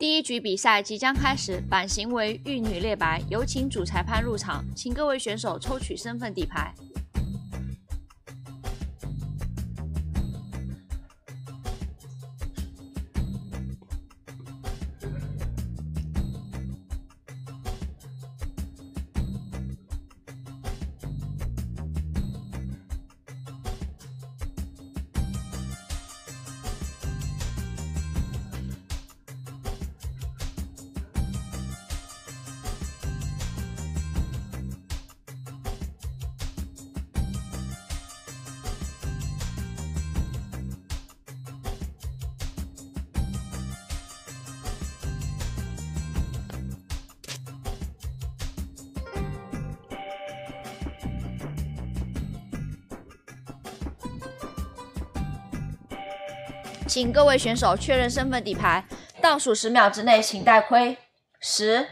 第一局比赛即将开始，版型为玉女列白，有请主裁判入场，请各位选手抽取身份底牌。请各位选手确认身份底牌，倒数十秒之内请戴盔。十、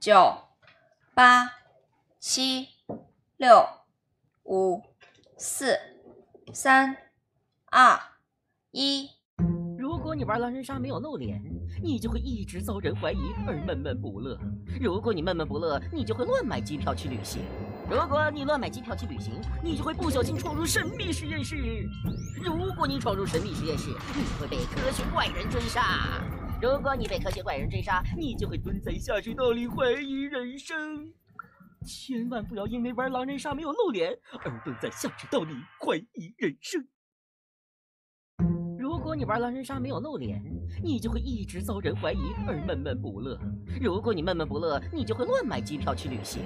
九、八、七、六、五、四、三、二、一。玩狼人杀没有露脸，你就会一直遭人怀疑而闷闷不乐。如果你闷闷不乐，你就会乱买机票去旅行。如果你乱买机票去旅行，你就会不小心闯入神秘实验室。如果你闯入神秘实验室，你会被科学怪人追杀。如果你被科学怪人追杀，你就会蹲在下水道里怀疑人生。千万不要因为玩狼人杀没有露脸而蹲在下水道里怀疑人生。如果你玩狼人杀没有露脸，你就会一直遭人怀疑而闷闷不乐。如果你闷闷不乐，你就会乱买机票去旅行。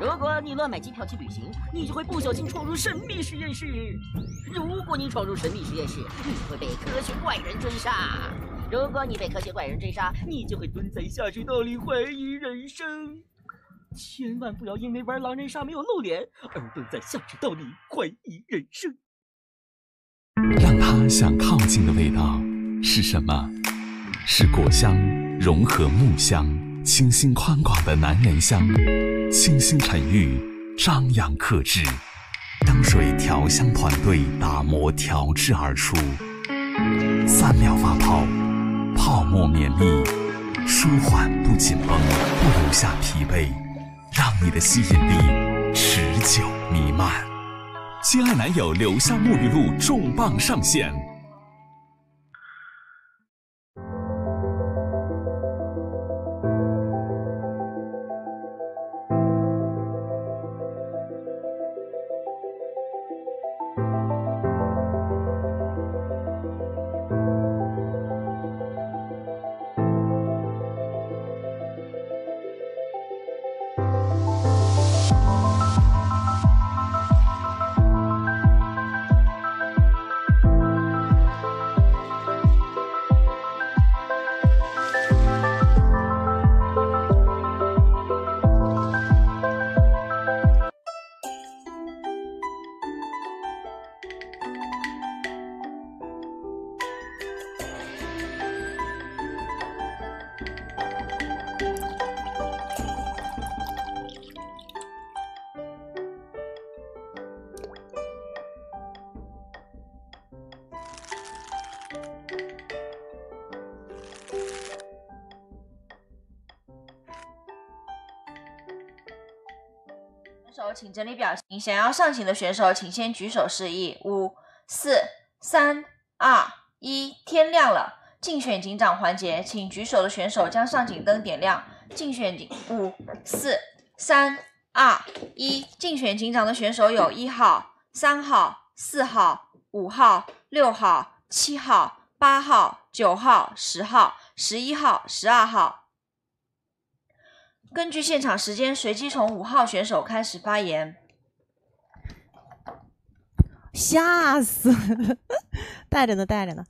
如果你乱买机票去旅行，你就会不小心闯入神秘实验室。如果你闯入神秘实验室，你会被科学怪人追杀。如果你被科学怪人追杀，你就会蹲在下水道里怀疑人生。千万不要因为玩狼人杀没有露脸而蹲在下水道里怀疑人生。让他想靠近的味道是什么？是果香融合木香，清新宽广的男人香，清新沉郁，张扬克制。香水调香团队打磨调制而出，三秒发泡，泡沫绵密，舒缓不紧绷，不留下疲惫，让你的吸引力持久弥漫。亲爱男友留香沐浴露重磅上线。请整理表情。想要上警的选手，请先举手示意。五、四、三、二、一，天亮了！竞选警长环节，请举手的选手将上警灯点亮。竞选警五、四、三、二、一，竞选警长的选手有一号、三号、四号、五号、六号、七号、八号、九号、十号、十一号、十二号。根据现场时间，随机从五号选手开始发言。吓死！带着呢，带着呢。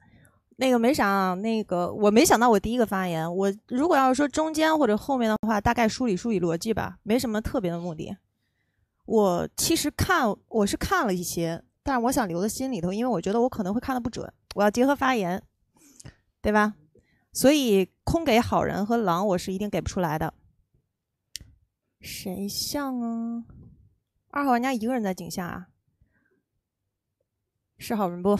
那个没啥，那个我没想到我第一个发言。我如果要是说中间或者后面的话，大概梳理梳理逻辑吧，没什么特别的目的。我其实看我是看了一些，但是我想留在心里头，因为我觉得我可能会看的不准，我要结合发言，对吧？所以空给好人和狼，我是一定给不出来的。谁像啊？二号玩家一个人在井下啊？是好人不？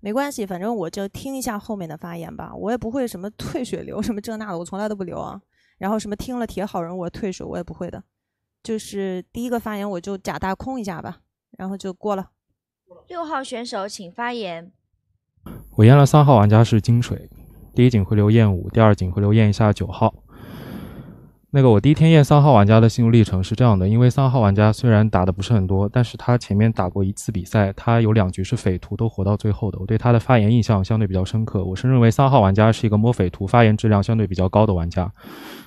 没关系，反正我就听一下后面的发言吧。我也不会什么退水流 什么这那的，我从来都不流啊。然后什么听了铁好人我退水，我也不会的。就是第一个发言我就假大空一下吧，然后就过了。六号选手请发言。我验了三号玩家是金水，第一井会留燕舞，第二井会留验一下九号。那个我第一天验三号玩家的心路历程是这样的，因为三号玩家虽然打的不是很多，但是他前面打过一次比赛，他有两局是匪徒都活到最后的，我对他的发言印象相对比较深刻，我是认为三号玩家是一个摸匪徒发言质量相对比较高的玩家，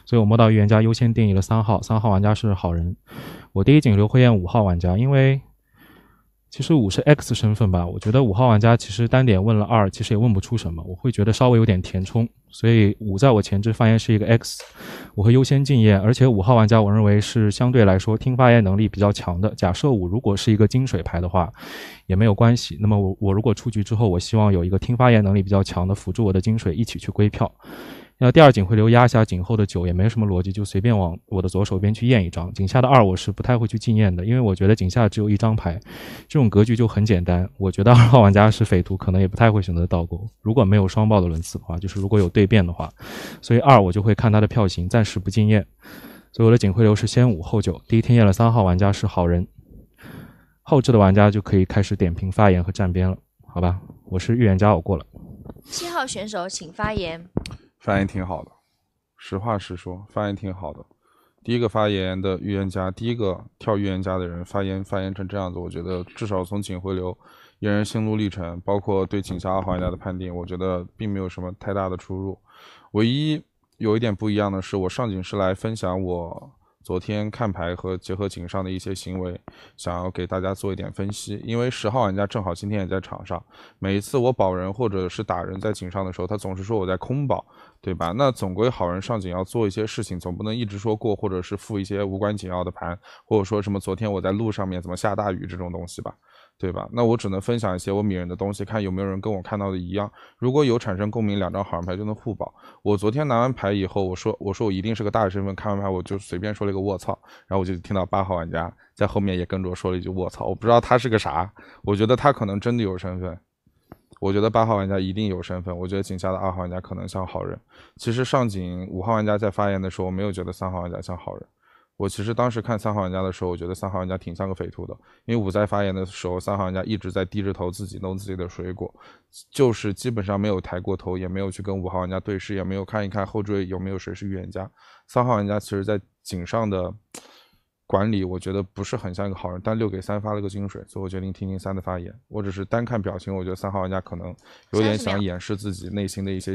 所以我摸到预言家优先定义了三号，三号玩家是好人。我第一警徽会验五号玩家，因为。其实五是 X 身份吧，我觉得五号玩家其实单点问了二，其实也问不出什么，我会觉得稍微有点填充，所以五在我前置发言是一个 X，我会优先敬言，而且五号玩家我认为是相对来说听发言能力比较强的。假设五如果是一个金水牌的话，也没有关系。那么我我如果出局之后，我希望有一个听发言能力比较强的辅助我的金水一起去归票。那第二警徽流压下警后的九也没什么逻辑，就随便往我的左手边去验一张。警下的二我是不太会去进验的，因为我觉得警下只有一张牌，这种格局就很简单。我觉得二号玩家是匪徒，可能也不太会选择倒钩。如果没有双爆的轮次的话，就是如果有对变的话，所以二我就会看他的票型，暂时不进验。所以我的警徽流是先五后九。第一天验了三号玩家是好人，后置的玩家就可以开始点评发言和站边了，好吧？我是预言家，我过了。七号选手请发言。发言挺好的，实话实说，发言挺好的。第一个发言的预言家，第一个跳预言家的人发言，发言成这样子，我觉得至少从警徽流、演员心路历程，包括对警二号玩家的判定，我觉得并没有什么太大的出入。唯一有一点不一样的是，我上警是来分享我。昨天看牌和结合井上的一些行为，想要给大家做一点分析。因为十号玩家正好今天也在场上，每一次我保人或者是打人在井上的时候，他总是说我在空保，对吧？那总归好人上井要做一些事情，总不能一直说过或者是复一些无关紧要的盘，或者说什么昨天我在路上面怎么下大雨这种东西吧。对吧？那我只能分享一些我米人的东西，看有没有人跟我看到的一样。如果有产生共鸣，两张好人牌就能互保。我昨天拿完牌以后，我说我说我一定是个大身份。看完牌，我就随便说了一个卧槽，然后我就听到八号玩家在后面也跟着说了一句卧槽。我不知道他是个啥，我觉得他可能真的有身份。我觉得八号玩家一定有身份。我觉得井下的二号玩家可能像好人。其实上井五号玩家在发言的时候，我没有觉得三号玩家像好人。我其实当时看三号玩家的时候，我觉得三号玩家挺像个匪徒的，因为五在发言的时候，三号玩家一直在低着头自己弄自己的水果，就是基本上没有抬过头，也没有去跟五号玩家对视，也没有看一看后缀有没有谁是预言家。三号玩家其实在井上的管理，我觉得不是很像一个好人。但六给三发了个金水，所以我决定听听三的发言。我只是单看表情，我觉得三号玩家可能有点想掩饰自己内心的一些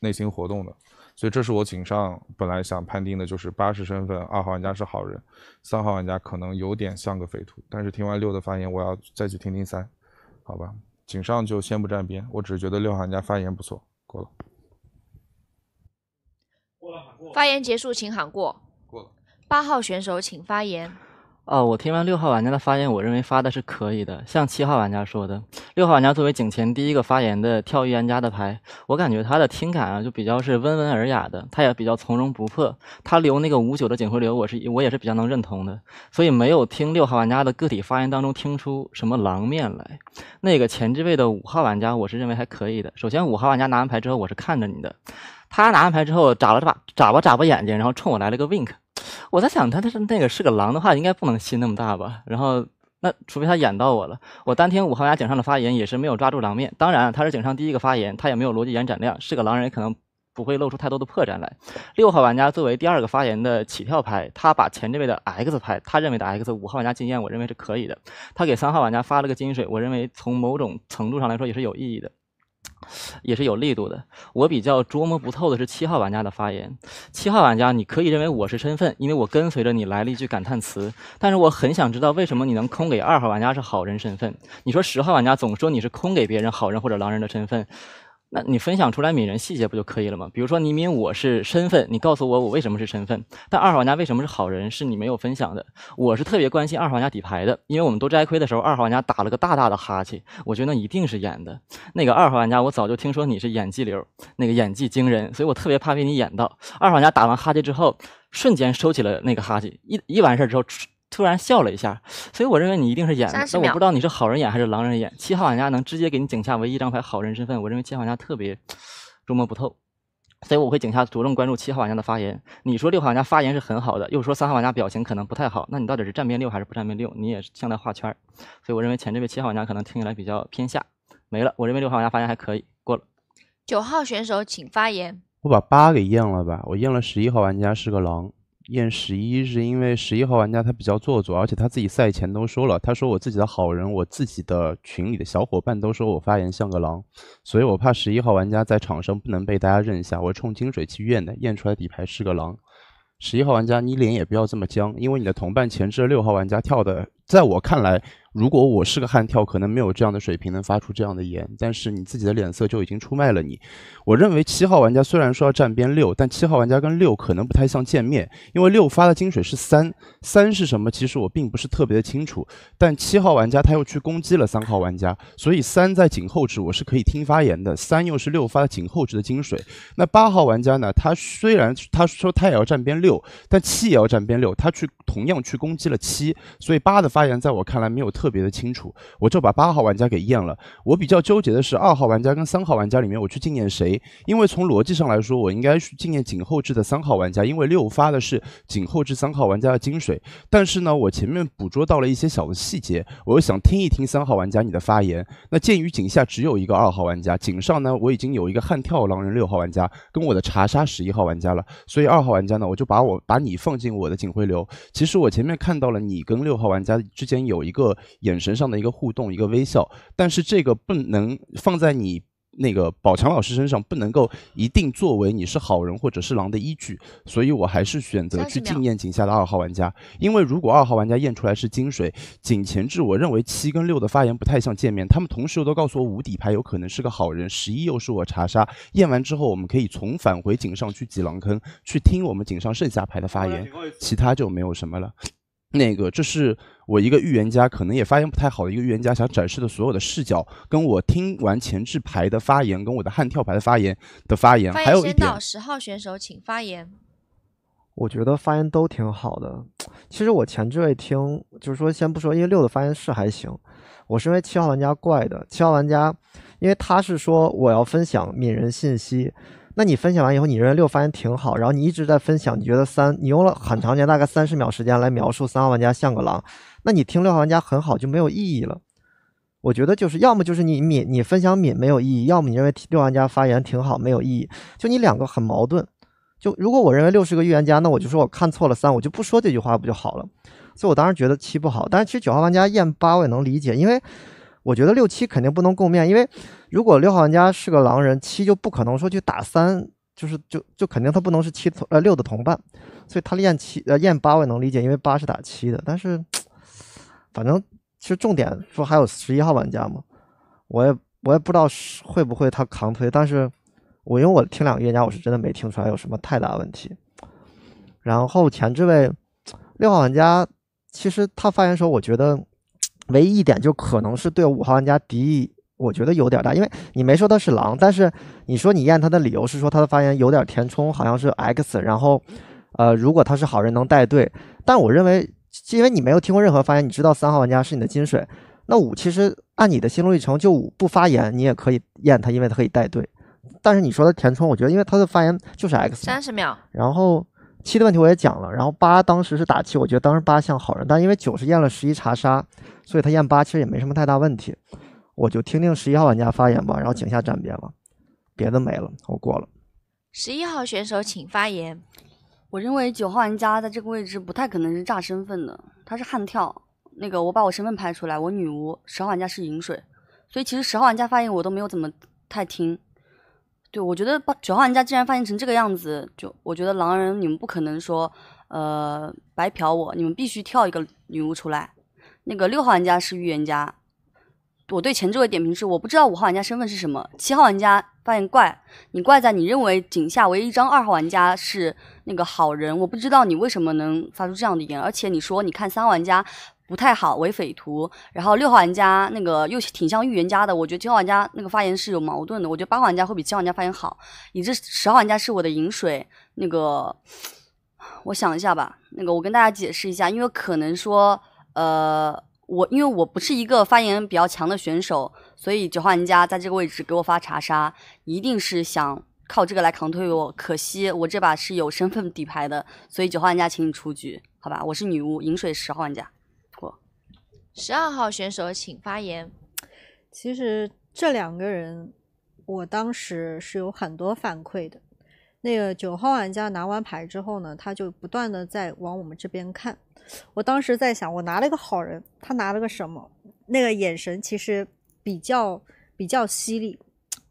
内心活动的。所以这是我井上本来想判定的，就是八十身份二号玩家是好人，三号玩家可能有点像个匪徒。但是听完六的发言，我要再去听听三，好吧？井上就先不站边，我只是觉得六号玩家发言不错，过了。发言结束，请喊过。过了。八号选手请发言。哦，我听完六号玩家的发言，我认为发的是可以的。像七号玩家说的，六号玩家作为警前第一个发言的跳预言家的牌，我感觉他的听感啊就比较是温文尔雅的，他也比较从容不迫。他留那个五九的警徽流，我是我也是比较能认同的，所以没有听六号玩家的个体发言当中听出什么狼面来。那个前置位的五号玩家，我是认为还可以的。首先五号玩家拿完牌之后，我是看着你的，他拿完牌之后眨了眨眨巴眨巴眼睛，然后冲我来了个 wink。我在想他，他是那个是个狼的话，应该不能心那么大吧。然后，那除非他演到我了。我单听五号玩家井上的发言也是没有抓住狼面。当然，他是井上第一个发言，他也没有逻辑延展量，是个狼人可能不会露出太多的破绽来。六号玩家作为第二个发言的起跳牌，他把前这位的 X 牌，他认为的 X，五号玩家经验我认为是可以的。他给三号玩家发了个金水，我认为从某种程度上来说也是有意义的。也是有力度的。我比较捉摸不透的是七号玩家的发言。七号玩家，你可以认为我是身份，因为我跟随着你来了一句感叹词。但是我很想知道，为什么你能空给二号玩家是好人身份？你说十号玩家总说你是空给别人好人或者狼人的身份。那你分享出来迷人细节不就可以了吗？比如说你铭，我是身份，你告诉我我为什么是身份。但二号玩家为什么是好人，是你没有分享的。我是特别关心二号玩家底牌的，因为我们都摘亏的时候，二号玩家打了个大大的哈气，我觉得那一定是演的。那个二号玩家，我早就听说你是演技流，那个演技惊人，所以我特别怕被你演到。二号玩家打完哈气之后，瞬间收起了那个哈气，一一完事儿之后。突然笑了一下，所以我认为你一定是演的。但我不知道你是好人演还是狼人演。七号玩家能直接给你井下唯一一张牌好人身份，我认为七号玩家特别琢磨不透，所以我会警下着重关注七号玩家的发言。你说六号玩家发言是很好的，又说三号玩家表情可能不太好，那你到底是站边六还是不站边六？你也像在画圈所以我认为前这位七号玩家可能听起来比较偏下。没了，我认为六号玩家发言还可以，过了。九号选手请发言。我把八给验了吧，我验了十一号玩家是个狼。验十一是因为十一号玩家他比较做作，而且他自己赛前都说了，他说我自己的好人，我自己的群里的小伙伴都说我发言像个狼，所以我怕十一号玩家在场上不能被大家认下，我冲金水去验的，验出来底牌是个狼。十一号玩家你脸也不要这么僵，因为你的同伴前置六号玩家跳的，在我看来。如果我是个悍跳，可能没有这样的水平能发出这样的言，但是你自己的脸色就已经出卖了你。我认为七号玩家虽然说要站边六，但七号玩家跟六可能不太像见面，因为六发的金水是三，三是什么？其实我并不是特别的清楚。但七号玩家他又去攻击了三号玩家，所以三在警后值，我是可以听发言的。三又是六发警后值的金水。那八号玩家呢？他虽然他说他也要站边六，但七也要站边六，他去同样去攻击了七，所以八的发言在我看来没有特。特别的清楚，我就把八号玩家给验了。我比较纠结的是二号玩家跟三号玩家里面，我去纪念谁？因为从逻辑上来说，我应该去纪念井后置的三号玩家，因为六发的是井后置三号玩家的金水。但是呢，我前面捕捉到了一些小的细节，我又想听一听三号玩家你的发言。那鉴于井下只有一个二号玩家，井上呢我已经有一个悍跳狼人六号玩家跟我的查杀十一号玩家了，所以二号玩家呢，我就把我把你放进我的警徽流。其实我前面看到了你跟六号玩家之间有一个。眼神上的一个互动，一个微笑，但是这个不能放在你那个宝强老师身上，不能够一定作为你是好人或者是狼的依据，所以我还是选择去禁验井下的二号玩家，因为如果二号玩家验出来是金水井前置我认为七跟六的发言不太像见面，他们同时又都告诉我无底牌有可能是个好人，十一又是我查杀，验完之后我们可以从返回井上去挤狼坑，去听我们井上剩下牌的发言，其他就没有什么了。那个，这是我一个预言家，可能也发言不太好的一个预言家，想展示的所有的视角，跟我听完前置牌的发言，跟我的悍跳牌的发言的发言，还有一天。十号选手请发言。我觉得发言都挺好的。其实我前置位听，就是说先不说，因为六的发言是还行。我是因为七号玩家怪的。七号玩家，因为他是说我要分享敏人信息。那你分享完以后，你认为六发言挺好，然后你一直在分享，你觉得三你用了很长时间，大概三十秒时间来描述三号玩家像个狼，那你听六号玩家很好就没有意义了。我觉得就是要么就是你敏你分享敏没有意义，要么你认为六玩家发言挺好没有意义，就你两个很矛盾。就如果我认为六是个预言家，那我就说我看错了三，我就不说这句话不就好了？所以我当时觉得七不好，但是其实九号玩家验八我也能理解，因为。我觉得六七肯定不能共面，因为如果六号玩家是个狼人，七就不可能说去打三，就是就就肯定他不能是七同呃六的同伴，所以他验七呃验八我也能理解，因为八是打七的。但是反正其实重点说还有十一号玩家嘛，我也我也不知道会不会他扛推，但是我因为我听两个言家，我是真的没听出来有什么太大问题。然后前置位六号玩家，其实他发言时候，我觉得。唯一一点就可能是对五号玩家敌意，我觉得有点大，因为你没说他是狼，但是你说你验他的理由是说他的发言有点填充，好像是 X，然后，呃，如果他是好人能带队，但我认为，因为你没有听过任何发言，你知道三号玩家是你的金水，那五其实按你的心路历程，就五不发言，你也可以验他，因为他可以带队，但是你说他填充，我觉得因为他的发言就是 X 三十秒，然后。七的问题我也讲了，然后八当时是打七，我觉得当时八像好人，但因为九是验了十一查杀，所以他验八其实也没什么太大问题。我就听听十一号玩家发言吧，然后井下站边了，别的没了，我过了。十一号选手请发言。我认为九号玩家在这个位置不太可能是炸身份的，他是悍跳。那个我把我身份拍出来，我女巫。十号玩家是饮水，所以其实十号玩家发言我都没有怎么太听。对，我觉得八九号玩家既然发现成这个样子，就我觉得狼人你们不可能说，呃，白嫖我，你们必须跳一个女巫出来。那个六号玩家是预言家，我对前置位点评是我不知道五号玩家身份是什么。七号玩家发现怪，你怪在你认为井下唯一一张二号玩家是那个好人，我不知道你为什么能发出这样的言，而且你说你看三号玩家。不太好，为匪徒。然后六号玩家那个又挺像预言家的，我觉得七号玩家那个发言是有矛盾的。我觉得八号玩家会比七号玩家发言好。以这十号玩家是我的饮水，那个我想一下吧。那个我跟大家解释一下，因为可能说，呃，我因为我不是一个发言比较强的选手，所以九号玩家在这个位置给我发查杀，一定是想靠这个来扛推我。可惜我这把是有身份底牌的，所以九号玩家请你出局，好吧？我是女巫饮水十号玩家。十二号选手，请发言。其实这两个人，我当时是有很多反馈的。那个九号玩家拿完牌之后呢，他就不断的在往我们这边看。我当时在想，我拿了一个好人，他拿了个什么？那个眼神其实比较比较犀利，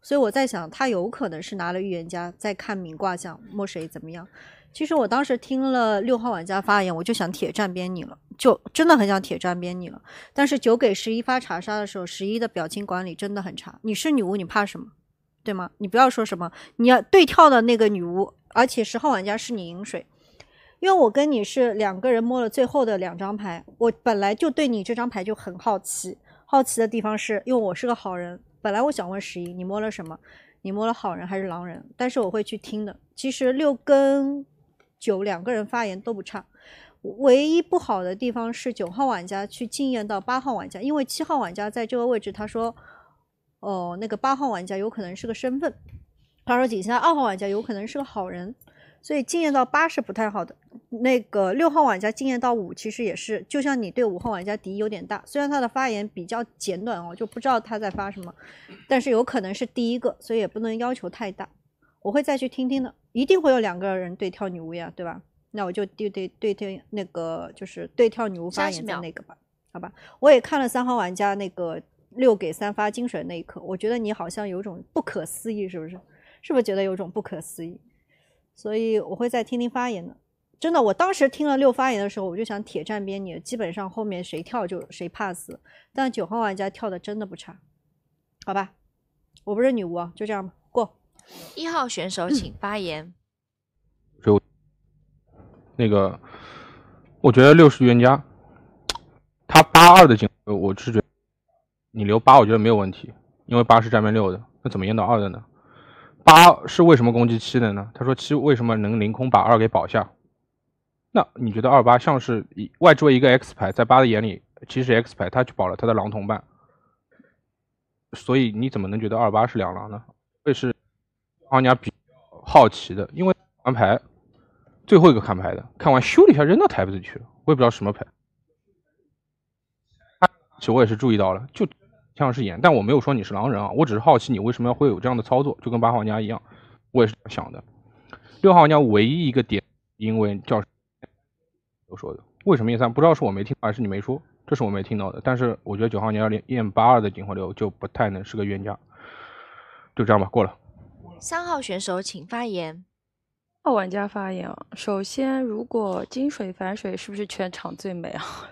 所以我在想，他有可能是拿了预言家，在看名卦象，摸谁怎么样。其实我当时听了六号玩家发言，我就想铁站边你了，就真的很想铁站边你了。但是九给十一发查杀的时候，十一的表情管理真的很差。你是女巫，你怕什么？对吗？你不要说什么，你要对跳的那个女巫。而且十号玩家是你饮水，因为我跟你是两个人摸了最后的两张牌，我本来就对你这张牌就很好奇。好奇的地方是因为我是个好人，本来我想问十一你摸了什么，你摸了好人还是狼人？但是我会去听的。其实六跟九两个人发言都不差，唯一不好的地方是九号玩家去惊验到八号玩家，因为七号玩家在这个位置，他说，哦，那个八号玩家有可能是个身份，他说底下二号玩家有可能是个好人，所以静验到八是不太好的。那个六号玩家静验到五其实也是，就像你对五号玩家敌有点大，虽然他的发言比较简短哦，就不知道他在发什么，但是有可能是第一个，所以也不能要求太大。我会再去听听的，一定会有两个人对跳女巫呀，对吧？那我就对对对听那个就是对跳女巫发言的那个吧，好吧？我也看了三号玩家那个六给三发金水那一刻，我觉得你好像有种不可思议，是不是？是不是觉得有种不可思议？所以我会再听听发言的，真的，我当时听了六发言的时候，我就想铁站边，你基本上后面谁跳就谁 pass。但九号玩家跳的真的不差，好吧？我不是女巫，啊，就这样吧。一号选手，请发言。就那个，我觉得六十言家，他八二的进，呃，我是觉得你留八，我觉得没有问题，因为八是站面六的，那怎么验到二的呢？八是为什么攻击七的呢？他说七为什么能凌空把二给保下？那你觉得二八像是一，外位一个 X 牌，在八的眼里，七是 X 牌，他去保了他的狼同伴，所以你怎么能觉得二八是两狼呢？会是。八号玩家比较好奇的，因为看牌最后一个看牌的看完咻的一下扔到台子里去了，我也不知道什么牌。其实我也是注意到了，就像是演，但我没有说你是狼人啊，我只是好奇你为什么要会有这样的操作，就跟八号玩家一样，我也是想的。六号玩家唯一一个点，因为叫我说的为什么验三？不知道是我没听还是你没说，这是我没听到的。但是我觉得九号你要验八二的警徽流就不太能是个冤家，就这样吧，过了。三号选手请发言。二号玩家发言。啊，首先，如果金水反水，是不是全场最美啊？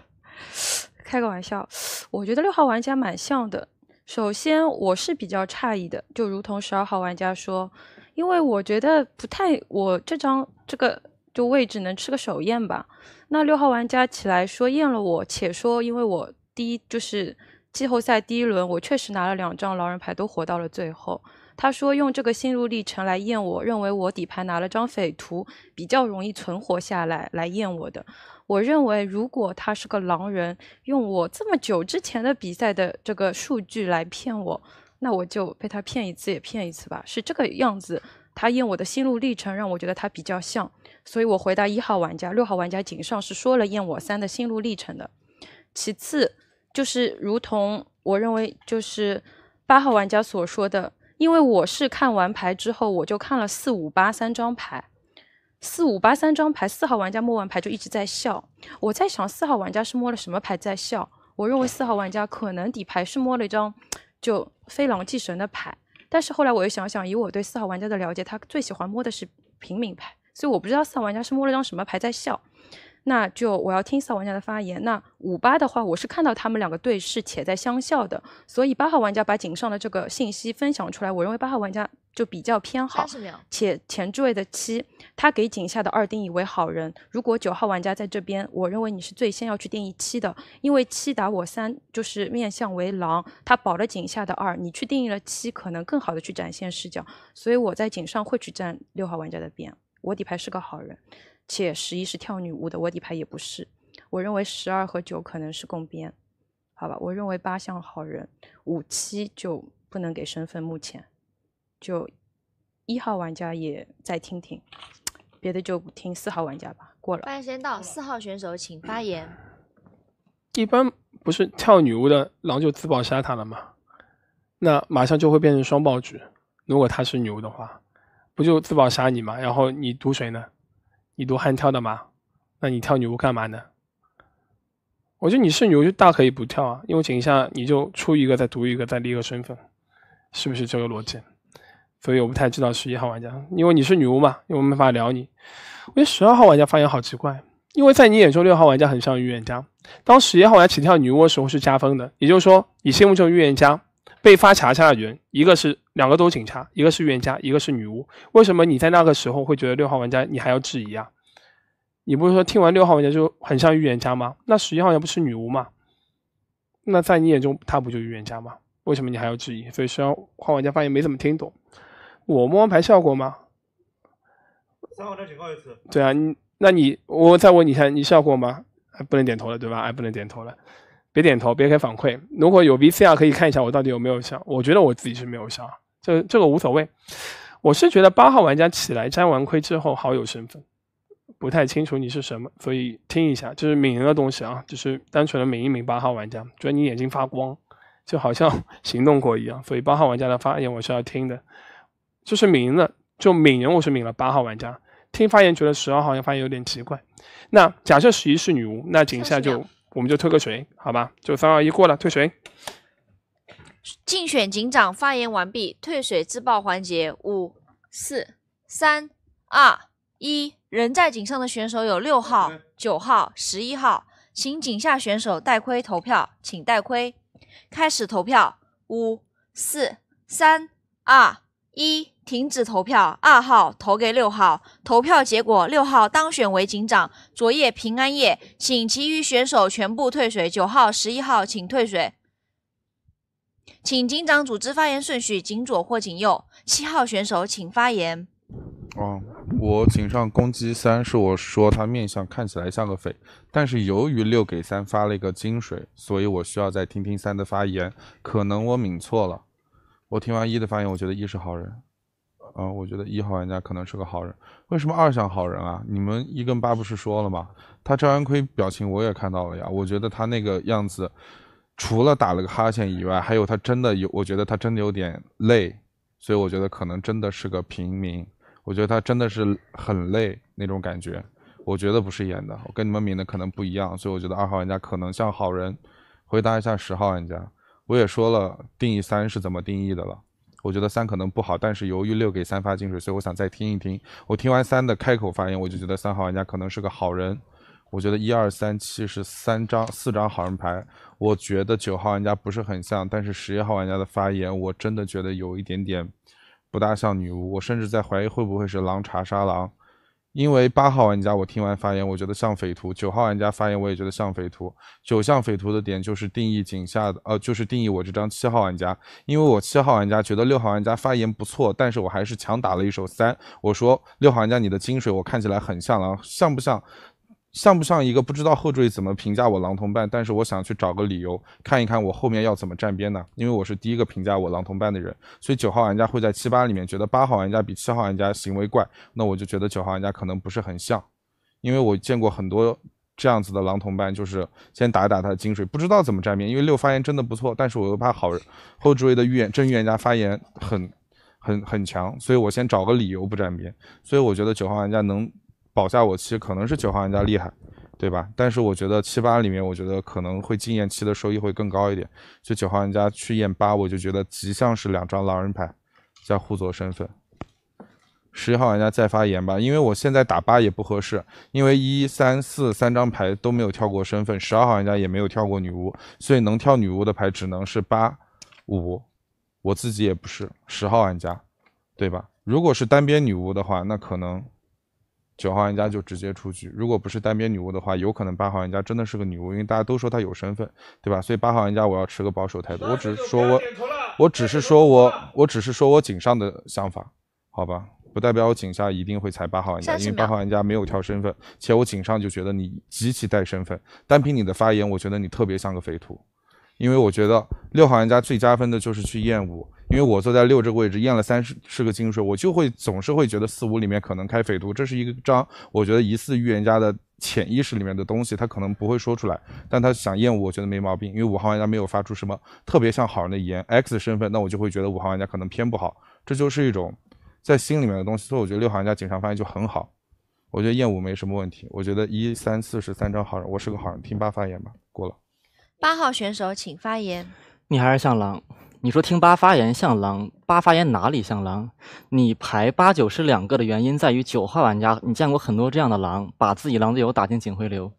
开个玩笑，我觉得六号玩家蛮像的。首先，我是比较诧异的，就如同十二号玩家说，因为我觉得不太，我这张这个就位置能吃个手宴吧。那六号玩家起来说验了我，且说，因为我第一就是季后赛第一轮，我确实拿了两张狼人牌，都活到了最后。他说：“用这个心路历程来验我，认为我底牌拿了张匪徒，比较容易存活下来来验我的。我认为，如果他是个狼人，用我这么久之前的比赛的这个数据来骗我，那我就被他骗一次也骗一次吧。是这个样子。他验我的心路历程，让我觉得他比较像，所以我回答一号玩家、六号玩家井上是说了验我三的心路历程的。其次，就是如同我认为，就是八号玩家所说的。”因为我是看完牌之后，我就看了四五八三张牌，四五八三张牌，四号玩家摸完牌就一直在笑。我在想，四号玩家是摸了什么牌在笑？我认为四号玩家可能底牌是摸了一张就飞狼祭神的牌，但是后来我又想想，以我对四号玩家的了解，他最喜欢摸的是平民牌，所以我不知道四号玩家是摸了张什么牌在笑。那就我要听四号玩家的发言。那五八的话，我是看到他们两个对视且在相笑的，所以八号玩家把井上的这个信息分享出来，我认为八号玩家就比较偏好。且前置位的七，他给井下的二定义为好人。如果九号玩家在这边，我认为你是最先要去定义七的，因为七打我三就是面向为狼，他保了井下的二，你去定义了七，可能更好的去展现视角。所以我在井上会去站六号玩家的边，我底牌是个好人。且十一是跳女巫的，我底牌也不是。我认为十二和九可能是共编，好吧？我认为八像好人，五七就不能给身份。目前就一号玩家也再听听，别的就听四号玩家吧。过了，时间到，四号选手请发言。一般不是跳女巫的狼就自爆杀他了吗？那马上就会变成双爆局。如果他是女巫的话，不就自爆杀你吗？然后你毒谁呢？你读悍跳的嘛？那你跳女巫干嘛呢？我觉得你是女巫就大可以不跳啊，因为等一下你就出一个再读一个再立个身份，是不是这个逻辑？所以我不太知道十一号玩家，因为你是女巫嘛，因为我没法聊你。我觉得十二号玩家发言好奇怪，因为在你眼中六号玩家很像预言家。当十一号玩家起跳女巫的时候是加分的，也就是说你心目中预言家。被发查杀的人，一个是两个都是警察，一个是预言家，一个是女巫。为什么你在那个时候会觉得六号玩家你还要质疑啊？你不是说听完六号玩家就很像预言家吗？那十一号也不是女巫吗？那在你眼中他不就预言家吗？为什么你还要质疑？所以十一号玩家发现没怎么听懂。我摸完牌效果吗？三号再警告一次。对啊，你那你我再问你一下，你笑过吗？哎，不能点头了，对吧？哎，不能点头了。别点头，别给反馈。如果有 VCR，可以看一下我到底有没有笑。我觉得我自己是没有笑，这这个无所谓。我是觉得八号玩家起来摘完盔之后好有身份，不太清楚你是什么，所以听一下，就是抿人的东西啊，就是单纯的抿一抿。八号玩家觉得你眼睛发光，就好像 行动过一样，所以八号玩家的发言我是要听的，就是抿了，就抿人，我是抿了。八号玩家听发言，觉得十二号像发言有点奇怪。那假设十一是女巫，那井下就。我们就退个群，好吧，就三二一过了，退群。竞选警长发言完毕，退水自爆环节，五四三二一。仍在警上的选手有六号、九号、十一号，请警下选手戴盔投票，请戴盔，开始投票，五四三二。一停止投票，二号投给六号，投票结果六号当选为警长。昨夜平安夜，请其余选手全部退水。九号、十一号，请退水。请警长组织发言顺序，警左或警右。七号选手请发言。哦，我警上攻击三是我说他面相看起来像个匪，但是由于六给三发了一个金水，所以我需要再听听三的发言，可能我抿错了。我听完一的发言，我觉得一是好人，嗯，我觉得一号玩家可能是个好人。为什么二像好人啊？你们一跟八不是说了吗？他张安奎表情我也看到了呀，我觉得他那个样子，除了打了个哈欠以外，还有他真的有，我觉得他真的有点累，所以我觉得可能真的是个平民。我觉得他真的是很累那种感觉，我觉得不是演的，我跟你们抿的可能不一样，所以我觉得二号玩家可能像好人。回答一下十号玩家。我也说了定义三是怎么定义的了，我觉得三可能不好，但是由于六给三发金水，所以我想再听一听。我听完三的开口发言，我就觉得三号玩家可能是个好人。我觉得一二三七是三张四张好人牌。我觉得九号玩家不是很像，但是十一号玩家的发言，我真的觉得有一点点不大像女巫。我甚至在怀疑会不会是狼查杀狼。因为八号玩家，我听完发言，我觉得像匪徒。九号玩家发言，我也觉得像匪徒。九像匪徒的点就是定义井下的，呃，就是定义我这张七号玩家。因为我七号玩家觉得六号玩家发言不错，但是我还是强打了一手三。我说六号玩家，你的金水我看起来很像了，像不像？像不像一个不知道后缀怎么评价我狼同伴？但是我想去找个理由看一看我后面要怎么站边呢？因为我是第一个评价我狼同伴的人，所以九号玩家会在七八里面觉得八号玩家比七号玩家行为怪，那我就觉得九号玩家可能不是很像，因为我见过很多这样子的狼同伴，就是先打一打他的金水，不知道怎么站边，因为六发言真的不错，但是我又怕好人后缀的预言真预言家发言很很很强，所以我先找个理由不站边，所以我觉得九号玩家能。保下我七，可能是九号玩家厉害，对吧？但是我觉得七八里面，我觉得可能会经验七的收益会更高一点。就九号玩家去验八，我就觉得极像是两张狼人牌在互做身份。十一号玩家再发言吧，因为我现在打八也不合适，因为一三四三张牌都没有跳过身份，十二号玩家也没有跳过女巫，所以能跳女巫的牌只能是八五，我自己也不是十号玩家，对吧？如果是单边女巫的话，那可能。九号玩家就直接出局。如果不是单边女巫的话，有可能八号玩家真的是个女巫，因为大家都说她有身份，对吧？所以八号玩家，我要持个保守态度。我只是说，我我只是说，我我只是说我井上的想法，好吧？不代表我井下一定会踩八号玩家，因为八号玩家没有挑身份。且我井上就觉得你极其带身份，单凭你的发言，我觉得你特别像个匪徒。因为我觉得六号玩家最加分的就是去验五，因为我坐在六这个位置验了三十是个金水，我就会总是会觉得四五里面可能开匪徒，这是一个章，我觉得疑似预言家的潜意识里面的东西，他可能不会说出来，但他想验五，我觉得没毛病，因为五号玩家没有发出什么特别像好人的言，X 身份，那我就会觉得五号玩家可能偏不好，这就是一种在心里面的东西，所以我觉得六号玩家警上发言就很好，我觉得验五没什么问题，我觉得一三四是三张好人，我是个好人，听吧发言吧。八号选手，请发言。你还是像狼，你说听八发言像狼，八发言哪里像狼？你排八九是两个的原因在于九号玩家，你见过很多这样的狼，把自己狼队友打进警徽流，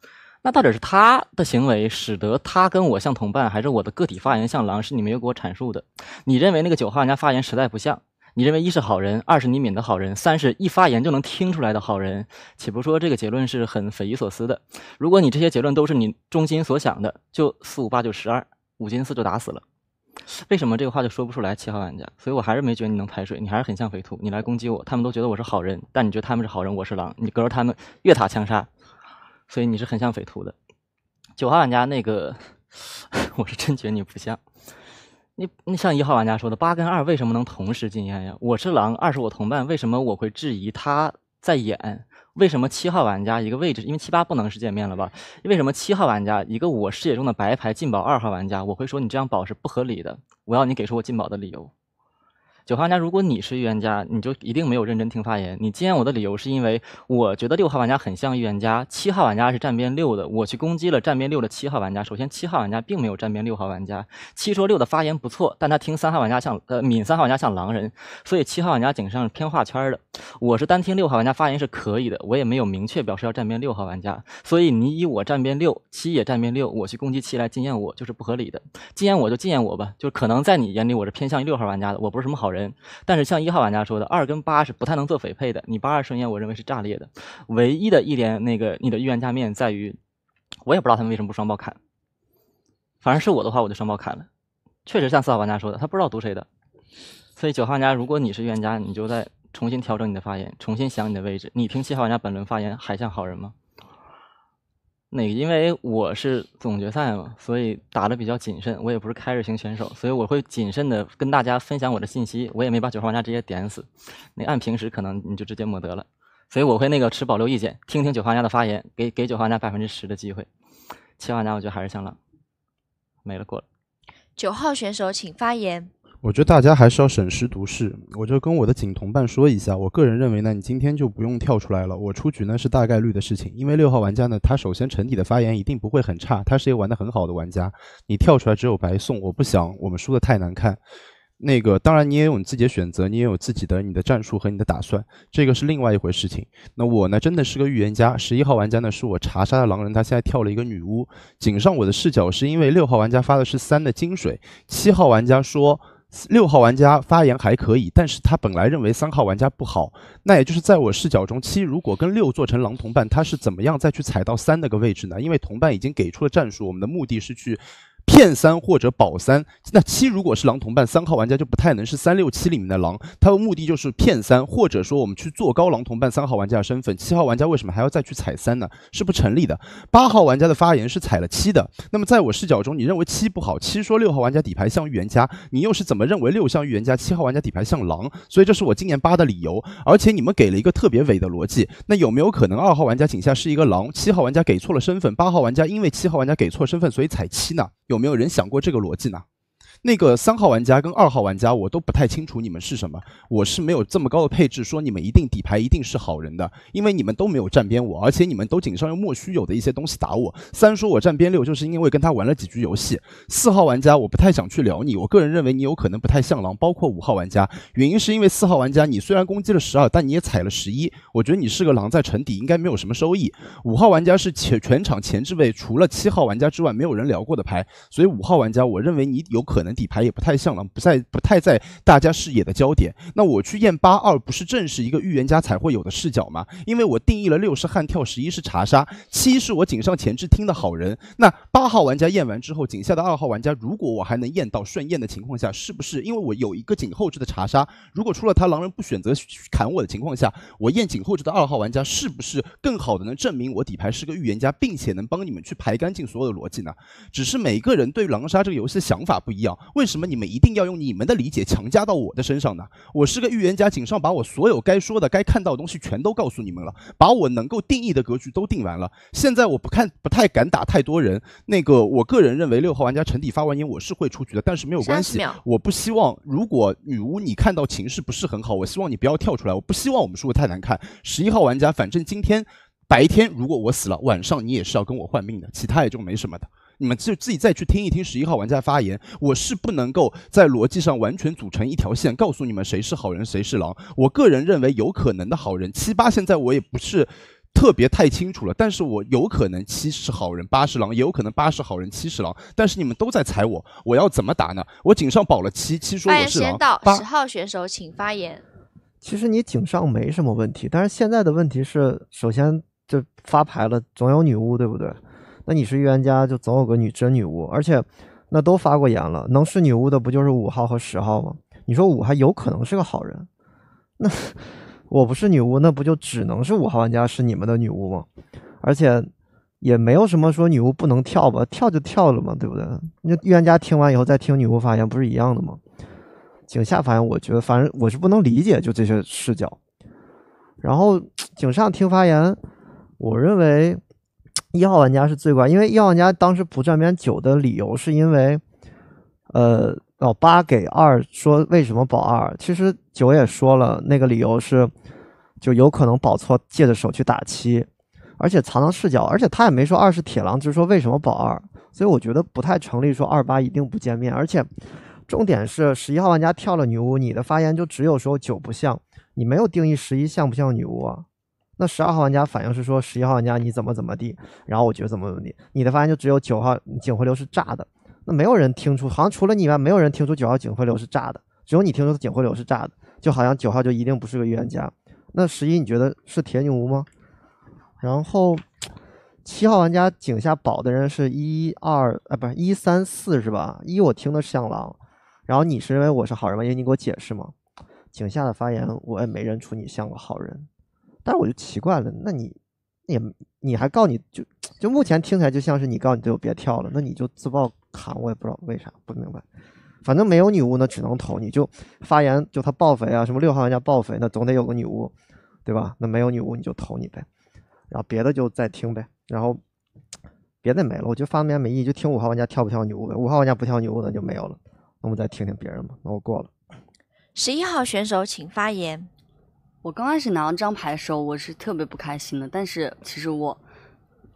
那到底是他的行为使得他跟我像同伴，还是我的个体发言像狼？是你没有给我阐述的。你认为那个九号玩家发言实在不像。你认为一是好人，二是你抿的好人，三是一发言就能听出来的好人，岂不说这个结论是很匪夷所思的？如果你这些结论都是你中心所想的，就四五八九十二五金四就打死了。为什么这个话就说不出来？七号玩家，所以我还是没觉得你能排水，你还是很像匪徒。你来攻击我，他们都觉得我是好人，但你觉得他们是好人，我是狼，你隔着他们越塔枪杀，所以你是很像匪徒的。九号玩家那个，我是真觉得你不像。那那像一号玩家说的，八跟二为什么能同时进烟呀？我是狼，二是我同伴，为什么我会质疑他在演？为什么七号玩家一个位置，因为七八不能是见面了吧？为什么七号玩家一个我视野中的白牌进宝？二号玩家我会说你这样保是不合理的，我要你给出我进宝的理由。九号玩家，如果你是预言家，你就一定没有认真听发言。你禁言我的理由是因为我觉得六号玩家很像预言家，七号玩家是站边六的。我去攻击了站边六的七号玩家。首先，七号玩家并没有站边六号玩家。七说六的发言不错，但他听三号玩家像呃，抿三号玩家像狼人，所以七号玩家井上是偏画圈的。我是单听六号玩家发言是可以的，我也没有明确表示要站边六号玩家。所以你以我站边六，七也站边六，我去攻击七来禁言我就是不合理的。禁言我就禁言我吧，就可能在你眼里我是偏向于六号玩家的，我不是什么好人。但是像一号玩家说的，二跟八是不太能做匪配的。你八二盛宴，我认为是炸裂的。唯一的一点，那个你的预言家面在于，我也不知道他们为什么不双爆砍。反正是我的话，我就双爆砍了。确实像四号玩家说的，他不知道毒谁的。所以九号玩家，如果你是预言家，你就再重新调整你的发言，重新想你的位置。你听七号玩家本轮发言，还像好人吗？那因为我是总决赛嘛，所以打的比较谨慎。我也不是开刃型选手，所以我会谨慎的跟大家分享我的信息。我也没把九号玩家直接点死，那按平时可能你就直接抹得了。所以我会那个持保留意见，听听九号玩家的发言，给给九号玩家百分之十的机会。七号玩家我觉得还是香浪，没了过了。九号选手请发言。我觉得大家还是要审时度势。我就跟我的警同伴说一下，我个人认为呢，你今天就不用跳出来了。我出局呢是大概率的事情，因为六号玩家呢，他首先沉底的发言一定不会很差，他是一个玩的很好的玩家。你跳出来只有白送，我不想我们输的太难看。那个当然你也有你自己的选择，你也有自己的你的战术和你的打算，这个是另外一回事情。那我呢真的是个预言家，十一号玩家呢是我查杀的狼人，他现在跳了一个女巫。警上我的视角是因为六号玩家发的是三的金水，七号玩家说。六号玩家发言还可以，但是他本来认为三号玩家不好，那也就是在我视角中，七如果跟六做成狼同伴，他是怎么样再去踩到三那个位置呢？因为同伴已经给出了战术，我们的目的是去。骗三或者保三，那七如果是狼同伴，三号玩家就不太能是三六七里面的狼，他的目的就是骗三，或者说我们去做高狼同伴。三号玩家的身份，七号玩家为什么还要再去踩三呢？是不成立的。八号玩家的发言是踩了七的，那么在我视角中，你认为七不好？七说六号玩家底牌像预言家，你又是怎么认为六像预言家？七号玩家底牌像狼，所以这是我今年八的理由。而且你们给了一个特别伪的逻辑，那有没有可能二号玩家井下是一个狼？七号玩家给错了身份，八号玩家因为七号玩家给错身份，所以踩七呢？有没有人想过这个逻辑呢？那个三号玩家跟二号玩家，我都不太清楚你们是什么。我是没有这么高的配置，说你们一定底牌一定是好人的，因为你们都没有站边我，而且你们都仅上用莫须有的一些东西打我。三说我站边六，就是因为跟他玩了几局游戏。四号玩家我不太想去聊你，我个人认为你有可能不太像狼。包括五号玩家，原因是因为四号玩家你虽然攻击了十二，但你也踩了十一，我觉得你是个狼在沉底应该没有什么收益。五号玩家是前全场前置位，除了七号玩家之外没有人聊过的牌，所以五号玩家我认为你有可能。底牌也不太像了，不在不太在大家视野的焦点。那我去验八二，不是正是一个预言家才会有的视角吗？因为我定义了六是悍跳，十一是查杀，七是我井上前置听的好人。那八号玩家验完之后，井下的二号玩家，如果我还能验到顺验的情况下，是不是因为我有一个井后置的查杀？如果出了他狼人不选择砍我的情况下，我验井后置的二号玩家，是不是更好的能证明我底牌是个预言家，并且能帮你们去排干净所有的逻辑呢？只是每个人对狼杀这个游戏的想法不一样。为什么你们一定要用你们的理解强加到我的身上呢？我是个预言家，井上把我所有该说的、该看到的东西全都告诉你们了，把我能够定义的格局都定完了。现在我不看，不太敢打太多人。那个，我个人认为六号玩家沉底发完言，我是会出局的，但是没有关系。我不希望如果女巫你看到情势不是很好，我希望你不要跳出来，我不希望我们输得太难看。十一号玩家，反正今天白天如果我死了，晚上你也是要跟我换命的，其他也就没什么的。你们自自己再去听一听十一号玩家发言，我是不能够在逻辑上完全组成一条线，告诉你们谁是好人谁是狼。我个人认为有可能的好人七八现在我也不是特别太清楚了，但是我有可能七是好人，八是狼，也有可能八是好人，七是狼。但是你们都在踩我，我要怎么打呢？我井上保了七，七说我是狼。十号选手请发言。其实你井上没什么问题，但是现在的问题是，首先就发牌了，总有女巫，对不对？那你是预言家，就总有个女真女巫，而且，那都发过言了，能是女巫的不就是五号和十号吗？你说五还有可能是个好人，那我不是女巫，那不就只能是五号玩家是你们的女巫吗？而且，也没有什么说女巫不能跳吧，跳就跳了嘛，对不对？那预言家听完以后再听女巫发言，不是一样的吗？井下发言，我觉得反正我是不能理解就这些视角。然后井上听发言，我认为。一 号玩家是最怪，因为一号玩家当时不站边九的理由是因为，呃，老八给二说为什么保二，其实九也说了那个理由是，就有可能保错借着手去打七，而且藏藏视角，而且他也没说二是铁狼，只是说为什么保二，所以我觉得不太成立说二八一定不见面，而且重点是十一号玩家跳了女巫，你的发言就只有说九不像，你没有定义十一像不像女巫啊。那十二号玩家反应是说十一号玩家你怎么怎么地，然后我觉得怎么怎么地，你的发言就只有九号警徽流是炸的，那没有人听出，好像除了你以外没有人听出九号警徽流是炸的，只有你听出警徽流是炸的，就好像九号就一定不是个预言家。那十一你觉得是铁女巫吗？然后 七号玩家井下保的人是一二，啊，不是一三四是吧？一我听的是像狼，然后你是认为我是好人吗？因为你给我解释吗？井下的发言我也没认出你像个好人。但是我就奇怪了，那你也你还告你就就目前听起来就像是你告你队友别跳了，那你就自爆砍我也不知道为啥不明白，反正没有女巫那只能投你就发言就他爆肥啊什么六号玩家爆肥那总得有个女巫对吧？那没有女巫你就投你呗，然后别的就再听呗，然后别的没了，我就发言没意义，就听五号玩家跳不跳女巫呗，五号玩家不跳女巫那就没有了，那我们再听听别人吧，那我过了，十一号选手请发言。我刚开始拿到这张牌的时候，我是特别不开心的。但是其实我，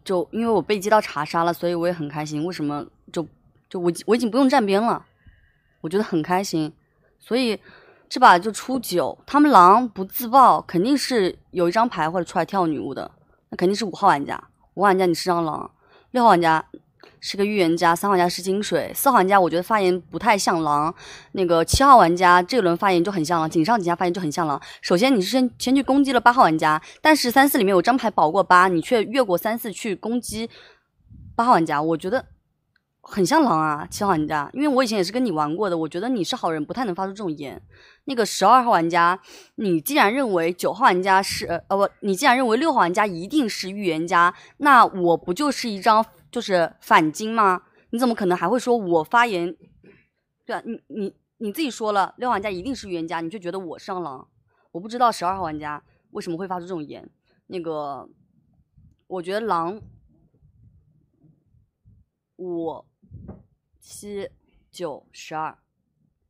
就因为我被接到查杀了，所以我也很开心。为什么就就我我已经不用站边了，我觉得很开心。所以这把就出九，他们狼不自爆，肯定是有一张牌或者出来跳女巫的，那肯定是五号玩家。五号玩家你是张狼，六号玩家。是个预言家，三号玩家是金水，四号玩家我觉得发言不太像狼。那个七号玩家这轮发言就很像了，井上井下发言就很像狼。首先你是先先去攻击了八号玩家，但是三四里面有张牌保过八，你却越过三四去攻击八号玩家，我觉得很像狼啊。七号玩家，因为我以前也是跟你玩过的，我觉得你是好人，不太能发出这种言。那个十二号玩家，你既然认为九号玩家是呃不，你既然认为六号玩家一定是预言家，那我不就是一张？就是反金吗？你怎么可能还会说我发言？对啊，你你你自己说了，六号玩家一定是预言家，你就觉得我上狼？我不知道十二号玩家为什么会发出这种言。那个，我觉得狼五七九十二，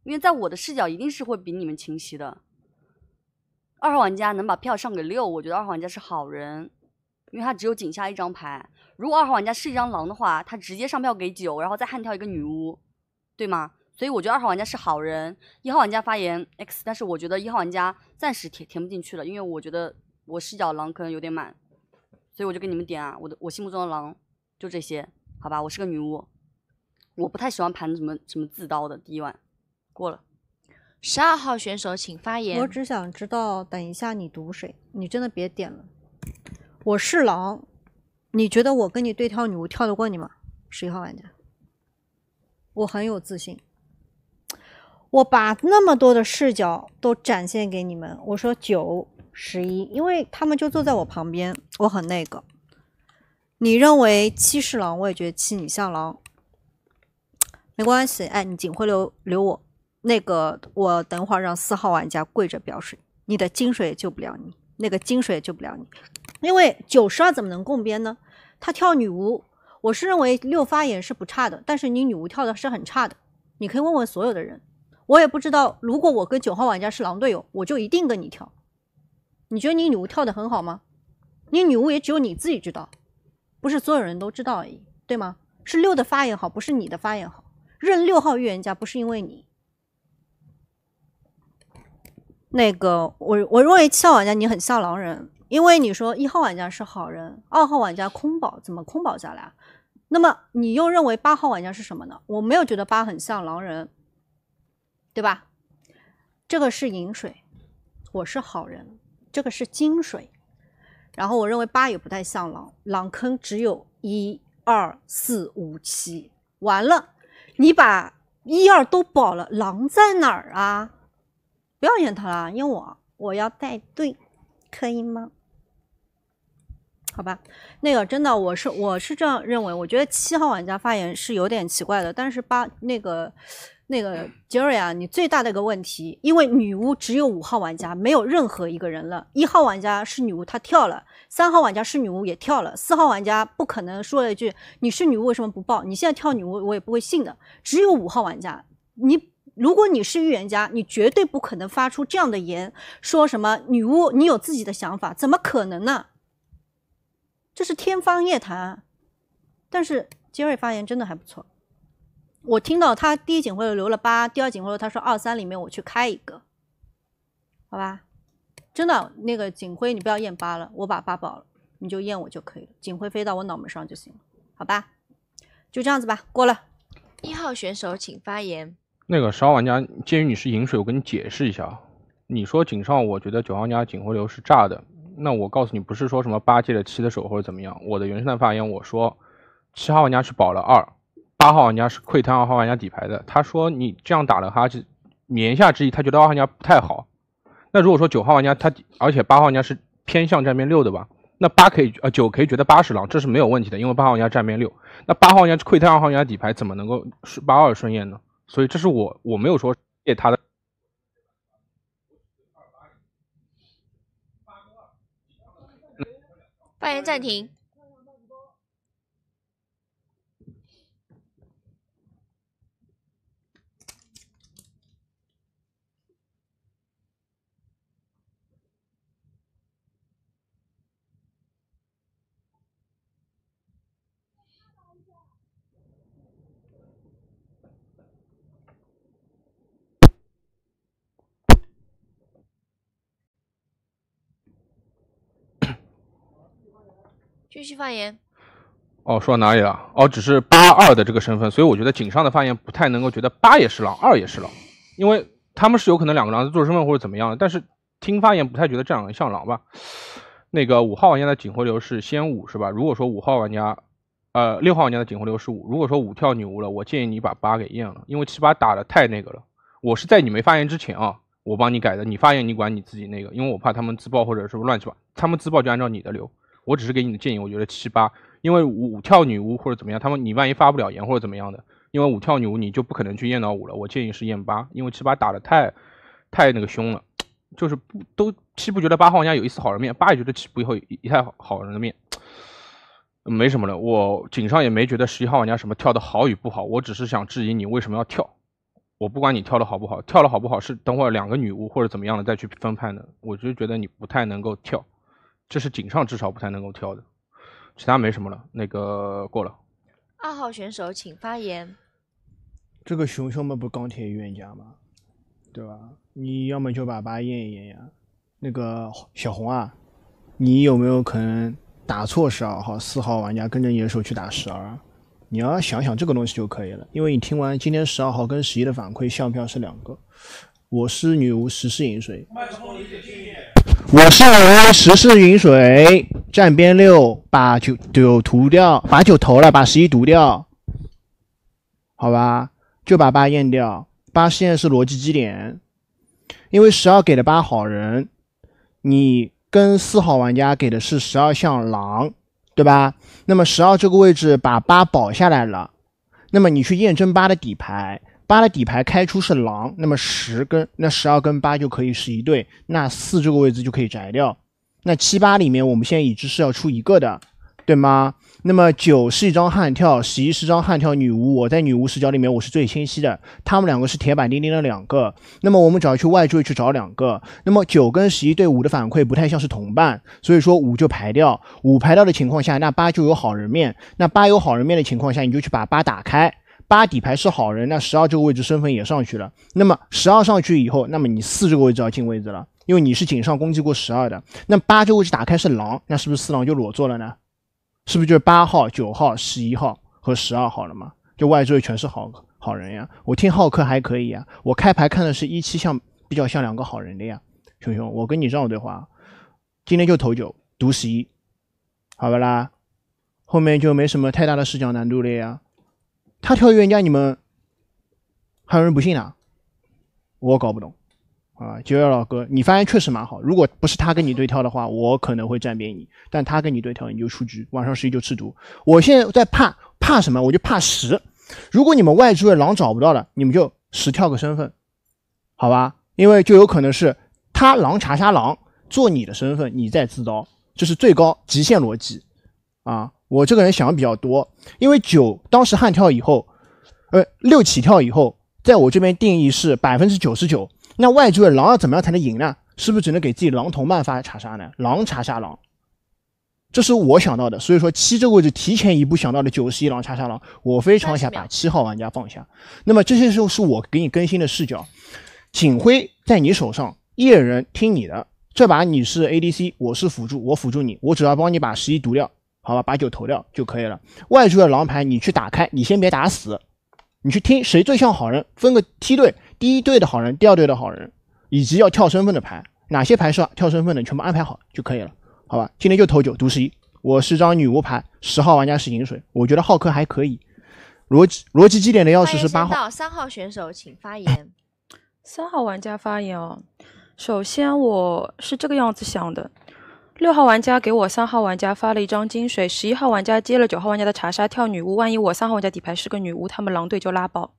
因为在我的视角一定是会比你们清晰的。二号玩家能把票上给六，我觉得二号玩家是好人，因为他只有井下一张牌。如果二号玩家是一张狼的话，他直接上票给九，然后再悍跳一个女巫，对吗？所以我觉得二号玩家是好人。一号玩家发言 X，但是我觉得一号玩家暂时填填不进去了，因为我觉得我视角狼可能有点满，所以我就给你们点啊。我的我心目中的狼就这些，好吧？我是个女巫，我不太喜欢盘什么什么自刀的。第一晚过了，十二号选手请发言。我只想知道，等一下你毒谁？你真的别点了，我是狼。你觉得我跟你对跳女巫跳得过你吗？十一号玩家，我很有自信。我把那么多的视角都展现给你们。我说九十一，因为他们就坐在我旁边，我很那个。你认为七是狼，我也觉得七你像狼，没关系。哎，你警徽留留我，那个我等会儿让四号玩家跪着表水，你的金水救不了你，那个金水也救不了你。因为九十二怎么能共编呢？他跳女巫，我是认为六发言是不差的，但是你女巫跳的是很差的。你可以问问所有的人，我也不知道。如果我跟九号玩家是狼队友，我就一定跟你跳。你觉得你女巫跳的很好吗？你女巫也只有你自己知道，不是所有人都知道而已，对吗？是六的发言好，不是你的发言好。认六号预言家不是因为你。那个，我我认为七号玩家你很像狼人。因为你说一号玩家是好人，二号玩家空保怎么空保下来？那么你又认为八号玩家是什么呢？我没有觉得八很像狼人，对吧？这个是银水，我是好人，这个是金水。然后我认为八也不太像狼，狼坑只有一二四五七。完了，你把一二都保了，狼在哪儿啊？不要演他了，用我，我要带队，可以吗？好吧，那个真的，我是我是这样认为。我觉得七号玩家发言是有点奇怪的，但是八那个那个杰 瑞啊，你最大的一个问题，因为女巫只有五号玩家没有任何一个人了。一号玩家是女巫，他跳了；三号玩家是女巫也跳了；四号玩家不可能说了一句你是女巫为什么不报？你现在跳女巫我也不会信的。只有五号玩家，你如果你是预言家，你绝对不可能发出这样的言，说什么女巫你有自己的想法，怎么可能呢？这是天方夜谭，但是杰瑞发言真的还不错，我听到他第一警徽留了八，第二警徽他说二三里面我去开一个，好吧，真的那个警徽你不要验八了，我把八保了，你就验我就可以了，警徽飞到我脑门上就行了，好吧，就这样子吧，过了，一号选手请发言。那个十二玩家，鉴于你是饮水，我跟你解释一下啊，你说警上，我觉得九号家警徽流是炸的。那我告诉你，不是说什么八借了七的手或者怎么样，我的原生态发言，我说七号玩家是保了二，八号玩家是窥探二号玩家底牌的。他说你这样打了，他是言下之意，他觉得二号玩家不太好。那如果说九号玩家他，而且八号玩家是偏向站边六的吧，那八可以啊，九可以觉得八是狼，这是没有问题的，因为八号玩家站边六，那八号玩家窥探二号玩家底牌怎么能够是八二顺验呢？所以这是我我没有说借他的。发言暂停。继续发言。哦，说到哪里了？哦，只是八二的这个身份，所以我觉得井上的发言不太能够觉得八也是狼，二也是狼，因为他们是有可能两个狼在做身份或者怎么样的。但是听发言不太觉得这两个像狼吧？那个五号玩家的警徽流是先五是吧？如果说五号玩家，呃，六号玩家的警徽流是五，如果说五跳女巫了，我建议你把八给验了，因为七八打的太那个了。我是在你没发言之前啊，我帮你改的。你发言你管你自己那个，因为我怕他们自爆或者是乱七八，他们自爆就按照你的流。我只是给你的建议，我觉得七八，因为五跳女巫或者怎么样，他们你万一发不了言或者怎么样的，因为五跳女巫你就不可能去验到五了。我建议是验八，因为七八打的太，太那个凶了，就是不都七不觉得八号玩家有一丝好人面，八也觉得七不一太好人的面，没什么了。我井上也没觉得十一号玩家什么跳的好与不好，我只是想质疑你为什么要跳，我不管你跳的好不好，跳的好不好是等会两个女巫或者怎么样的再去分派的，我就觉得你不太能够跳。这是井上至少不太能够挑的，其他没什么了。那个过了。二号选手请发言。这个熊熊们不是钢铁预言家吗？对吧？你要么就把八验一验呀。那个小红啊，你有没有可能打错十二号？四号玩家跟着你的手去打十二？你要想想这个东西就可以了。因为你听完今天十二号跟十一的反馈，相票是两个。我是女巫，十是饮水。麦克风我是十是云水站边六把九九涂掉，把九投了，把十一涂掉，好吧，就把八验掉。八现在是逻辑基点，因为十二给的八好人，你跟四号玩家给的是十二像狼，对吧？那么十二这个位置把八保下来了，那么你去验证八的底牌。八的底牌开出是狼，那么十跟那十二跟八就可以是一对，那四这个位置就可以摘掉。那七八里面，我们现在已知是要出一个的，对吗？那么九是一张悍跳，十一是张悍跳女巫。我在女巫视角里面我是最清晰的，他们两个是铁板钉钉的两个。那么我们只要去外位去找两个。那么九跟十一对五的反馈不太像是同伴，所以说五就排掉。五排掉的情况下，那八就有好人面。那八有好人面的情况下，你就去把八打开。八底牌是好人，那十二这个位置身份也上去了。那么十二上去以后，那么你四这个位置要进位置了，因为你是井上攻击过十二的。那八这个位置打开是狼，那是不是四狼就裸坐了呢？是不是就是八号、九号、十一号和十二号了吗？就外置位全是好好人呀。我听浩客还可以呀。我开牌看的是一七像比较像两个好人的呀，熊熊，我跟你这样对话，今天就投九，赌十一，好吧啦，后面就没什么太大的视角难度了呀。他跳预言家，你们还有人不信啊？我搞不懂啊，九月老哥，你发言确实蛮好。如果不是他跟你对跳的话，我可能会站边你。但他跟你对跳，你就出局，晚上十一就吃毒。我现在在怕，怕什么？我就怕十。如果你们外置的狼找不到了，你们就十跳个身份，好吧？因为就有可能是他狼查杀狼，做你的身份，你再自刀，就是最高极限逻辑啊。我这个人想的比较多，因为九当时悍跳以后，呃六起跳以后，在我这边定义是百分之九十九。那外置位狼要怎么样才能赢呢？是不是只能给自己狼同伴发查杀呢？狼查杀狼，这是我想到的。所以说七这个位置提前一步想到了九十一狼查杀狼，我非常想把七号玩家放下。那么这些时候是我给你更新的视角，警徽在你手上，猎人听你的。这把你是 ADC，我是辅助，我辅助你，我只要帮你把十一毒掉。好吧，把九投掉就可以了。外出的狼牌你去打开，你先别打死，你去听谁最像好人，分个梯队，第一队的好人，第二队的好人，以及要跳身份的牌，哪些牌是跳身份的，全部安排好就可以了。好吧，今天就投九，赌十一。我是张女巫牌，十号玩家是饮水，我觉得浩克还可以。逻辑逻辑基点的钥匙是八号。三号选手请发言，三号玩家发言哦。首先我是这个样子想的。六号玩家给我三号玩家发了一张金水，十一号玩家接了九号玩家的查杀跳女巫。万一我三号玩家底牌是个女巫，他们狼队就拉爆，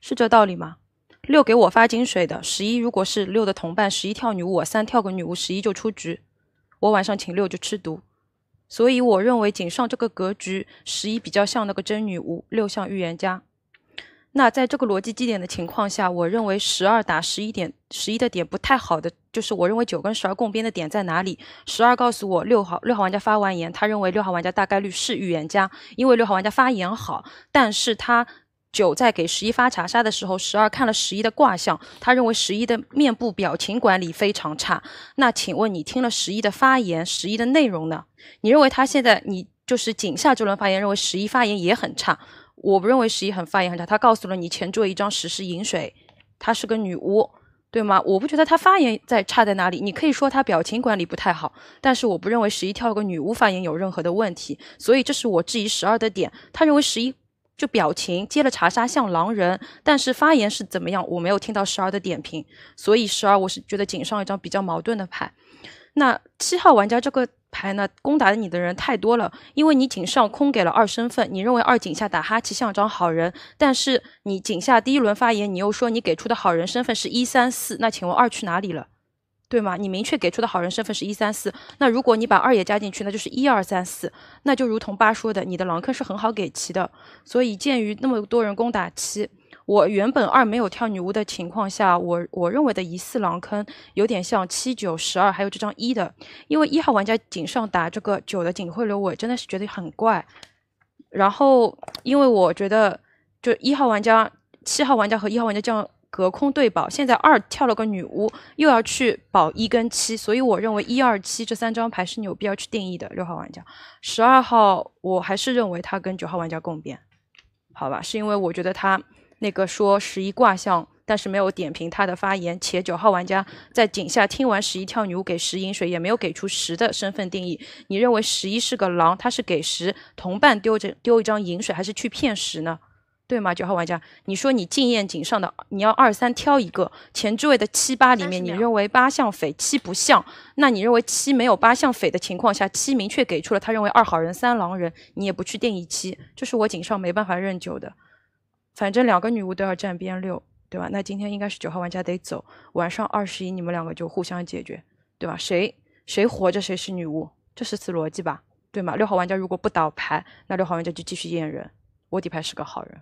是这道理吗？六给我发金水的十一，如果是六的同伴，十一跳女巫，我三跳个女巫，十一就出局。我晚上请六就吃毒。所以我认为井上这个格局，十一比较像那个真女巫，六像预言家。那在这个逻辑基点的情况下，我认为十二打十一点十一的点不太好的，就是我认为九跟十二共边的点在哪里？十二告诉我，六号六号玩家发完言，他认为六号玩家大概率是预言家，因为六号玩家发言好，但是他九在给十一发查杀的时候，十二看了十一的卦象，他认为十一的面部表情管理非常差。那请问你听了十一的发言，十一的内容呢？你认为他现在你就是井下这轮发言，认为十一发言也很差？我不认为十一很发言很差，他告诉了你前桌一张十是饮水，她是个女巫，对吗？我不觉得她发言在差在哪里。你可以说她表情管理不太好，但是我不认为十一跳个女巫发言有任何的问题。所以这是我质疑十二的点。他认为十一就表情接了查杀像狼人，但是发言是怎么样？我没有听到十二的点评，所以十二我是觉得井上一张比较矛盾的牌。那七号玩家这个。牌呢？攻打你的人太多了，因为你井上空给了二身份，你认为二井下打哈奇像张好人，但是你井下第一轮发言，你又说你给出的好人身份是一三四，那请问二去哪里了？对吗？你明确给出的好人身份是一三四，那如果你把二也加进去，那就是一二三四，那就如同八说的，你的狼坑是很好给齐的，所以鉴于那么多人攻打七。我原本二没有跳女巫的情况下，我我认为的疑似狼坑有点像七九十二，还有这张一的，因为一号玩家井上打这个九的警徽流，我真的是觉得很怪。然后，因为我觉得就一号玩家、七号玩家和一号玩家这样隔空对保，现在二跳了个女巫，又要去保一跟七，所以我认为一二七这三张牌是有必要去定义的。六号玩家，十二号，我还是认为他跟九号玩家共变，好吧，是因为我觉得他。那个说十一卦象，但是没有点评他的发言。且九号玩家在井下听完十一跳女巫给十饮水，也没有给出十的身份定义。你认为十一是个狼，他是给十同伴丢着丢一张饮水，还是去骗十呢？对吗？九号玩家，你说你进宴井上的，你要二三挑一个。前置位的七八里面，你认为八像匪，七不像。那你认为七没有八像匪的情况下，七明确给出了他认为二好人三狼人，你也不去定义七，这是我井上没办法认九的。反正两个女巫都要站边六，对吧？那今天应该是九号玩家得走，晚上二十一你们两个就互相解决，对吧？谁谁活着谁是女巫，这是此逻辑吧？对吗？六号玩家如果不倒牌，那六号玩家就继续验人。我底牌是个好人，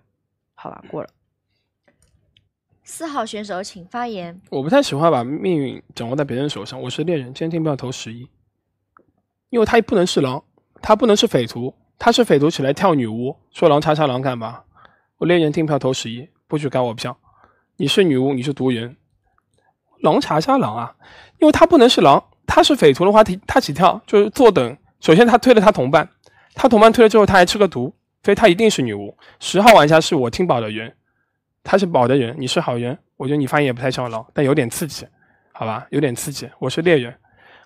好吧，过了。四号选手请发言。我不太喜欢把命运掌握在别人手上。我是猎人，今天不要投十一，因为他也不能是狼，他不能是匪徒，他是匪徒起来跳女巫，说狼叉叉狼干嘛？我猎人订票投十一，不许改我票。你是女巫，你是毒人，狼查杀狼啊，因为他不能是狼，他是匪徒的话，他起跳就是坐等。首先他推了他同伴，他同伴推了之后他还吃个毒，所以他一定是女巫。十号玩家是我听宝的人，他是宝的人，你是好人。我觉得你发言也不太像狼，但有点刺激，好吧，有点刺激。我是猎人，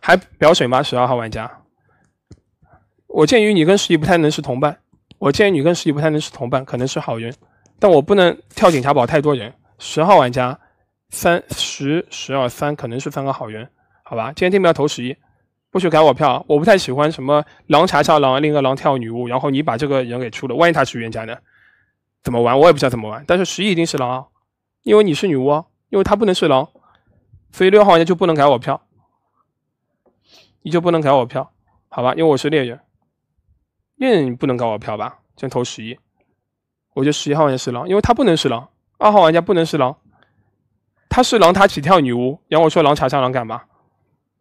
还表水吗？十二号玩家，我鉴于你跟十一不太能是同伴。我建议你跟十一不太能是同伴，可能是好人，但我不能跳警察保太多人。十号玩家，三十十二三可能是三个好人，好吧？今天定票投十一，不许改我票。我不太喜欢什么狼查杀狼，另一个狼跳女巫，然后你把这个人给出了，万一他是预言家呢？怎么玩我也不知道怎么玩，但是十一一定是狼，因为你是女巫，因为他不能是狼，所以六号玩家就不能改我票，你就不能改我票，好吧？因为我是猎人。验你不能搞我票吧？先投十一，我觉得十一号玩家是狼，因为他不能是狼。二号玩家不能是狼，他是狼，他起跳女巫。然后我说狼查杀狼干嘛？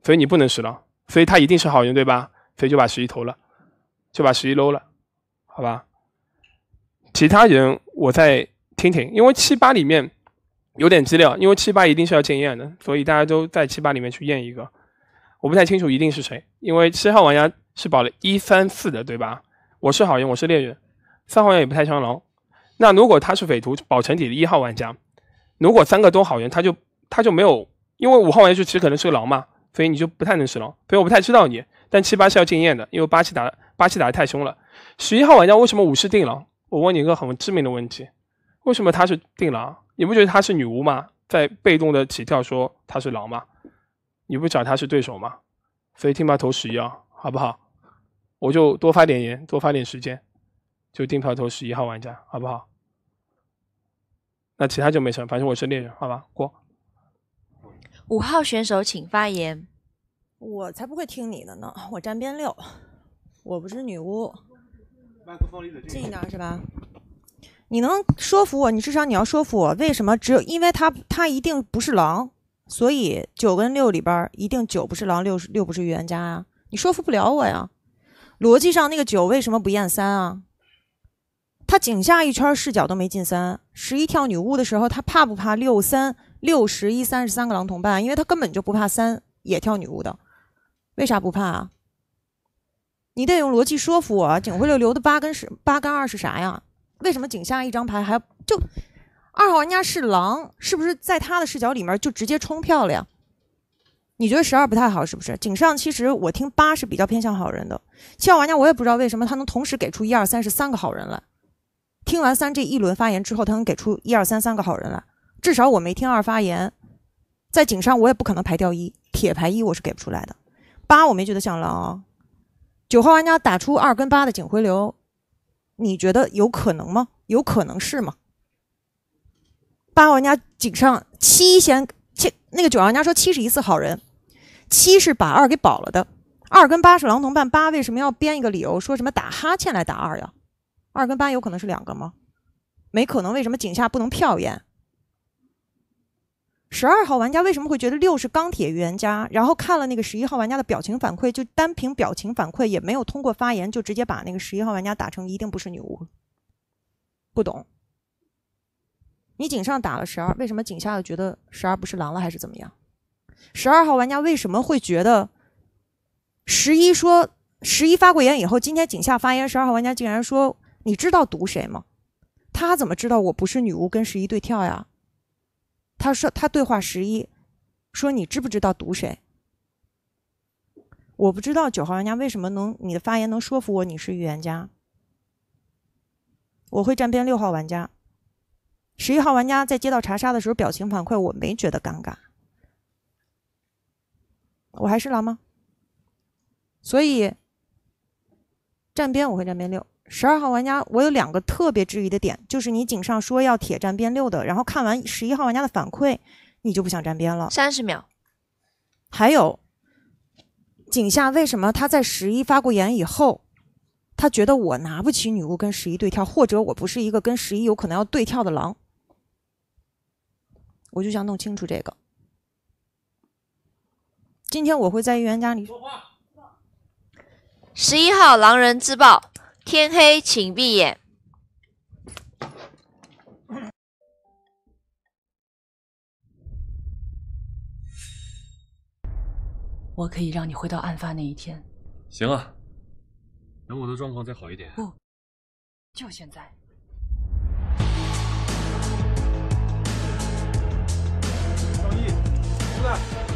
所以你不能是狼，所以他一定是好人，对吧？所以就把十一投了，就把十一搂了，好吧？其他人我再听听，因为七八里面有点资料，因为七八一定是要进验的，所以大家都在七八里面去验一个。我不太清楚一定是谁，因为七号玩家是保了一三四的，对吧？我是好人，我是猎人，三号人也不太像狼。那如果他是匪徒，保全体的一号玩家，如果三个都好人，他就他就没有，因为五号玩家就其实可能是个狼嘛，所以你就不太能是狼，所以我不太知道你。但七八是要经验的，因为八七打八七打的太凶了。十一号玩家为什么武士定狼？我问你一个很致命的问题：为什么他是定狼？你不觉得他是女巫吗？在被动的起跳说他是狼吗？你不找他是对手吗？所以听吧，投十一号，好不好？我就多发点言，多发点时间，就定票投十一号玩家，好不好？那其他就没事，反正我是猎人，好吧，过。五号选手请发言。我才不会听你的呢，我站边六，我不是女巫。麦克风离得近一点是吧？你能说服我？你至少你要说服我，为什么只有？因为他他一定不是狼，所以九跟六里边一定九不是狼，六是六不是预言家啊！你说服不了我呀。逻辑上，那个九为什么不验三啊？他井下一圈视角都没进三，十一跳女巫的时候，他怕不怕六三六十一三十三个狼同伴？因为他根本就不怕三，也跳女巫的，为啥不怕啊？你得用逻辑说服我。警徽六留的八跟是八跟二是啥呀？为什么井下一张牌还就二号玩家是狼？是不是在他的视角里面就直接冲票了呀？你觉得十二不太好，是不是？井上其实我听八是比较偏向好人的。七号玩家我也不知道为什么他能同时给出一二三，是三个好人来。听完三这一轮发言之后，他能给出一二三三个好人来，至少我没听二发言，在井上我也不可能排掉一铁排一我是给不出来的。八我没觉得像狼啊。九号玩家打出二跟八的警徽流，你觉得有可能吗？有可能是吗？八号玩家井上七先七那个九号玩家说七是一次好人。七是把二给保了的，二跟八是狼同伴。八为什么要编一个理由，说什么打哈欠来打二呀？二跟八有可能是两个吗？没可能。为什么井下不能票言？十二号玩家为什么会觉得六是钢铁预言家？然后看了那个十一号玩家的表情反馈，就单凭表情反馈也没有通过发言，就直接把那个十一号玩家打成一定不是女巫。不懂。你井上打了十二，为什么井下的觉得十二不是狼了，还是怎么样？十二号玩家为什么会觉得十一说十一发过言以后，今天井下发言，十二号玩家竟然说：“你知道赌谁吗？”他怎么知道我不是女巫跟十一对跳呀？他说他对话十一，说：“你知不知道赌谁？”我不知道九号玩家为什么能你的发言能说服我你是预言家。我会站边六号玩家。十一号玩家在接到查杀的时候，表情反馈我没觉得尴尬。我还是狼吗？所以站边我会站边六十二号玩家，我有两个特别质疑的点，就是你井上说要铁站边六的，然后看完十一号玩家的反馈，你就不想站边了。三十秒。还有井下为什么他在十一发过言以后，他觉得我拿不起女巫跟十一对跳，或者我不是一个跟十一有可能要对跳的狼？我就想弄清楚这个。今天我会在预言家里。说话。十一号狼人自爆，天黑请闭眼。我可以让你回到案发那一天。行啊，等我的状况再好一点。不，就现在。张毅，出来。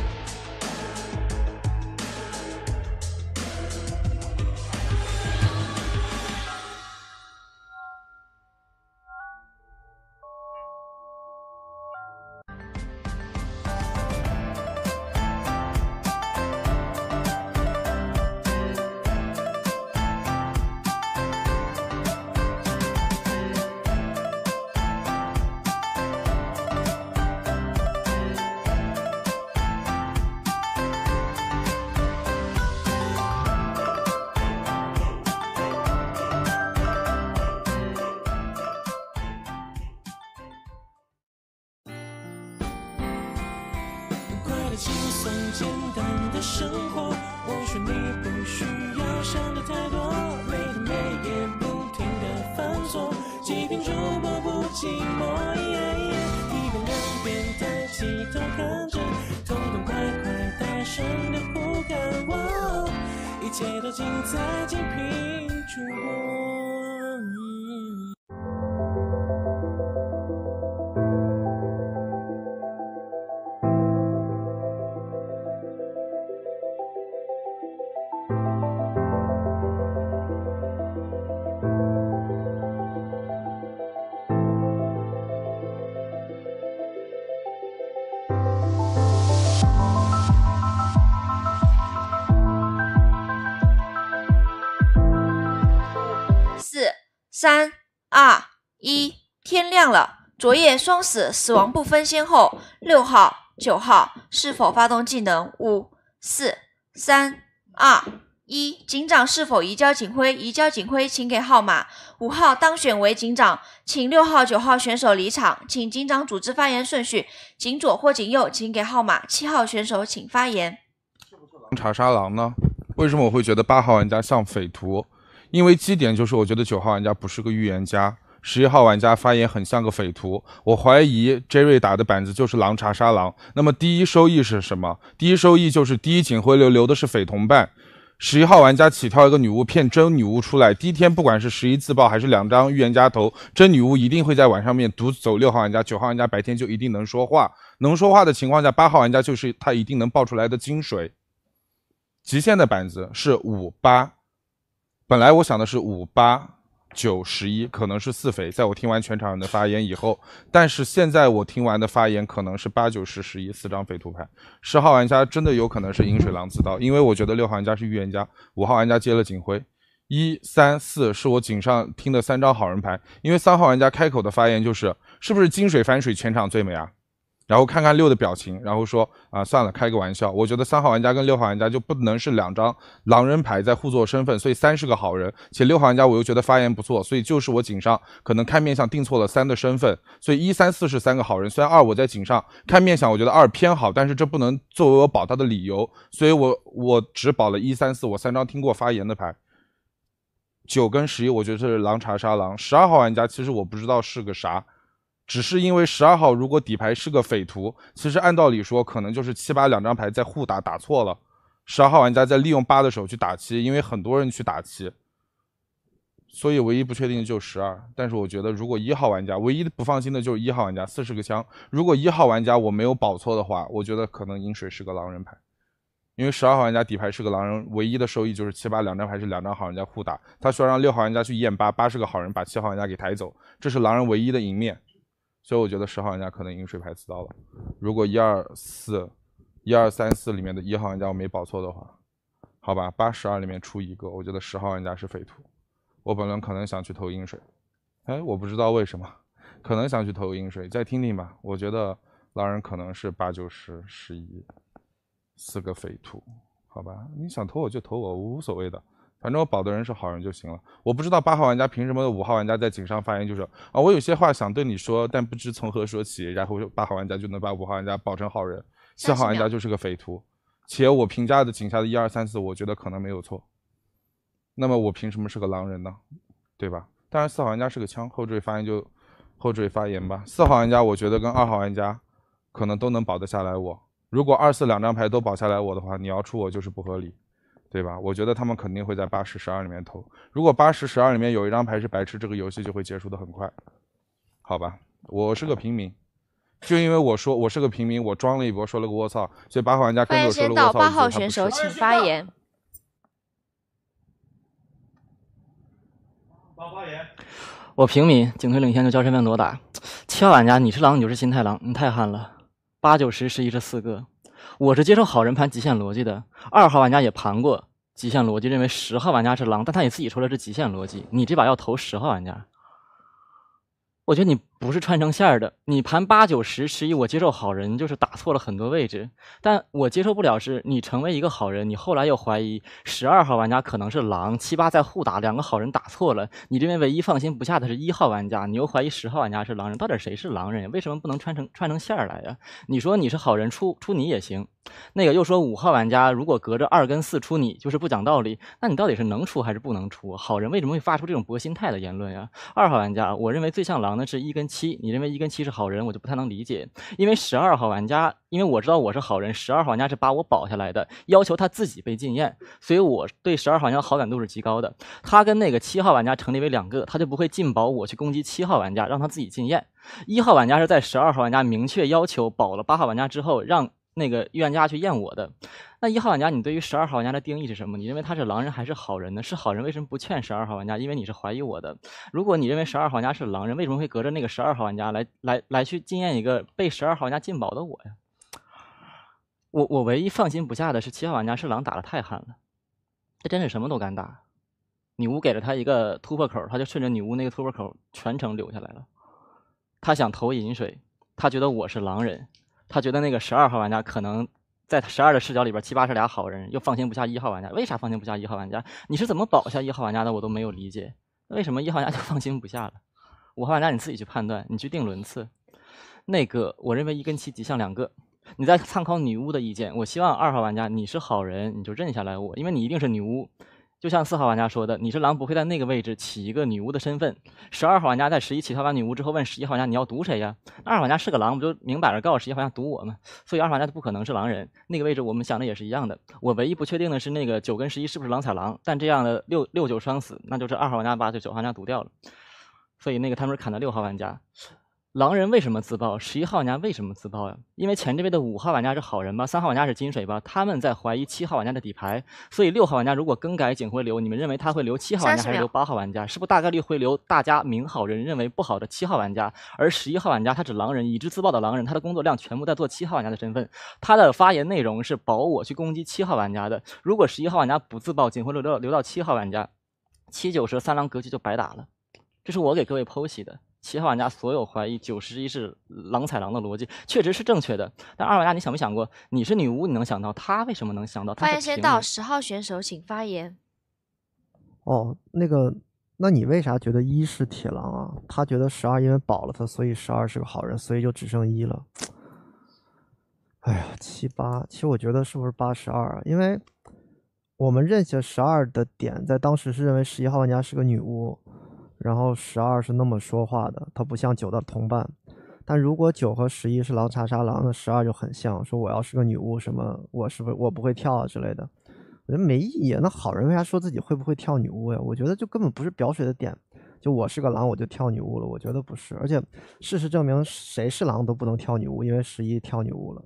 三二一，天亮了。昨夜双死，死亡不分先后。六号、九号是否发动技能？五四三二一，警长是否移交警徽？移交警徽，请给号码。五号当选为警长，请六号、九号选手离场，请警长组织发言顺序，警左或警右，请给号码。七号选手请发言。查杀狼呢？为什么我会觉得八号玩家像匪徒？因为基点就是，我觉得九号玩家不是个预言家，十一号玩家发言很像个匪徒。我怀疑 Jerry 打的板子就是狼查杀狼。那么第一收益是什么？第一收益就是第一警徽流留的是匪同伴。十一号玩家起跳一个女巫，骗真女巫出来。第一天不管是十一自爆还是两张预言家头，真女巫一定会在晚上面独走。六号玩家、九号玩家白天就一定能说话。能说话的情况下，八号玩家就是他一定能爆出来的金水。极限的板子是五八。本来我想的是五八九十一，可能是四匪。在我听完全场人的发言以后，但是现在我听完的发言可能是八九十十一四张匪徒牌。十号玩家真的有可能是饮水狼自刀，因为我觉得六号玩家是预言家，五号玩家接了警徽，一三四是我警上听的三张好人牌，因为三号玩家开口的发言就是是不是金水反水全场最美啊。然后看看六的表情，然后说啊，算了，开个玩笑。我觉得三号玩家跟六号玩家就不能是两张狼人牌在互作身份，所以三是个好人。且六号玩家我又觉得发言不错，所以就是我井上可能看面相定错了三的身份，所以一三四是三个好人。虽然二我在井上看面相，我觉得二偏好，但是这不能作为我保他的理由，所以我我只保了一三四，我三张听过发言的牌。九跟十一，我觉得是狼查杀狼。十二号玩家其实我不知道是个啥。只是因为十二号如果底牌是个匪徒，其实按道理说可能就是七八两张牌在互打打错了。十二号玩家在利用八的时候去打七，因为很多人去打七，所以唯一不确定的就十二。但是我觉得如果一号玩家唯一的不放心的就是一号玩家四十个枪。如果一号玩家我没有保错的话，我觉得可能饮水是个狼人牌，因为十二号玩家底牌是个狼人，唯一的收益就是七八两张牌是两张好人，在互打，他需要让六号玩家去验八，八是个好人把七号玩家给抬走，这是狼人唯一的赢面。所以我觉得十号玩家可能饮水牌刺刀了。如果一二四、一二三四里面的一号玩家我没保错的话，好吧，八十二里面出一个，我觉得十号玩家是匪徒。我本轮可能想去投饮水，哎，我不知道为什么，可能想去投饮水。再听听吧，我觉得狼人可能是八九十十一四个匪徒，好吧，你想投我就投我，无所谓的。反正我保的人是好人就行了。我不知道八号玩家凭什么五号玩家在井上发言，就是啊，我有些话想对你说，但不知从何说起。然后八号玩家就能把五号玩家保成好人，七号玩家就是个匪徒。且我评价的井下的一二三四，我觉得可能没有错。那么我凭什么是个狼人呢？对吧？但是四号玩家是个枪，后缀发言就后缀发言吧。四号玩家我觉得跟二号玩家可能都能保得下来我。如果二四两张牌都保下来我的话，你要出我就是不合理。对吧？我觉得他们肯定会在八十、十二里面投。如果八十、十二里面有一张牌是白痴，这个游戏就会结束的很快。好吧，我是个平民，就因为我说我是个平民，我装了一波，说了个卧槽，所以八号玩家跟着说了卧槽，八号选手请发言。我平民，警队领先就交身份多打。七号玩家，你是狼，你就是新太狼，你太憨了。八、九十、十一这四个。我是接受好人盘极限逻辑的，二号玩家也盘过极限逻辑，认为十号玩家是狼，但他也自己说的是极限逻辑。你这把要投十号玩家，我觉得你。不是串成线儿的，你盘八九十十一，我接受好人，就是打错了很多位置。但我接受不了是你成为一个好人，你后来又怀疑十二号玩家可能是狼，七八在互打，两个好人打错了。你这边唯一放心不下的是一号玩家，你又怀疑十号玩家是狼人，到底谁是狼人？为什么不能串成串成线儿来呀？你说你是好人，出出你也行。那个又说五号玩家如果隔着二跟四出你，就是不讲道理。那你到底是能出还是不能出好人？为什么会发出这种博心态的言论呀？二号玩家，我认为最像狼的是一跟。七，你认为一跟七是好人，我就不太能理解，因为十二号玩家，因为我知道我是好人，十二号玩家是把我保下来的，要求他自己被禁言，所以我对十二号玩家好感度是极高的。他跟那个七号玩家成立为两个，他就不会禁保我去攻击七号玩家，让他自己禁言。一号玩家是在十二号玩家明确要求保了八号玩家之后，让。那个预言家去验我的，那一号玩家，你对于十二号玩家的定义是什么？你认为他是狼人还是好人呢？是好人为什么不劝十二号玩家？因为你是怀疑我的。如果你认为十二号玩家是狼人，为什么会隔着那个十二号玩家来来来去进验一个被十二号玩家进保的我呀？我我唯一放心不下的是七号玩家是狼打的太狠了，他真是什么都敢打。女巫给了他一个突破口，他就顺着女巫那个突破口全程留下来了。他想投银水，他觉得我是狼人。他觉得那个十二号玩家可能在十二的视角里边七八是俩好人，又放心不下一号玩家。为啥放心不下一号玩家？你是怎么保下一号玩家的？我都没有理解。为什么一号玩家就放心不下了？五号玩家你自己去判断，你去定轮次。那个我认为一跟七极像两个，你再参考女巫的意见。我希望二号玩家你是好人，你就认下来我，因为你一定是女巫。就像四号玩家说的，你是狼不会在那个位置起一个女巫的身份。十二号玩家在十一起跳完女巫之后，问十一号玩家你要毒谁呀？二号玩家是个狼，不就明摆着告诉十一号玩家毒我吗？所以二号玩家就不可能是狼人。那个位置我们想的也是一样的。我唯一不确定的是那个九跟十一是不是狼踩狼。但这样的六六九双死，那就是二号玩家把这九号玩家毒掉了。所以那个他们砍的六号玩家。狼人为什么自爆？十一号玩家为什么自爆呀？因为前这边的五号玩家是好人吧，三号玩家是金水吧，他们在怀疑七号玩家的底牌。所以六号玩家如果更改警徽流，你们认为他会留七号玩家还是留八号玩家？是不大概率会留大家明好人认为不好的七号玩家？而十一号玩家他指狼人，已知自爆的狼人，他的工作量全部在做七号玩家的身份。他的发言内容是保我去攻击七号玩家的。如果十一号玩家不自爆警徽流留留到七号玩家，七九十三狼格局就白打了。这是我给各位剖析的。七号玩家所有怀疑九十一是狼踩狼的逻辑确实是正确的，但二玩家你想没想过，你是女巫，你能想到他为什么能想到他发言先到十号选手，请发言。哦，那个，那你为啥觉得一是铁狼啊？他觉得十二因为保了他，所以十二是个好人，所以就只剩一了。哎呀，七八，其实我觉得是不是八十二？因为我们认下十二的点在当时是认为十一号玩家是个女巫。然后十二是那么说话的，他不像九的同伴。但如果九和十一是狼叉杀狼的，十二就很像，说我要是个女巫什么，我是不是我不会跳啊之类的。我觉得没意义。那好人为啥说自己会不会跳女巫呀？我觉得就根本不是表水的点。就我是个狼，我就跳女巫了。我觉得不是。而且事实证明，谁是狼都不能跳女巫，因为十一跳女巫了。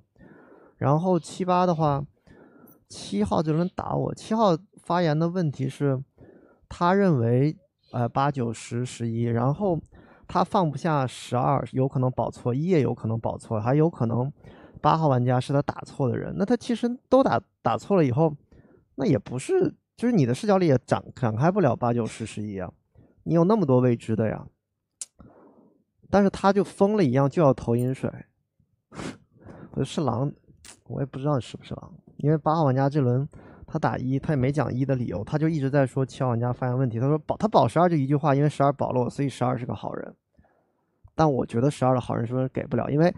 然后七八的话，七号就能打我。七号发言的问题是，他认为。呃，八九十十一，然后他放不下十二，有可能保错，一也有可能保错，还有可能八号玩家是他打错的人。那他其实都打打错了以后，那也不是，就是你的视角里也展展开不了八九十十一啊，你有那么多未知的呀。但是他就疯了一样就要投饮水，是狼，我也不知道是不是狼，因为八号玩家这轮。他打一，他也没讲一的理由，他就一直在说七号玩家发现问题。他说保他保十二就一句话，因为十二保了我，所以十二是个好人。但我觉得十二的好人是不是给不了？因为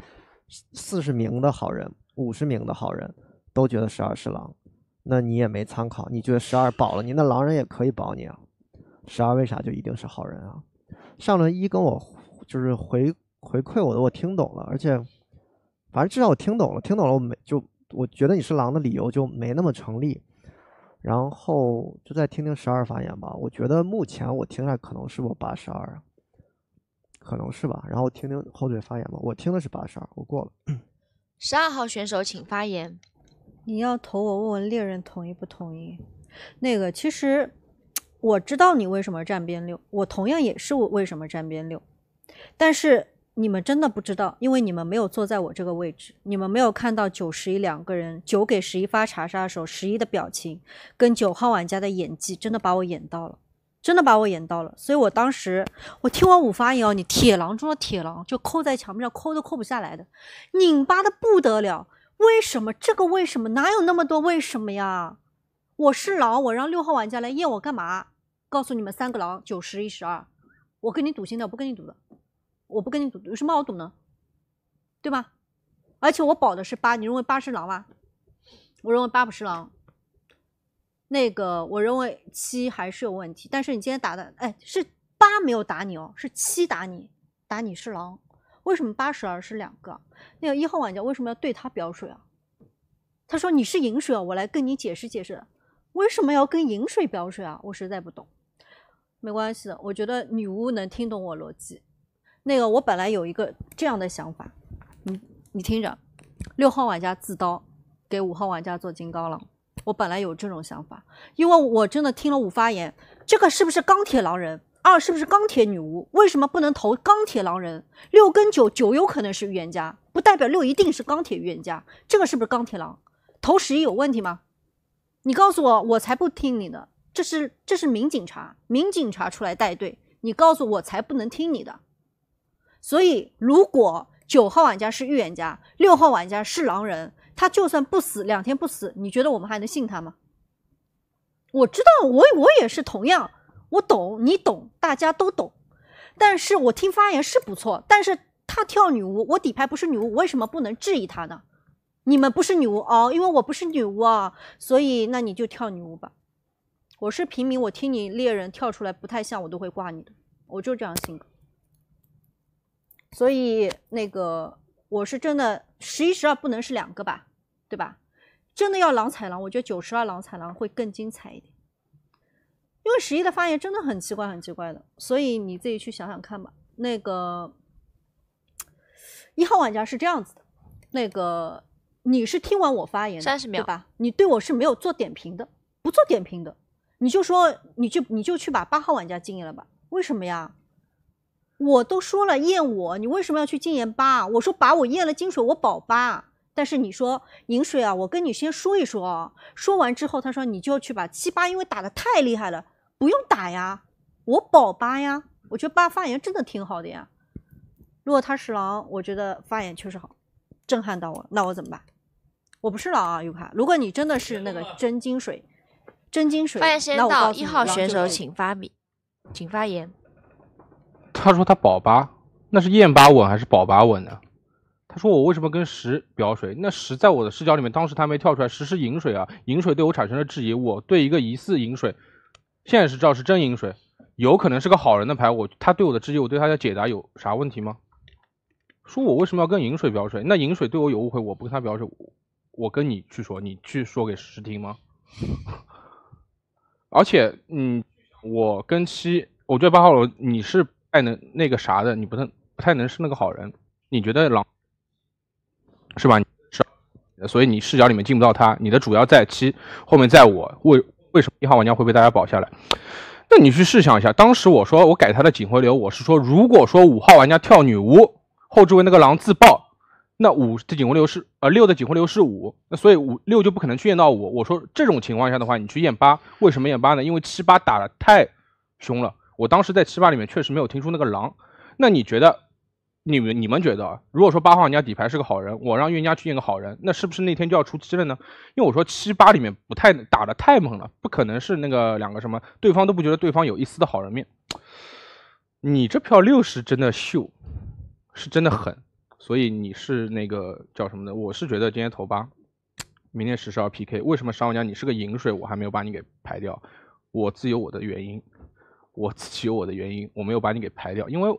四十名的好人、五十名的好人都觉得十二是狼，那你也没参考，你觉得十二保了你，那狼人也可以保你啊。十二为啥就一定是好人啊？上轮一跟我就是回回馈我的，我听懂了，而且反正至少我听懂了，听懂了我没就我觉得你是狼的理由就没那么成立。然后就再听听十二发言吧，我觉得目前我听来可能是我八十二啊，可能是吧。然后听听后嘴发言吧，我听的是八十二，我过了。十二号选手请发言。你要投我？问问猎人同意不同意？那个其实我知道你为什么站边六，我同样也是我为什么站边六，但是。你们真的不知道，因为你们没有坐在我这个位置，你们没有看到九十一两个人九给十一发查杀的时候，十一的表情跟九号玩家的演技真的把我演到了，真的把我演到了。所以我当时我听完五发以后，你铁狼中的铁狼就扣在墙壁上扣都扣不下来的，拧巴的不得了。为什么这个为什么哪有那么多为什么呀？我是狼，我让六号玩家来验我干嘛？告诉你们三个狼九十一十二，我跟你赌心的，我不跟你赌的。我不跟你赌，有什么好赌呢？对吧？而且我保的是八，你认为八是狼吗？我认为八不是狼。那个，我认为七还是有问题。但是你今天打的，哎，是八没有打你哦，是七打你，打你是狼。为什么八十二是两个？那个一号玩家为什么要对他表水啊？他说你是饮水啊，我来跟你解释解释，为什么要跟饮水表水啊？我实在不懂。没关系，我觉得女巫能听懂我逻辑。那个，我本来有一个这样的想法，你你听着，六号玩家自刀，给五号玩家做金刚狼，我本来有这种想法，因为我真的听了五发言，这个是不是钢铁狼人？二是不是钢铁女巫？为什么不能投钢铁狼人？六跟九九有可能是预言家，不代表六一定是钢铁预言家。这个是不是钢铁狼？投十一有问题吗？你告诉我，我才不听你的。这是这是民警察，民警察出来带队，你告诉我才不能听你的。所以，如果九号玩家是预言家，六号玩家是狼人，他就算不死两天不死，你觉得我们还能信他吗？我知道，我我也是同样，我懂你懂，大家都懂。但是我听发言是不错，但是他跳女巫，我底牌不是女巫，我为什么不能质疑他呢？你们不是女巫哦，因为我不是女巫啊，所以那你就跳女巫吧。我是平民，我听你猎人跳出来不太像，我都会挂你的，我就这样性格。所以那个我是真的十一十二不能是两个吧，对吧？真的要狼踩狼，我觉得九十二狼踩狼会更精彩一点，因为十一的发言真的很奇怪，很奇怪的。所以你自己去想想看吧。那个一号玩家是这样子的，那个你是听完我发言三十秒对吧？你对我是没有做点评的，不做点评的，你就说你就你就去把八号玩家禁言了吧？为什么呀？我都说了验我，你为什么要去禁言八？我说把我验了金水，我保八。但是你说饮水啊，我跟你先说一说啊。说完之后，他说你就去把七八，因为打的太厉害了，不用打呀，我保八呀。我觉得八发言真的挺好的呀。如果他是狼，我觉得发言确实好，震撼到我。那我怎么办？我不是狼啊，优卡。如果你真的是那个真金水，真金水发言时间到，一号选手请发米，请发言。他说他保八，那是验八稳还是保八稳呢？他说我为什么跟十表水？那十在我的视角里面，当时他没跳出来，十是饮水啊，饮水对我产生了质疑。我对一个疑似饮水，现在知道是真饮水，有可能是个好人的牌。我他对我的质疑，我对他的解答有啥问题吗？说我为什么要跟饮水表水？那饮水对我有误会，我不跟他表水，我跟你去说，你去说给十听吗？而且，嗯，我跟七，我觉得八号楼你是。太能那个啥的，你不能，太能是那个好人。你觉得狼是吧？是，所以你视角里面进不到他。你的主要在七后面，在我为为什么一号玩家会被大家保下来？那你去试想一下，当时我说我改他的警徽流，我是说，如果说五号玩家跳女巫，后置位那个狼自爆，那五的警徽流是呃六的警徽流是五，那所以五六就不可能去验到五。我说这种情况下的话，你去验八，为什么验八呢？因为七八打的太凶了。我当时在七八里面确实没有听出那个狼，那你觉得，你们你们觉得，如果说八号玩家底牌是个好人，我让冤家去验个好人，那是不是那天就要出七了呢？因为我说七八里面不太打的太猛了，不可能是那个两个什么，对方都不觉得对方有一丝的好人面。你这票六是真的秀，是真的狠，所以你是那个叫什么的？我是觉得今天投八，明天十十二 PK，为什么商玩家你是个银水，我还没有把你给排掉，我自有我的原因。我自己有我的原因，我没有把你给排掉，因为，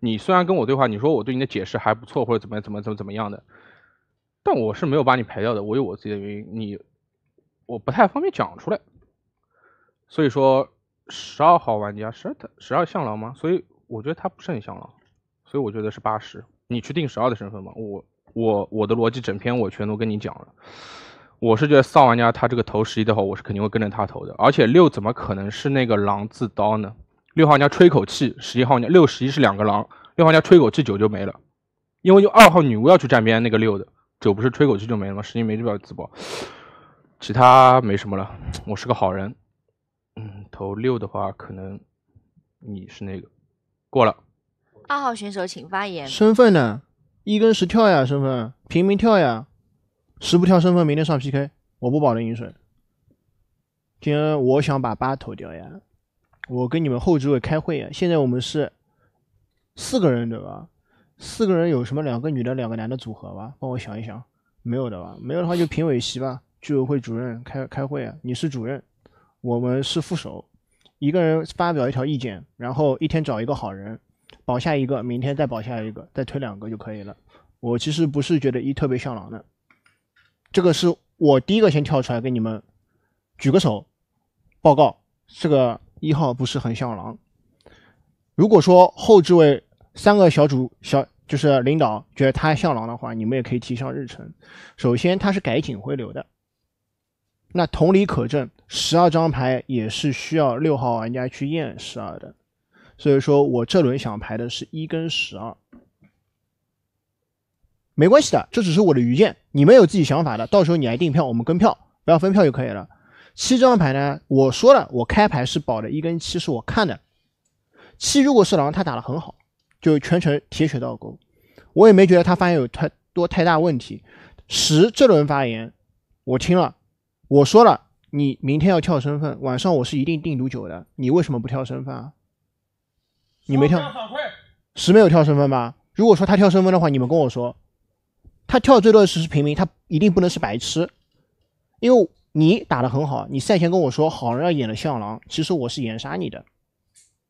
你虽然跟我对话，你说我对你的解释还不错，或者怎么怎么怎么怎么样的，但我是没有把你排掉的，我有我自己的原因，你我不太方便讲出来，所以说十二号玩家十二十二向狼吗？所以我觉得他不是很向狼，所以我觉得是八十，你去定十二的身份吧，我我我的逻辑整篇我全都跟你讲了。我是觉得三号玩家他这个投十一的话，我是肯定会跟着他投的。而且六怎么可能是那个狼自刀呢？六号玩家吹口气，十一号玩家六十一是两个狼。六号玩家吹口气九就没了，因为就二号女巫要去站边那个六的九不是吹口气就没了吗？十一没这把自爆，其他没什么了。我是个好人，嗯，投六的话可能你是那个过了。二号选手请发言。身份呢？一跟十跳呀，身份平民跳呀。十不跳身份，明天上 PK。我不保那饮水。今天我想把八投掉呀。我跟你们后置位开会啊。现在我们是四个人对吧？四个人有什么两个女的两个男的组合吧？帮我想一想。没有的吧？没有的话就评委席吧。居委会主任开开会啊。你是主任，我们是副手。一个人发表一条意见，然后一天找一个好人保下一个，明天再保下一个，再推两个就可以了。我其实不是觉得一特别像狼的。这个是我第一个先跳出来给你们举个手，报告这个一号不是很像狼。如果说后置位三个小组小就是领导觉得他像狼的话，你们也可以提上日程。首先他是改警回流的，那同理可证，十二张牌也是需要六号玩家去验十二的。所以说我这轮想排的是一跟十二。没关系的，这只是我的愚见。你们有自己想法的，到时候你来订票，我们跟票，不要分票就可以了。七这张牌呢，我说了，我开牌是保的，一跟七是我看的。七如果是狼，他打的很好，就全程铁血倒钩，我也没觉得他发言有太多太大问题。十这轮发言，我听了，我说了，你明天要跳身份，晚上我是一定订毒酒的，你为什么不跳身份？啊？你没跳？十没有跳身份吧？如果说他跳身份的话，你们跟我说。他跳最弱的是平民，他一定不能是白痴，因为你打的很好，你赛前跟我说好人要演的像狼，其实我是演杀你的。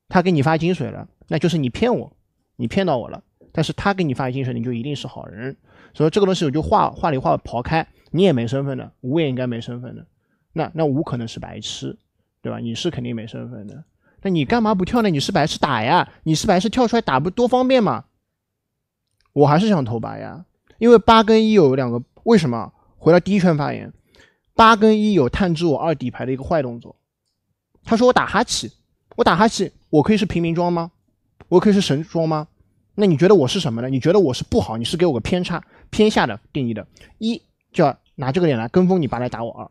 他给你发金水了，那就是你骗我，你骗到我了。但是他给你发金水，你就一定是好人。所以这个东西我就话话里话刨开，你也没身份的，我也应该没身份的。那那我可能是白痴，对吧？你是肯定没身份的。那你干嘛不跳呢？你是白痴打呀？你是白痴跳出来打，不多方便吗？我还是想投白呀。因为八跟一有两个，为什么回到第一圈发言？八跟一有探知我二底牌的一个坏动作。他说我打哈气，我打哈气，我可以是平民装吗？我可以是神装吗？那你觉得我是什么呢？你觉得我是不好？你是给我个偏差偏下的定义的。一就要拿这个点来跟风，你八来打我二。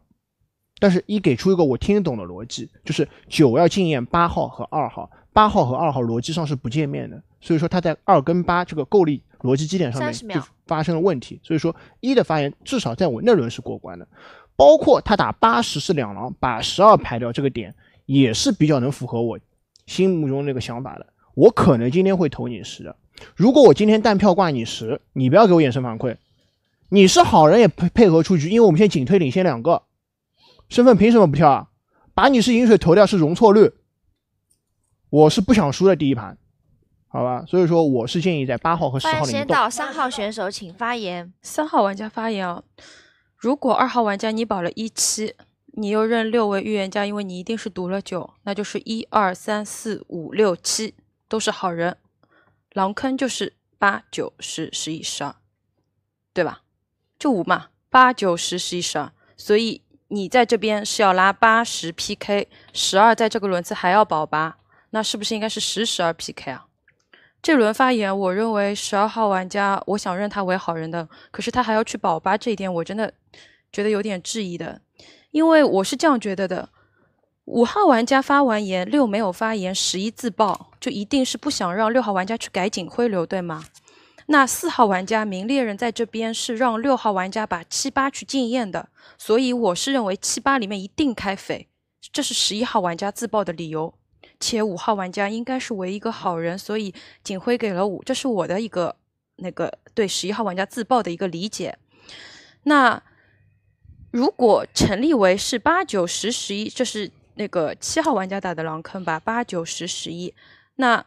但是，一给出一个我听得懂的逻辑，就是九要禁验八号和二号，八号和二号逻辑上是不见面的。所以说他在二跟八这个够力。逻辑基点上面就发生了问题，所以说一的发言至少在我那轮是过关的，包括他打八十是两狼把十二排掉这个点也是比较能符合我心目中那个想法的。我可能今天会投你十，如果我今天单票挂你十，你不要给我眼神反馈，你是好人也配配合出局，因为我们现在警推领先两个身份凭什么不跳啊？把你是饮水投掉是容错率，我是不想输的第一盘。好吧，所以说我是建议在八号和十号里面先到三号选手请发言。三号玩家发言哦。如果二号玩家你保了一七，你又认六位预言家，因为你一定是赌了九，那就是一二三四五六七都是好人，狼坑就是八九十十一十二，对吧？就五嘛，八九十十一十二，所以你在这边是要拉八十 PK，十二在这个轮次还要保八，那是不是应该是十十二 PK 啊？这轮发言，我认为十二号玩家，我想认他为好人的，可是他还要去保八，这一点我真的觉得有点质疑的，因为我是这样觉得的：五号玩家发完言，六没有发言，十一自爆，就一定是不想让六号玩家去改警徽流，对吗？那四号玩家明猎人在这边是让六号玩家把七八去禁验的，所以我是认为七八里面一定开匪，这是十一号玩家自爆的理由。且五号玩家应该是唯一个好人，所以警徽给了五。这是我的一个那个对十一号玩家自爆的一个理解。那如果陈立维是八九十十一，这是那个七号玩家打的狼坑吧？八九十十一，那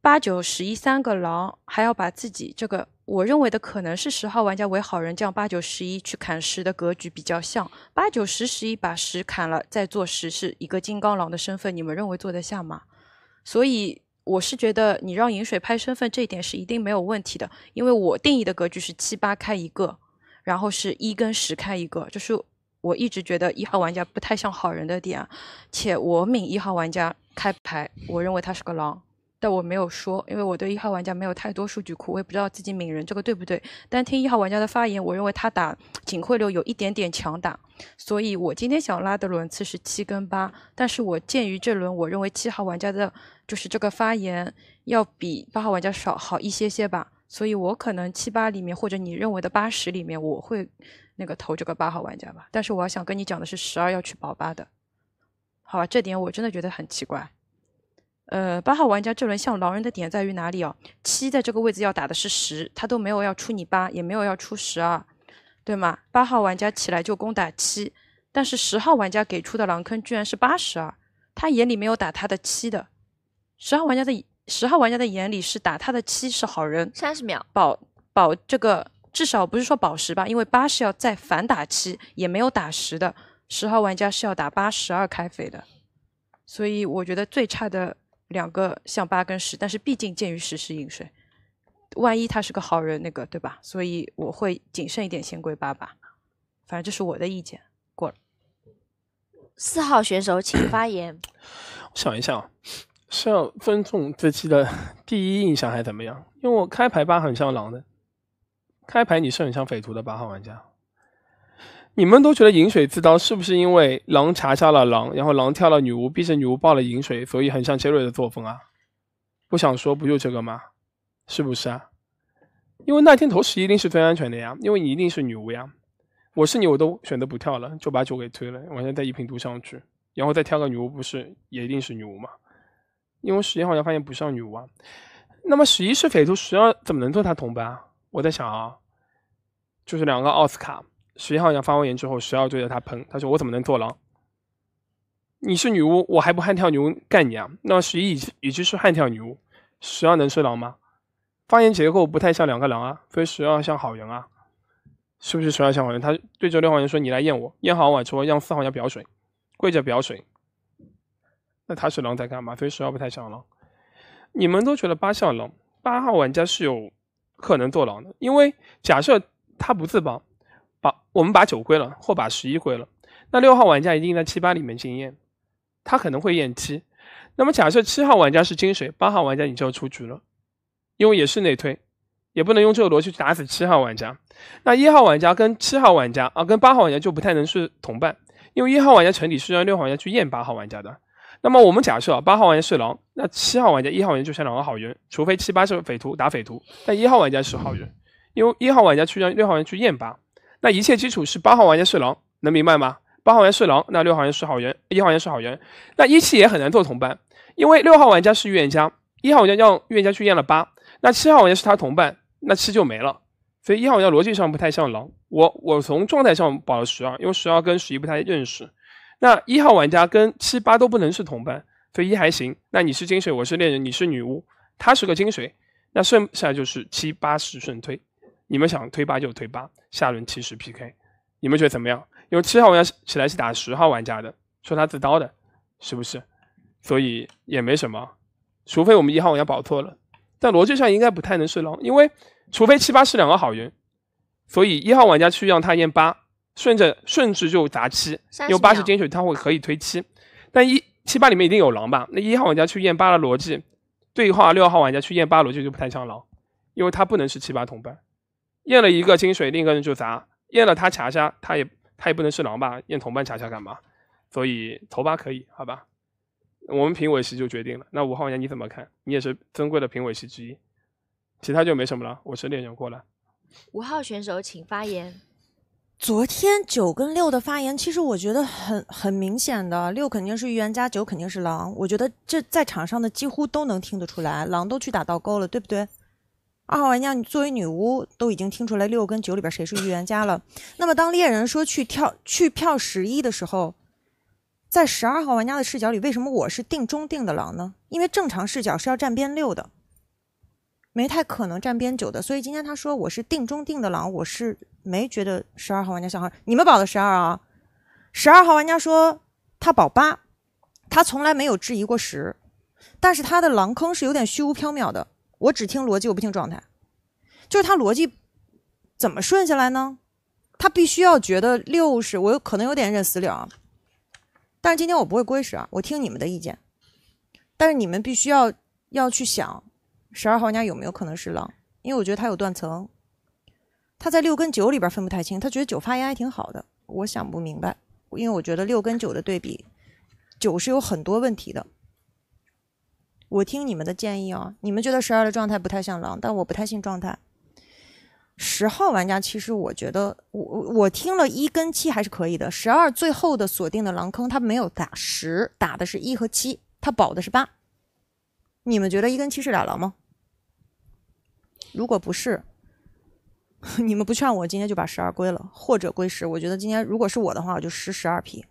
八九十一三个狼还要把自己这个。我认为的可能是十号玩家为好人，这样八九十一去砍十的格局比较像。八九十十一把十砍了，再做十是一个金刚狼的身份，你们认为做得下吗？所以我是觉得你让饮水拍身份这一点是一定没有问题的，因为我定义的格局是七八开一个，然后是一跟十开一个。就是我一直觉得一号玩家不太像好人的点，且我抿一号玩家开牌，我认为他是个狼。但我没有说，因为我对一号玩家没有太多数据库，我也不知道自己敏人这个对不对。但听一号玩家的发言，我认为他打警徽流有一点点强打，所以我今天想拉的轮次是七跟八。但是我鉴于这轮，我认为七号玩家的就是这个发言要比八号玩家少好一些些吧，所以我可能七八里面或者你认为的八十里面，我会那个投这个八号玩家吧。但是我要想跟你讲的是十二要去保八的，好吧？这点我真的觉得很奇怪。呃，八号玩家这轮像狼人的点在于哪里哦？七在这个位置要打的是十，他都没有要出你八，也没有要出十二，对吗？八号玩家起来就攻打七，但是十号玩家给出的狼坑居然是八十二，他眼里没有打他的七的。十号玩家的十号玩家的眼里是打他的七是好人。三十秒保保这个至少不是说保十吧，因为八是要再反打七，也没有打十的。十号玩家是要打八十二开匪的，所以我觉得最差的。两个像八跟十，但是毕竟鉴于十是饮水，万一他是个好人，那个对吧？所以我会谨慎一点，先归八吧。反正这是我的意见，过了。四号选手请发言。我想一下是要尊重这期的 第一印象还是怎么样？因为我开牌八很像狼的，开牌你是很像匪徒的八号玩家。你们都觉得饮水自刀是不是因为狼查杀了狼，然后狼跳了女巫，逼着女巫报了饮水，所以很像杰瑞的作风啊？不想说，不就这个吗？是不是啊？因为那天投十一一定是最安全的呀，因为你一定是女巫呀。我是你，我都选择不跳了，就把酒给推了。我现在一瓶毒上去，然后再跳个女巫，不是也一定是女巫吗？因为十一好像发现不像女巫啊。那么十一是匪徒，十二怎么能做他同伴？啊？我在想啊，就是两个奥斯卡。十一号玩家发完言之后，十二对着他喷，他说：“我怎么能坐牢？你是女巫，我还不悍跳女巫干你啊！”那十一已已经是悍跳女巫，十二能是狼吗？发言结构不太像两个狼啊，所以十二像好人啊，是不是十二像好人？他对着六号人说：“你来验我，验好我，后让四号玩家表水，跪着表水。”那他是狼在干嘛？所以十二不太像狼。你们都觉得八像狼，八号玩家是有可能坐牢的，因为假设他不自爆。把我们把九归了，或把十一归了，那六号玩家一定在七八里面验，他可能会验七。那么假设七号玩家是金水，八号玩家你就要出局了，因为也是内推，也不能用这个逻辑去打死七号玩家。那一号玩家跟七号玩家啊，跟八号玩家就不太能是同伴，因为一号玩家沉底是让六号玩家去验八号玩家的。那么我们假设八号玩家是狼，那七号玩家、一号玩家就是两个好人，除非七八是匪徒打匪徒，但一号玩家是好人，因为一号玩家去让六号玩家去验八。那一切基础是八号玩家是狼，能明白吗？八号玩家是狼，那六号玩家是好人，一号玩家是好人，那一七也很难做同伴，因为六号玩家是预言家，一号玩家让预言家去验了八，那七号玩家是他同伴，那七就没了，所以一号玩家逻辑上不太像狼。我我从状态上保了十二，因为十二跟十一不太认识。那一号玩家跟七八都不能是同伴，所以一还行。那你是金水，我是猎人，你是女巫，他是个金水，那剩下就是七八十顺推。你们想推八就推八，下轮七十 PK，你们觉得怎么样？因为七号玩家起来是打十号玩家的，说他自刀的，是不是？所以也没什么，除非我们一号玩家保错了。但逻辑上应该不太能是狼，因为除非七八是两个好人，所以一号玩家去让他验八，顺着顺治就砸七，因为八是金水他会可以推七，但一七八里面一定有狼吧？那一号玩家去验八的逻辑，对话六号玩家去验八逻辑就不太像狼，因为他不能是七八同伴。验了一个清水，另一个人就砸。验了他查杀，他也他也不能是狼吧？验同伴查杀干嘛？所以头八可以，好吧？我们评委席就决定了。那五号玩家你怎么看？你也是尊贵的评委席之一，其他就没什么了。我是猎人过来。五号选手请发言。昨天九跟六的发言，其实我觉得很很明显的，六肯定是预言家，九肯定是狼。我觉得这在场上的几乎都能听得出来，狼都去打倒钩了，对不对？二号玩家作为女巫，都已经听出来六跟九里边谁是预言家了。那么当猎人说去跳去票十一的时候，在十二号玩家的视角里，为什么我是定中定的狼呢？因为正常视角是要站边六的，没太可能站边九的。所以今天他说我是定中定的狼，我是没觉得十二号玩家小孩。你们保的十二啊？十二号玩家说他保八，他从来没有质疑过十，但是他的狼坑是有点虚无缥缈的。我只听逻辑，我不听状态。就是他逻辑怎么顺下来呢？他必须要觉得六十，我有可能有点认死理啊。但是今天我不会归十啊，我听你们的意见。但是你们必须要要去想，十二号玩家有没有可能是狼？因为我觉得他有断层，他在六跟九里边分不太清，他觉得九发言还挺好的。我想不明白，因为我觉得六跟九的对比，九是有很多问题的。我听你们的建议啊，你们觉得十二的状态不太像狼，但我不太信状态。十号玩家，其实我觉得我我我听了一跟七还是可以的。十二最后的锁定的狼坑，他没有打十，打的是一和七，他保的是八。你们觉得一跟七是俩狼吗？如果不是，你们不劝我今天就把十二归了，或者归十。我觉得今天如果是我的话，我就十十二 P，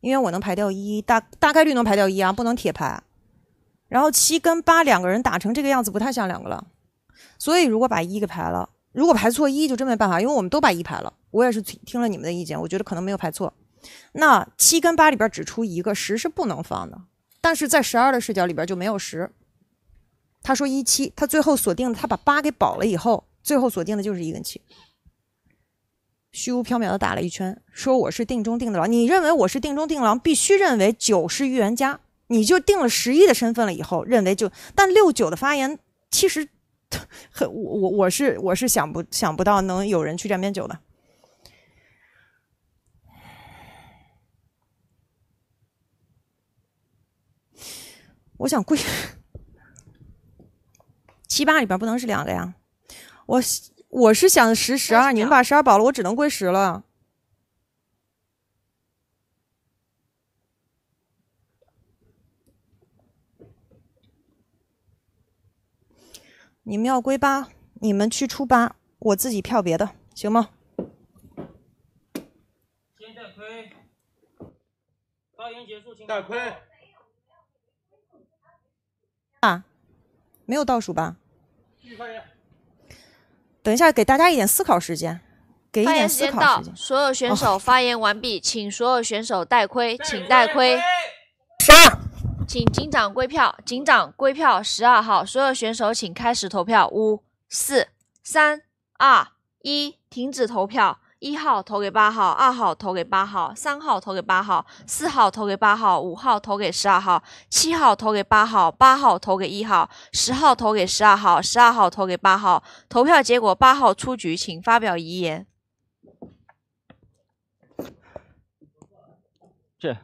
因为我能排掉一大大概率能排掉一啊，不能铁牌。然后七跟八两个人打成这个样子，不太像两个了。所以如果把一给排了，如果排错一就真没办法，因为我们都把一排了。我也是听了你们的意见，我觉得可能没有排错。那七跟八里边只出一个十是不能放的，但是在十二的视角里边就没有十。他说一七，他最后锁定的，他把八给保了以后，最后锁定的就是一跟七。虚无缥缈的打了一圈，说我是定中定的狼。你认为我是定中定狼，必须认为九是预言家。你就定了十一的身份了，以后认为就，但六九的发言其实，很我我我是我是想不想不到能有人去站边九的，我想跪七八里边不能是两个呀，我我是想十十二，你们把十二保了，我只能跪十了。你们要归八，你们去出八，我自己票别的，行吗？先在盔，发言结束，请戴盔。啊？没有倒数吧？继续发言。等一下，给大家一点思考时间，给一点思考时间。所有选手发言完毕，请所有选手戴盔，请戴盔。杀。请警长归票，警长归票，十二号，所有选手请开始投票，五四三二一，停止投票。一号投给八号，二号投给八号，三号投给八号，四号投给八号，五号投给十二号，七号投给八号，八号投给一号，十号投给十二号，十二号投给八号。投票结果，八号出局，请发表遗言。这，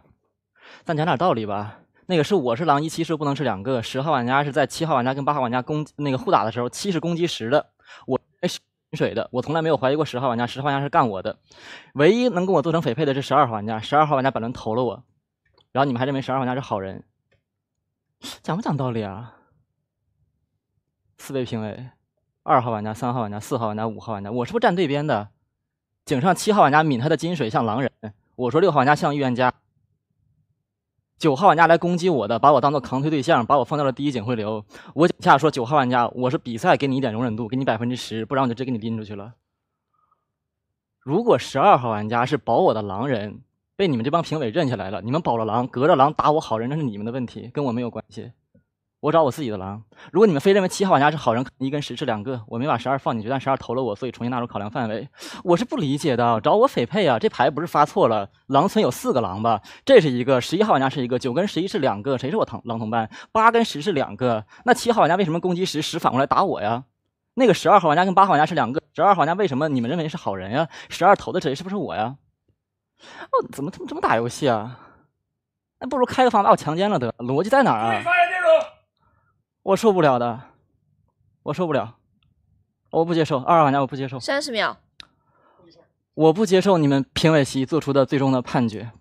咱讲点道理吧。那个是我是狼，一七是不能是两个。十号玩家是在七号玩家跟八号玩家攻那个互打的时候，七是攻击十的，我是水的，我从来没有怀疑过十号玩家，十号玩家是干我的。唯一能跟我做成匪配的是十二号玩家，十二号玩家本轮投了我，然后你们还认为十二号玩家是好人，讲不讲道理啊？四位评委，二号玩家、三号玩家、四号玩家、五号玩家，我是不是站对边的。井上七号玩家抿他的金水像狼人，我说六号玩家像预言家。九号玩家来攻击我的，把我当做扛推对象，把我放到了第一警徽流。我脚下说九号玩家，我是比赛给你一点容忍度，给你百分之十，不然我就直接给你拎出去了。如果十二号玩家是保我的狼人，被你们这帮评委认下来了，你们保了狼，隔着狼打我好人，那是你们的问题，跟我没有关系。我找我自己的狼。如果你们非认为七号玩家是好人，一跟十是两个，我没把十二放进去，但十二投了我，所以重新纳入考量范围。我是不理解的，找我匪配啊！这牌不是发错了？狼村有四个狼吧？这是一个，十一号玩家是一个，九跟十一是两个，谁是我同狼同伴？八跟十是两个，那七号玩家为什么攻击十？十反过来打我呀？那个十二号玩家跟八号玩家是两个，十二号玩家为什么你们认为是好人呀？十二投的谁是不是我呀？哦，怎么他么这么打游戏啊？那不如开个房把我强奸了得？逻辑在哪儿啊？我受不了的，我受不了，我不接受二号玩家，我不接受三十秒，我不接受你们评委席做出的最终的判决。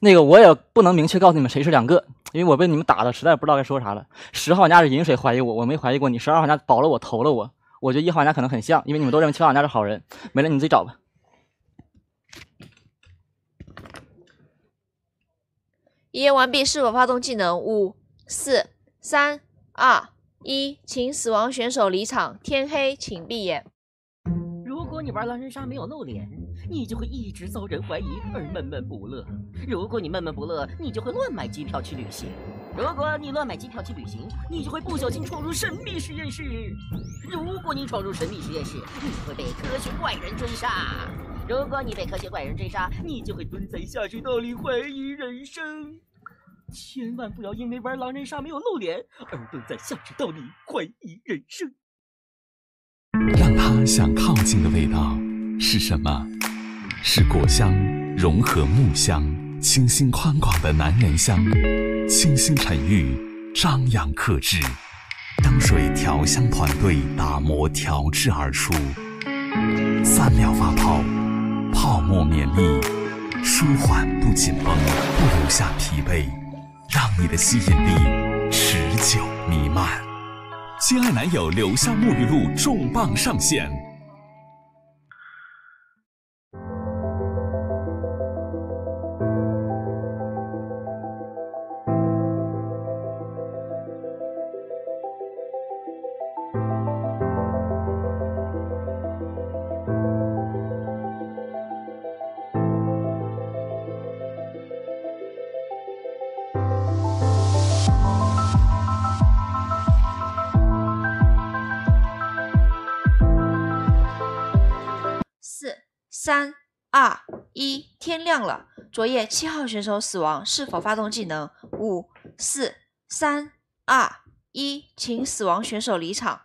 那个我也不能明确告诉你们谁是两个，因为我被你们打的实在不知道该说啥了。十号玩家是饮水怀疑我，我没怀疑过你。十二号玩家保了我，投了我。我觉得一号玩家可能很像，因为你们都认为七号玩家是好人。没了，你自己找吧。遗言完毕，是否发动技能？五、四、三。二一，请死亡选手离场。天黑，请闭眼。如果你玩狼人杀没有露脸，你就会一直遭人怀疑而闷闷不乐。如果你闷闷不乐，你就会乱买机票去旅行。如果你乱买机票去旅行，你就会不小心闯入神秘实验室。如果你闯入神秘实验室，你会被科学怪人追杀。如果你被科学怪人追杀，你就会蹲在下水道里怀疑人生。千万不要因为玩狼人杀没有露脸而蹲在下水道里怀疑人生。让他想靠近的味道是什么？是果香融合木香，清新宽广的男人香，清新沉郁，张扬克制。当水调香团队打磨调制而出，三秒发泡，泡沫绵密，舒缓不紧绷，不留下疲惫。让你的吸引力持久弥漫。心爱男友留香沐浴露重磅上线。亮了！昨夜七号选手死亡，是否发动技能？五四三二一，请死亡选手离场。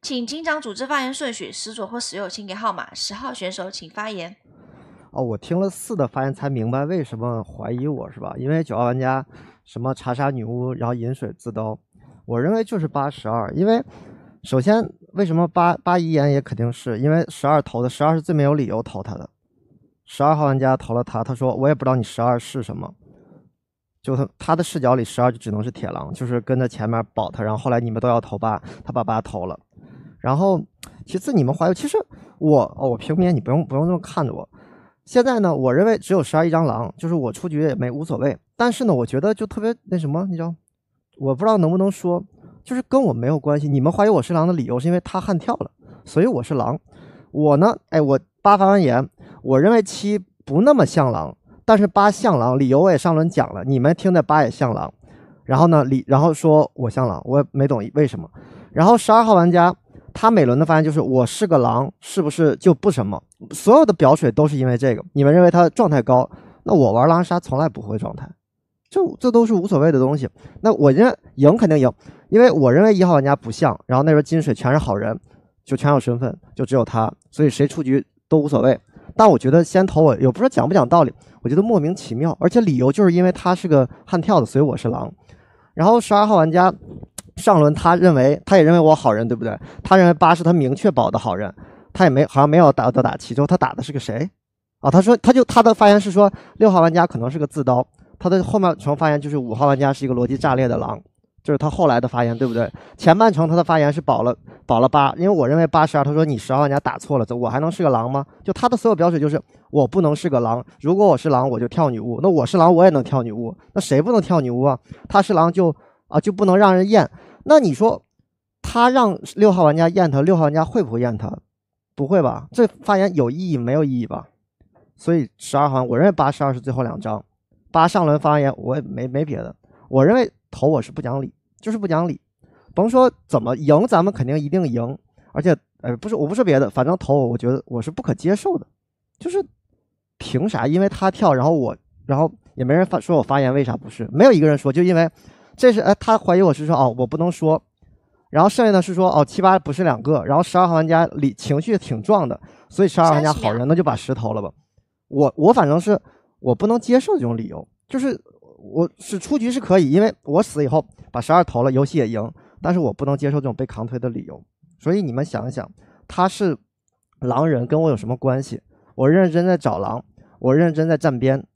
请警长组织发言顺序，十左或十右，请给号码。十号选手请发言。哦，我听了四的发言才明白为什么怀疑我是吧？因为九号玩家什么查杀女巫，然后饮水自刀，我认为就是八十二。因为首先为什么八八遗言也肯定是因为十二投的，十二是最没有理由投他的。十二号玩家投了他，他说：“我也不知道你十二是什么。”就他他的视角里，十二就只能是铁狼，就是跟着前面保他。然后后来你们都要投八，他把八投了。然后其次，你们怀疑，其实我哦，我平民你不用不用那么看着我。现在呢，我认为只有十二一张狼，就是我出局也没无所谓。但是呢，我觉得就特别那什么，你知道，我不知道能不能说，就是跟我没有关系。你们怀疑我是狼的理由是因为他悍跳了，所以我是狼。我呢，哎，我八发完言。我认为七不那么像狼，但是八像狼，理由我也上轮讲了，你们听的八也像狼，然后呢，理然后说我像狼，我也没懂为什么。然后十二号玩家他每轮的发言就是我是个狼，是不是就不什么？所有的表水都是因为这个。你们认为他状态高，那我玩狼杀从来不会状态，这这都是无所谓的东西。那我认赢肯定赢，因为我认为一号玩家不像，然后那边金水全是好人，就全有身份，就只有他，所以谁出局都无所谓。但我觉得先投我也不知道讲不讲道理，我觉得莫名其妙，而且理由就是因为他是个悍跳的，所以我是狼。然后十二号玩家上轮他认为他也认为我好人，对不对？他认为八是他明确保的好人，他也没好像没有打到打七，之后他打的是个谁啊？他说他就他的发言是说六号玩家可能是个自刀，他的后面从发言就是五号玩家是一个逻辑炸裂的狼。就是他后来的发言对不对？前半程他的发言是保了保了八，因为我认为八十二。他说你十号玩家打错了，这我还能是个狼吗？就他的所有标准就是我不能是个狼，如果我是狼我就跳女巫，那我是狼我也能跳女巫，那谁不能跳女巫啊？他是狼就啊就不能让人验，那你说他让六号玩家验他，六号玩家会不会验他？不会吧？这发言有意义没有意义吧？所以十二号，我认为八十二是最后两张，八上轮发言我也没没别的，我认为。投我是不讲理，就是不讲理，甭说怎么赢，咱们肯定一定赢，而且，哎，不是，我不说别的，反正投我，我觉得我是不可接受的，就是凭啥？因为他跳，然后我，然后也没人发说我发言，为啥不是？没有一个人说，就因为这是哎，他怀疑我是说哦，我不能说，然后剩下的是说哦，七八不是两个，然后十二号玩家里情绪挺壮的，所以十二号玩家好人，那就把十投了吧。我我反正是我不能接受这种理由，就是。我是出局是可以，因为我死以后把十二投了，游戏也赢，但是我不能接受这种被扛推的理由。所以你们想一想，他是狼人跟我有什么关系？我认真在找狼，我认真在站边，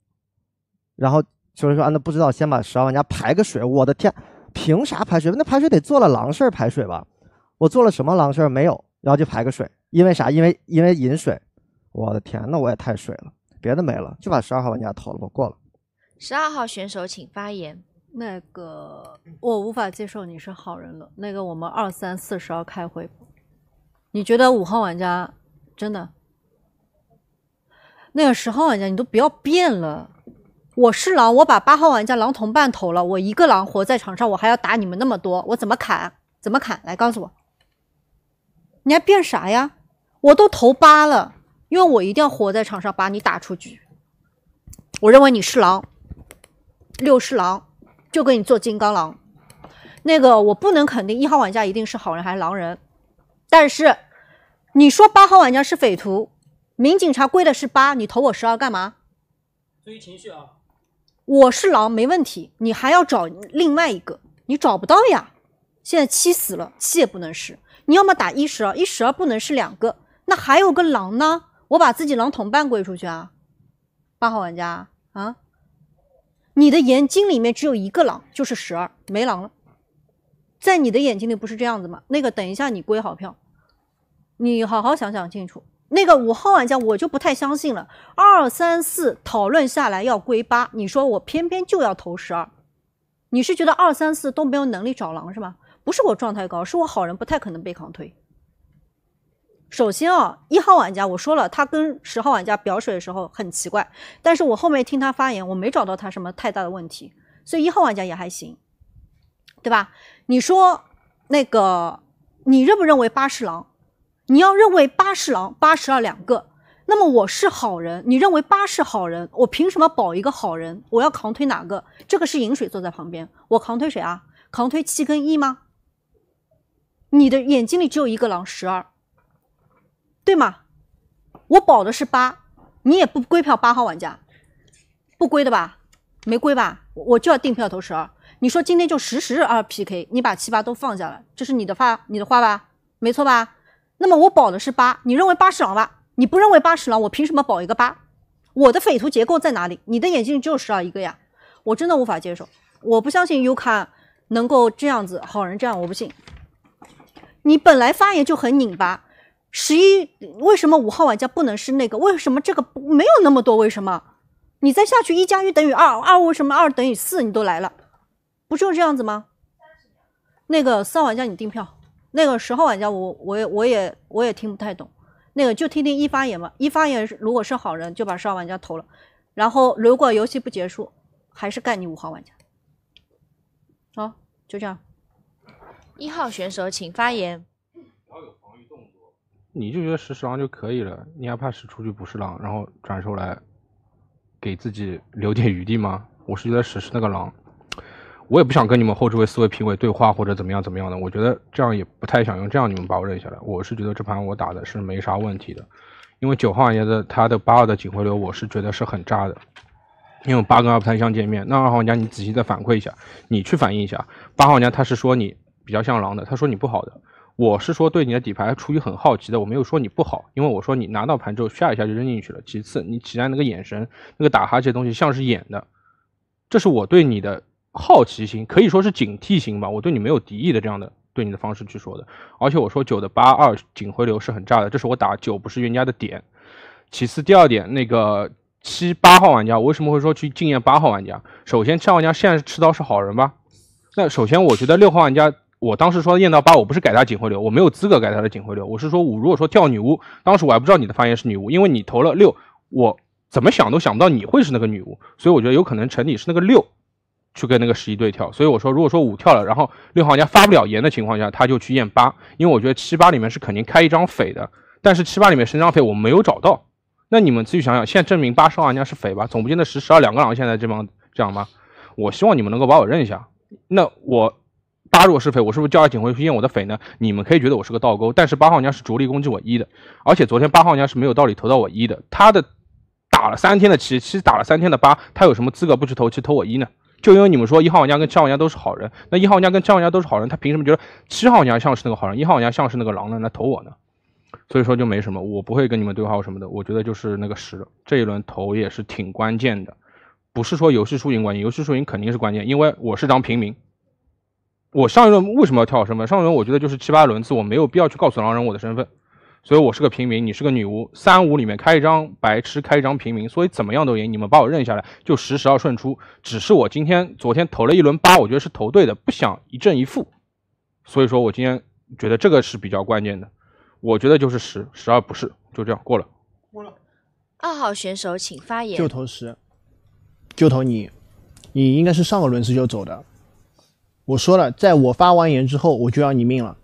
然后所以说啊，那不知道先把十二号玩家排个水。我的天，凭啥排水？那排水得做了狼事儿排水吧？我做了什么狼事儿没有？然后就排个水，因为啥？因为因为饮水。我的天，那我也太水了，别的没了，就把十二号玩家投了，吧，过了。十二号选手，请发言。那个，我无法接受你是好人了。那个，我们二三四十号开会。你觉得五号玩家真的？那个十号玩家，你都不要变了。我是狼，我把八号玩家狼同伴投了。我一个狼活在场上，我还要打你们那么多，我怎么砍？怎么砍？来告诉我，你还变啥呀？我都投八了，因为我一定要活在场上，把你打出局。我认为你是狼。六侍狼就给你做金刚狼，那个我不能肯定一号玩家一定是好人还是狼人，但是你说八号玩家是匪徒，民警察归的是八，你投我十二干嘛？注意情绪啊，我是狼没问题，你还要找另外一个，你找不到呀。现在七死了，七也不能是，你要么打一十二，一十二不能是两个，那还有个狼呢，我把自己狼同伴归出去啊。八号玩家啊。你的眼睛里面只有一个狼，就是十二，没狼了。在你的眼睛里不是这样子吗？那个，等一下你归好票，你好好想想清楚。那个五号玩家，我就不太相信了。二三四讨论下来要归八，你说我偏偏就要投十二，你是觉得二三四都没有能力找狼是吧？不是我状态高，是我好人不太可能被扛推。首先啊，一号玩家我说了，他跟十号玩家表水的时候很奇怪，但是我后面听他发言，我没找到他什么太大的问题，所以一号玩家也还行，对吧？你说那个，你认不认为八十狼？你要认为八十狼八十二两个，那么我是好人，你认为八是好人，我凭什么保一个好人？我要扛推哪个？这个是饮水坐在旁边，我扛推谁啊？扛推七跟一吗？你的眼睛里只有一个狼十二。对吗？我保的是八，你也不归票八号玩家，不归的吧？没归吧？我就要定票投十二。你说今天就十十二 PK，你把七八都放下了，这是你的话，你的话吧？没错吧？那么我保的是八，你认为八是狼吧？你不认为八是狼，我凭什么保一个八？我的匪徒结构在哪里？你的眼睛就十二一个呀？我真的无法接受，我不相信 U 卡能够这样子，好人这样我不信。你本来发言就很拧巴。十一，为什么五号玩家不能是那个？为什么这个没有那么多？为什么？你再下去，一加一等于二，二为什么二等于四？你都来了，不就是这样子吗？那个三号玩家，你订票。那个十号玩家，我我也我也我也听不太懂。那个就听听一发言嘛，一发言如果是好人，就把十号玩家投了。然后如果游戏不结束，还是干你五号玩家。好，就这样。一号选手，请发言。你就觉得使狼就可以了，你还怕使出去不是狼，然后转手来给自己留点余地吗？我是觉得使是那个狼，我也不想跟你们后置位四位评委对话或者怎么样怎么样的，我觉得这样也不太想用，这样你们把我认下来。我是觉得这盘我打的是没啥问题的，因为九号玩家的他的八二的警徽流，我是觉得是很渣的，因为八跟二不太像见面。那二号玩家，你仔细再反馈一下，你去反映一下，八号玩家他是说你比较像狼的，他说你不好的。我是说对你的底牌出于很好奇的，我没有说你不好，因为我说你拿到盘之后下一下就扔进去了。其次，你起来那个眼神、那个打哈欠东西像是演的，这是我对你的好奇心，可以说是警惕心吧。我对你没有敌意的这样的对你的方式去说的。而且我说九的八二警回流是很炸的，这是我打九不是冤家的点。其次，第二点，那个七八号玩家，我为什么会说去禁验八号玩家？首先，七号玩家现在吃刀是好人吧？那首先，我觉得六号玩家。我当时说验到八，我不是改他警徽流，我没有资格改他的警徽流。我是说，五，如果说跳女巫，当时我还不知道你的发言是女巫，因为你投了六，我怎么想都想不到你会是那个女巫，所以我觉得有可能陈你是那个六，去跟那个十一对跳。所以我说，如果说五跳了，然后六号玩家发不了言的情况下，他就去验八，因为我觉得七八里面是肯定开一张匪的，但是七八里面是张匪我没有找到。那你们自己想想，现在证明八号玩家是匪吧？总不见得十、十二两个狼现在这帮这样吗？我希望你们能够把我认一下。那我。如果是匪，我是不是叫警徽出现我的匪呢？你们可以觉得我是个倒钩，但是八号玩家是着力攻击我一的，而且昨天八号玩家是没有道理投到我一的。他的打了三天的七，其实打了三天的八，他有什么资格不去投七投我一呢？就因为你们说一号玩家跟七号玩家都是好人，那一号玩家跟七号玩家都是好人，他凭什么觉得七号玩家像是那个好人，一号玩家像是那个狼呢？那投我呢？所以说就没什么，我不会跟你们对话什么的。我觉得就是那个十这一轮投也是挺关键的，不是说游戏输赢关键，游戏输赢肯定是关键，因为我是张平民。我上一轮为什么要跳身份？上一轮我觉得就是七八轮次，我没有必要去告诉狼人我的身份，所以我是个平民，你是个女巫，三五里面开一张白痴，开一张平民，所以怎么样都赢。你们把我认下来，就十十二顺出。只是我今天昨天投了一轮八，我觉得是投对的，不想一正一负，所以说我今天觉得这个是比较关键的。我觉得就是十十二不是，就这样过了。过了。二号选手请发言。就投十，就投你，你应该是上个轮次就走的。我说了，在我发完言之后，我就要你命了，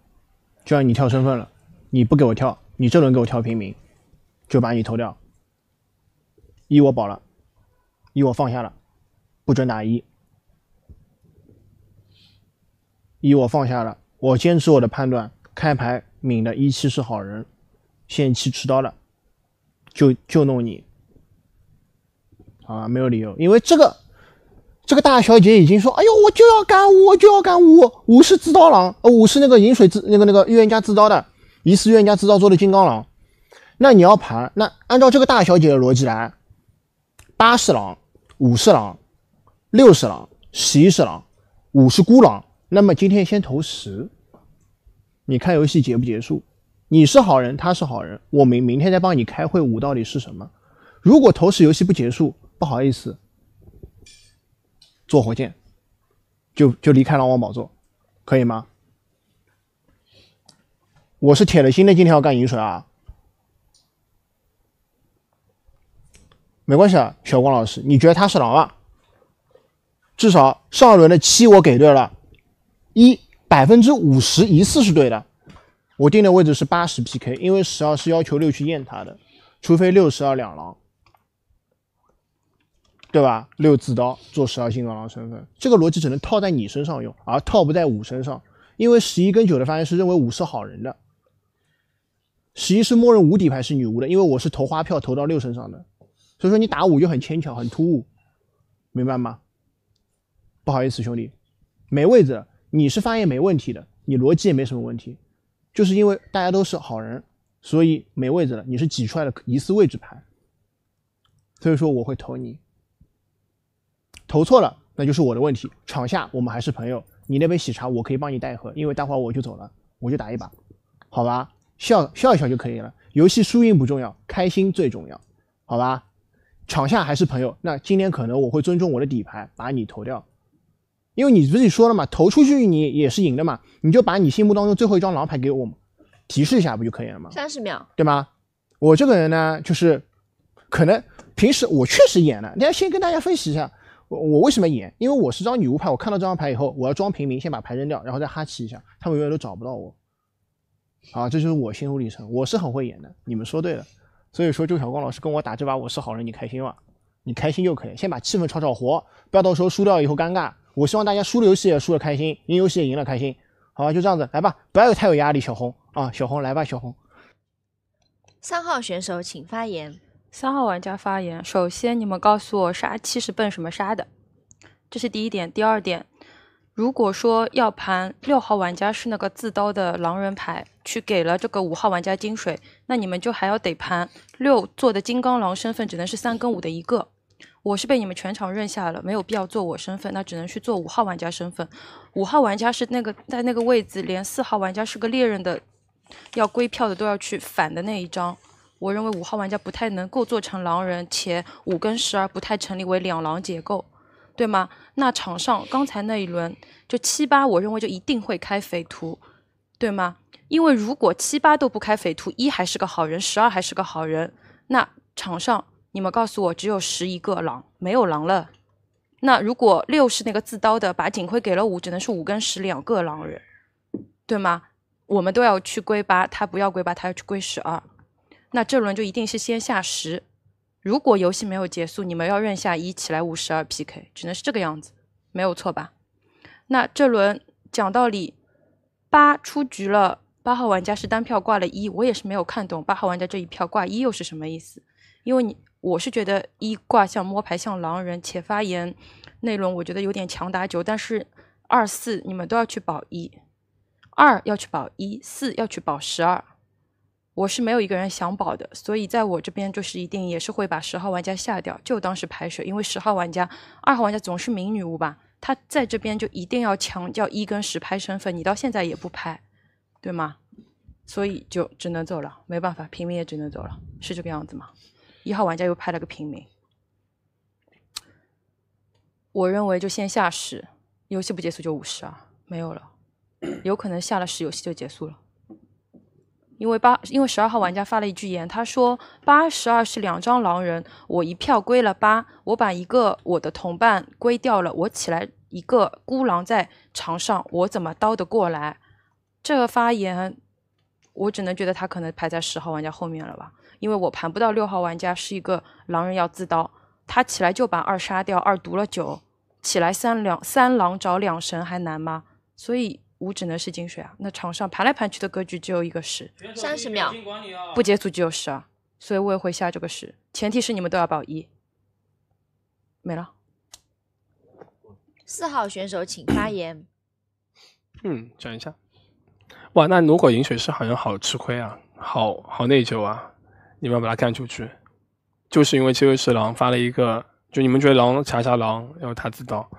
就要你跳身份了。你不给我跳，你这轮给我跳平民，就把你投掉。一我保了，一我放下了，不准打一。一我放下了，我坚持我的判断。开牌敏的一期是好人，现期吃刀了，就就弄你，好没有理由，因为这个。这个大小姐已经说：“哎呦，我就要干五，我就要干五，五是制刀狼，五是那个饮水制那个那个预言家制刀的，疑似预言家制刀做的金刚狼。那你要盘，那按照这个大小姐的逻辑来，八十狼，五十狼，六十狼，十一十狼，五十孤狼。那么今天先投十，你看游戏结不结束？你是好人，他是好人，我明明天再帮你开会。五到底是什么？如果投十，游戏不结束，不好意思。”坐火箭，就就离开了王宝座，可以吗？我是铁了心的，今天要干饮水啊！没关系啊，小光老师，你觉得他是狼吗？至少上轮的七我给对了，一百分之五十一次是对的，我定的位置是八十 PK，因为十二是要求六去验他的，除非六十二两狼。对吧？六字刀做十二星螳螂身份，这个逻辑只能套在你身上用，而套不在五身上，因为十一跟九的发言是认为五是好人的，十一是默认五底牌是女巫的，因为我是投花票投到六身上的，所以说你打五就很牵强很突兀，明白吗？不好意思，兄弟，没位置了，你是发言没问题的，你逻辑也没什么问题，就是因为大家都是好人，所以没位置了，你是挤出来的疑似位置牌，所以说我会投你。投错了，那就是我的问题。场下我们还是朋友，你那杯喜茶我可以帮你带一盒，因为待会我就走了，我就打一把，好吧？笑笑一笑就可以了。游戏输赢不重要，开心最重要，好吧？场下还是朋友，那今天可能我会尊重我的底牌，把你投掉，因为你自己说了嘛，投出去你也是赢的嘛，你就把你心目当中最后一张狼牌给我，提示一下不就可以了吗？三十秒，对吗？我这个人呢，就是可能平时我确实演了，你要先跟大家分析一下。我我为什么演？因为我是张女巫牌，我看到这张牌以后，我要装平民，先把牌扔掉，然后再哈气一下，他们永远都找不到我。啊，这就是我心路历程。我是很会演的，你们说对了。所以说周小光老师跟我打这把，我是好人，你开心吗？你开心就可以，先把气氛炒炒活，不要到时候输掉以后尴尬。我希望大家输了游戏也输了开心，赢游戏也赢了开心。好吧，就这样子，来吧，不要有太有压力，小红啊，小红来吧，小红。三号选手请发言。三号玩家发言：首先，你们告诉我杀七是奔什么杀的，这是第一点。第二点，如果说要盘六号玩家是那个自刀的狼人牌去给了这个五号玩家金水，那你们就还要得盘六做的金刚狼身份只能是三跟五的一个。我是被你们全场认下了，没有必要做我身份，那只能去做五号玩家身份。五号玩家是那个在那个位置，连四号玩家是个猎人的，要归票的都要去反的那一张。我认为五号玩家不太能够做成狼人，且五跟十二不太成立为两狼结构，对吗？那场上刚才那一轮就七八，我认为就一定会开匪徒，对吗？因为如果七八都不开匪徒，一还是个好人，十二还是个好人，那场上你们告诉我只有十一个狼，没有狼了。那如果六是那个自刀的，把警徽给了五，只能是五跟十两个狼人，对吗？我们都要去归八，他不要归八，他要去归十二。那这轮就一定是先下十，如果游戏没有结束，你们要认下一起来五十二 PK，只能是这个样子，没有错吧？那这轮讲道理，八出局了，八号玩家是单票挂了一，我也是没有看懂八号玩家这一票挂一又是什么意思，因为你我是觉得一挂像摸牌像狼人，且发言内容我觉得有点强打九，但是二四你们都要去保一，二要去保一，四要去保十二。我是没有一个人想保的，所以在我这边就是一定也是会把十号玩家下掉，就当是排水。因为十号玩家、二号玩家总是明女巫吧，他在这边就一定要强调一跟十拍身份，你到现在也不拍，对吗？所以就只能走了，没办法，平民也只能走了，是这个样子吗？一号玩家又拍了个平民，我认为就先下十，游戏不结束就五十啊，没有了，有可能下了十游戏就结束了。因为八，因为十二号玩家发了一句言，他说八十二是两张狼人，我一票归了八，我把一个我的同伴归掉了，我起来一个孤狼在场上，我怎么刀得过来？这个发言，我只能觉得他可能排在十号玩家后面了吧，因为我盘不到六号玩家是一个狼人要自刀，他起来就把二杀掉，二毒了九，起来三两三狼找两神还难吗？所以。五只能是金水啊，那场上盘来盘去的格局只有一个十，三十秒不接触只有十二，所以我也会下这个十，前提是你们都要保一，没了。四号选手请发言。嗯，讲一下。哇，那如果饮水师好像好吃亏啊，好好内疚啊，你们要把他干出去，就是因为七位是狼发了一个，就你们觉得狼查杀狼，然后他知道。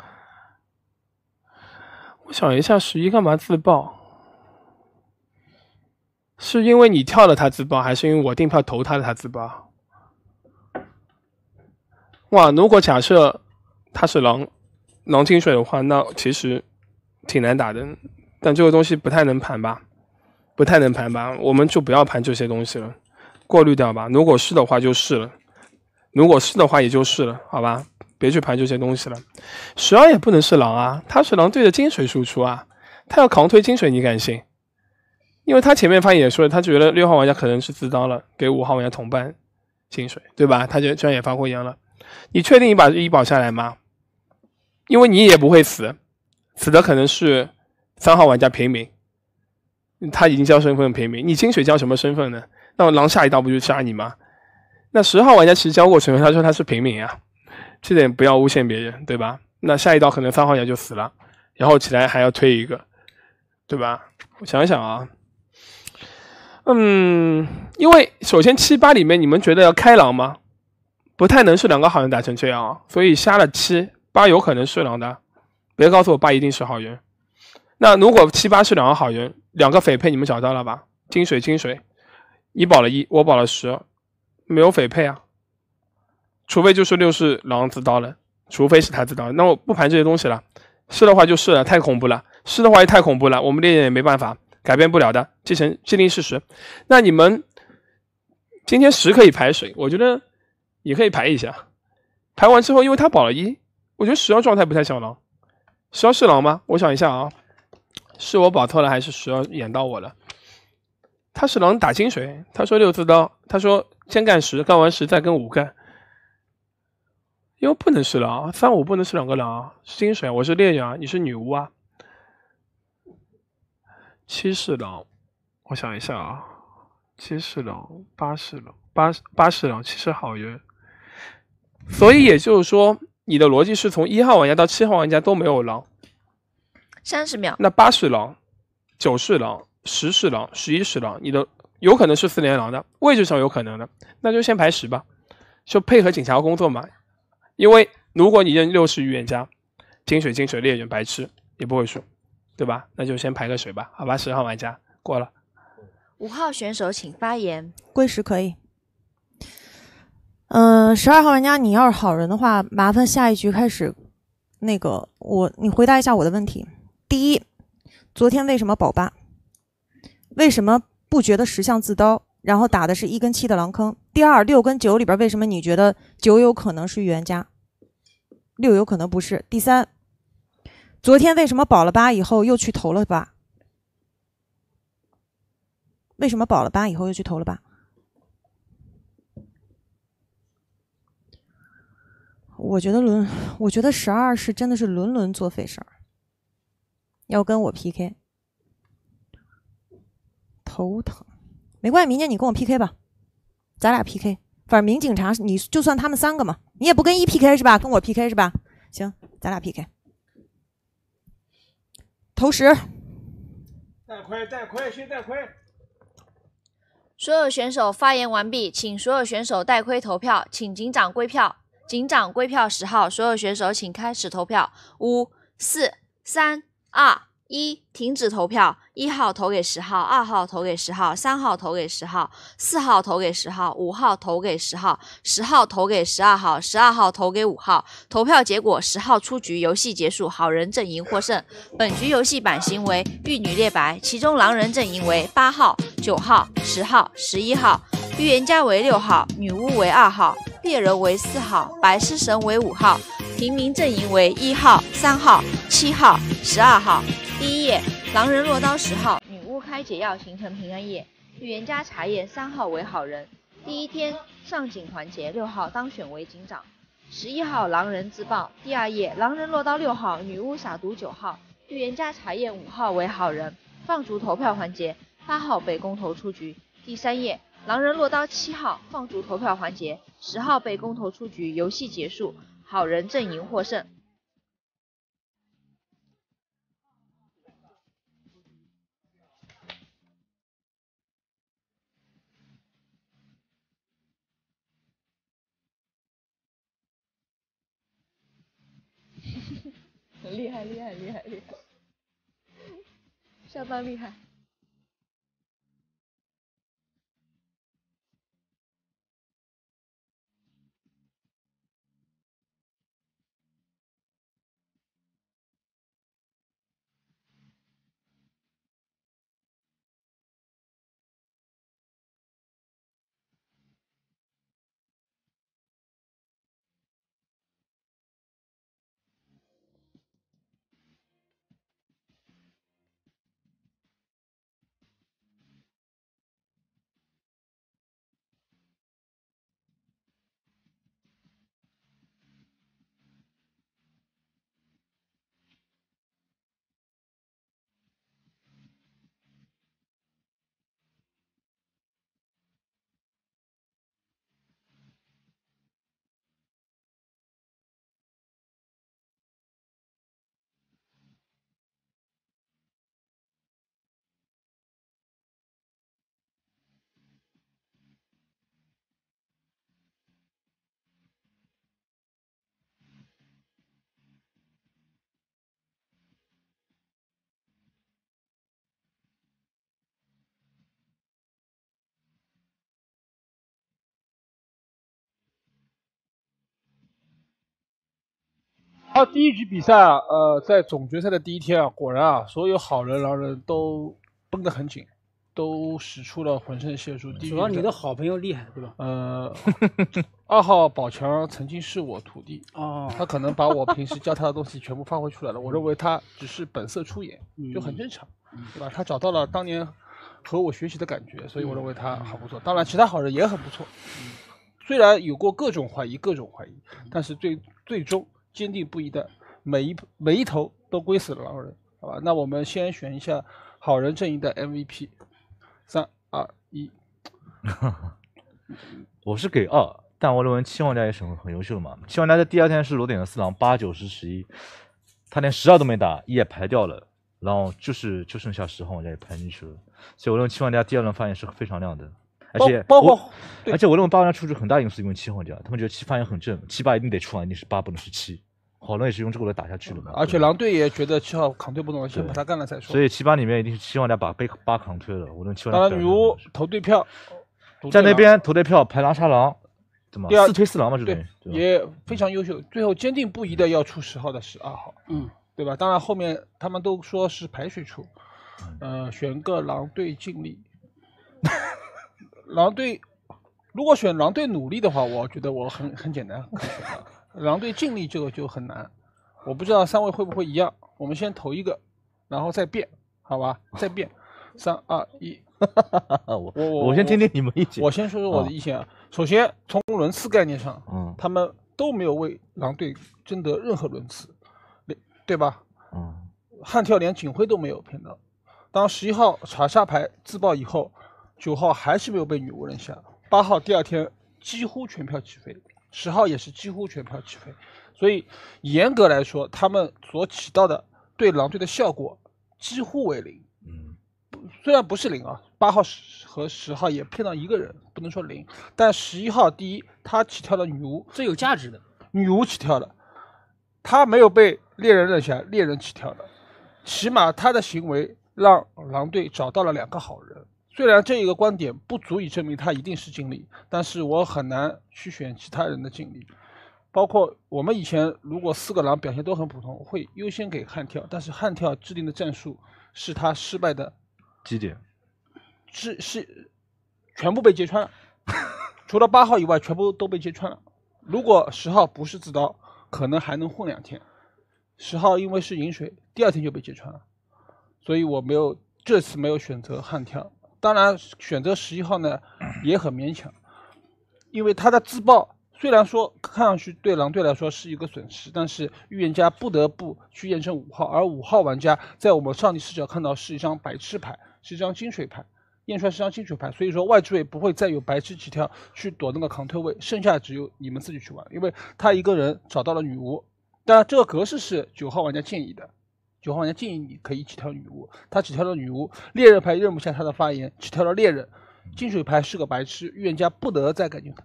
我想一下，十一干嘛自爆？是因为你跳了他自爆，还是因为我订票投他了他自爆？哇，如果假设他是狼狼清水的话，那其实挺难打的。但这个东西不太能盘吧，不太能盘吧，我们就不要盘这些东西了，过滤掉吧。如果是的话就是了，如果是的话也就是了，好吧。别去盘这些东西了，十二也不能是狼啊，他是狼队的金水输出啊，他要扛推金水，你敢信？因为他前面发言也说，他觉得六号玩家可能是自刀了，给五号玩家同伴金水，对吧？他就居然也发过言了。你确定你把一保下来吗？因为你也不会死，死的可能是三号玩家平民，他已经交身份平民，你金水交什么身份呢？那狼下一刀不就杀你吗？那十号玩家其实交过身份，他说他是平民啊。这点不要诬陷别人，对吧？那下一道可能三号角就死了，然后起来还要推一个，对吧？我想想啊，嗯，因为首先七八里面你们觉得要开狼吗？不太能是两个好人打成这样，啊，所以杀了七八有可能是狼的，别告诉我八一定是好人。那如果七八是两个好人，两个匪配你们找到了吧？金水金水，你保了一，我保了十，没有匪配啊。除非就是六是狼自刀了，除非是他自刀，那我不盘这些东西了。是的话就是了，太恐怖了。是的话也太恐怖了，我们猎人也没办法，改变不了的，继成既定事实。那你们今天十可以排水，我觉得也可以排一下。排完之后，因为他保了一，我觉得十号状态不太像狼。十号是狼吗？我想一下啊，是我保错了还是十号演到我了？他是狼打金水，他说六字刀，他说先干十，干完十再跟五干。因为不能是狼三五不能是两个狼啊。金水，我是猎人，你是女巫啊。七是狼，我想一下啊，七是狼，八是狼，八八是狼，七是好人。所以也就是说，你的逻辑是从一号玩家到七号玩家都没有狼。三十秒。那八是狼，九是狼，十是狼，十一是狼，你的有可能是四连狼的，位置上有可能的，那就先排十吧，就配合警察工作嘛。因为如果你认六十预言家，金水金水猎人白痴也不会输，对吧？那就先排个水吧，好吧。十号玩家过了，五号选手请发言。归十可以。嗯，十二号玩家，你要是好人的话，麻烦下一局开始，那个我你回答一下我的问题。第一，昨天为什么保八？为什么不觉得石像自刀？然后打的是一跟七的狼坑。第二，六跟九里边，为什么你觉得九有可能是预言家，六有可能不是？第三，昨天为什么保了八以后又去投了八？为什么保了八以后又去投了八？我觉得轮，我觉得十二是真的是轮轮作废事儿，要跟我 PK，头疼。没关系，明天你跟我 PK 吧，咱俩 PK。反正明警察，你就算他们三个嘛，你也不跟一 PK 是吧？跟我 PK 是吧？行，咱俩 PK。投十。戴盔，戴盔，先戴盔。所有选手发言完毕，请所有选手戴盔投票，请警长归票。警长归票十号，所有选手请开始投票。五四三二。一停止投票。一号投给十号，二号投给十号，三号投给十号，四号投给十号，五号投给十号，十号投给十二号，十二号投给五号。投票结果：十号出局，游戏结束。好人阵营获胜。本局游戏版型为玉女猎白，其中狼人阵营为八号、九号、十号、十一号，预言家为六号，女巫为二号，猎人为四号，白狮神为五号，平民阵营为一号、三号、七号、十二号。第一页，狼人落刀十号，女巫开解药形成平安夜，预言家查验三号为好人。第一天上警环节六号当选为警长，十一号狼人自爆。第二页，狼人落刀六号，女巫撒毒九号，预言家查验五号为好人。放逐投票环节八号被公投出局。第三页，狼人落刀七号，放逐投票环节十号被公投出局。游戏结束，好人阵营获胜。厉害厉害厉害，下班厉害。他第一局比赛啊，呃，在总决赛的第一天啊，果然啊，所有好人狼人都绷得很紧，都使出了浑身解数。主要你的好朋友厉害，对吧？呃，二号宝强曾经是我徒弟啊，他可能把我平时教他的东西全部发挥出来了。我认为他只是本色出演，就很正常，对吧？他找到了当年和我学习的感觉，所以我认为他很不错。当然，其他好人也很不错。虽然有过各种怀疑，各种怀疑，但是最最终。坚定不移的，每一每一头都归死了狼人，好吧？那我们先选一下好人阵营的 MVP，三二一，我是给二，但我认为七号家也是很优秀的嘛。七号家在第二天是罗点的四郎八九十十一，他连十二都没打也排掉了，然后就是就剩下十号玩家也排进去了，所以我认为七号家第二轮发言是非常亮的，而且包括，而且我认为八号家出局很大因素，因为七号玩家他们觉得七发言很正，七八一定得出，一定是八不能是七。好人也是用这个来打下去的嘛。而且狼队也觉得七号扛推不动，了，先把他干了再说。所以七八里面一定希望人把被八扛推了。无论七。当然，女巫投对票。在那边投对票，排狼杀狼，怎么？四推四狼嘛，就等对，也非常优秀。最后坚定不移的要出十号的十二号，嗯，对吧？当然后面他们都说是排水出，呃，选个狼队尽力。狼队，如果选狼队努力的话，我觉得我很很简单。狼队尽力这个就很难，我不知道三位会不会一样。我们先投一个，然后再变，好吧？再变，三二一。我我我先听听你们意见。我先说说我的意见啊。首先，从轮次概念上，嗯，他们都没有为狼队争得任何轮次，对吧？嗯，悍跳连警徽都没有骗到。当十一号查杀牌自爆以后，九号还是没有被女巫扔下。八号第二天几乎全票起飞。十号也是几乎全票起飞，所以严格来说，他们所起到的对狼队的效果几乎为零。嗯，虽然不是零啊，八号和十号也骗到一个人，不能说零。但十一号第一，他起跳了女巫，最有价值的女巫起跳了，他没有被猎人认下，猎人起跳了，起码他的行为让狼队找到了两个好人。虽然这一个观点不足以证明他一定是尽力，但是我很难去选其他人的尽力，包括我们以前如果四个狼表现都很普通，会优先给悍跳。但是悍跳制定的战术是他失败的基点，是是全部被揭穿，除了八号以外全部都被揭穿了。如果十号不是自刀，可能还能混两天。十号因为是饮水，第二天就被揭穿了，所以我没有这次没有选择悍跳。当然，选择十一号呢也很勉强，因为他的自爆虽然说看上去对狼队来说是一个损失，但是预言家不得不去验证五号，而五号玩家在我们上帝视角看到是一张白痴牌，是一张金水牌，验出来是张金水牌，所以说外置位不会再有白痴起跳去躲那个扛推位，剩下只有你们自己去玩，因为他一个人找到了女巫。当然，这个格式是九号玩家建议的。九号玩家建议你可以起跳女巫，他只跳了女巫，猎人牌认不下他的发言，只跳了猎人，金水牌是个白痴，预言家不得再改进他。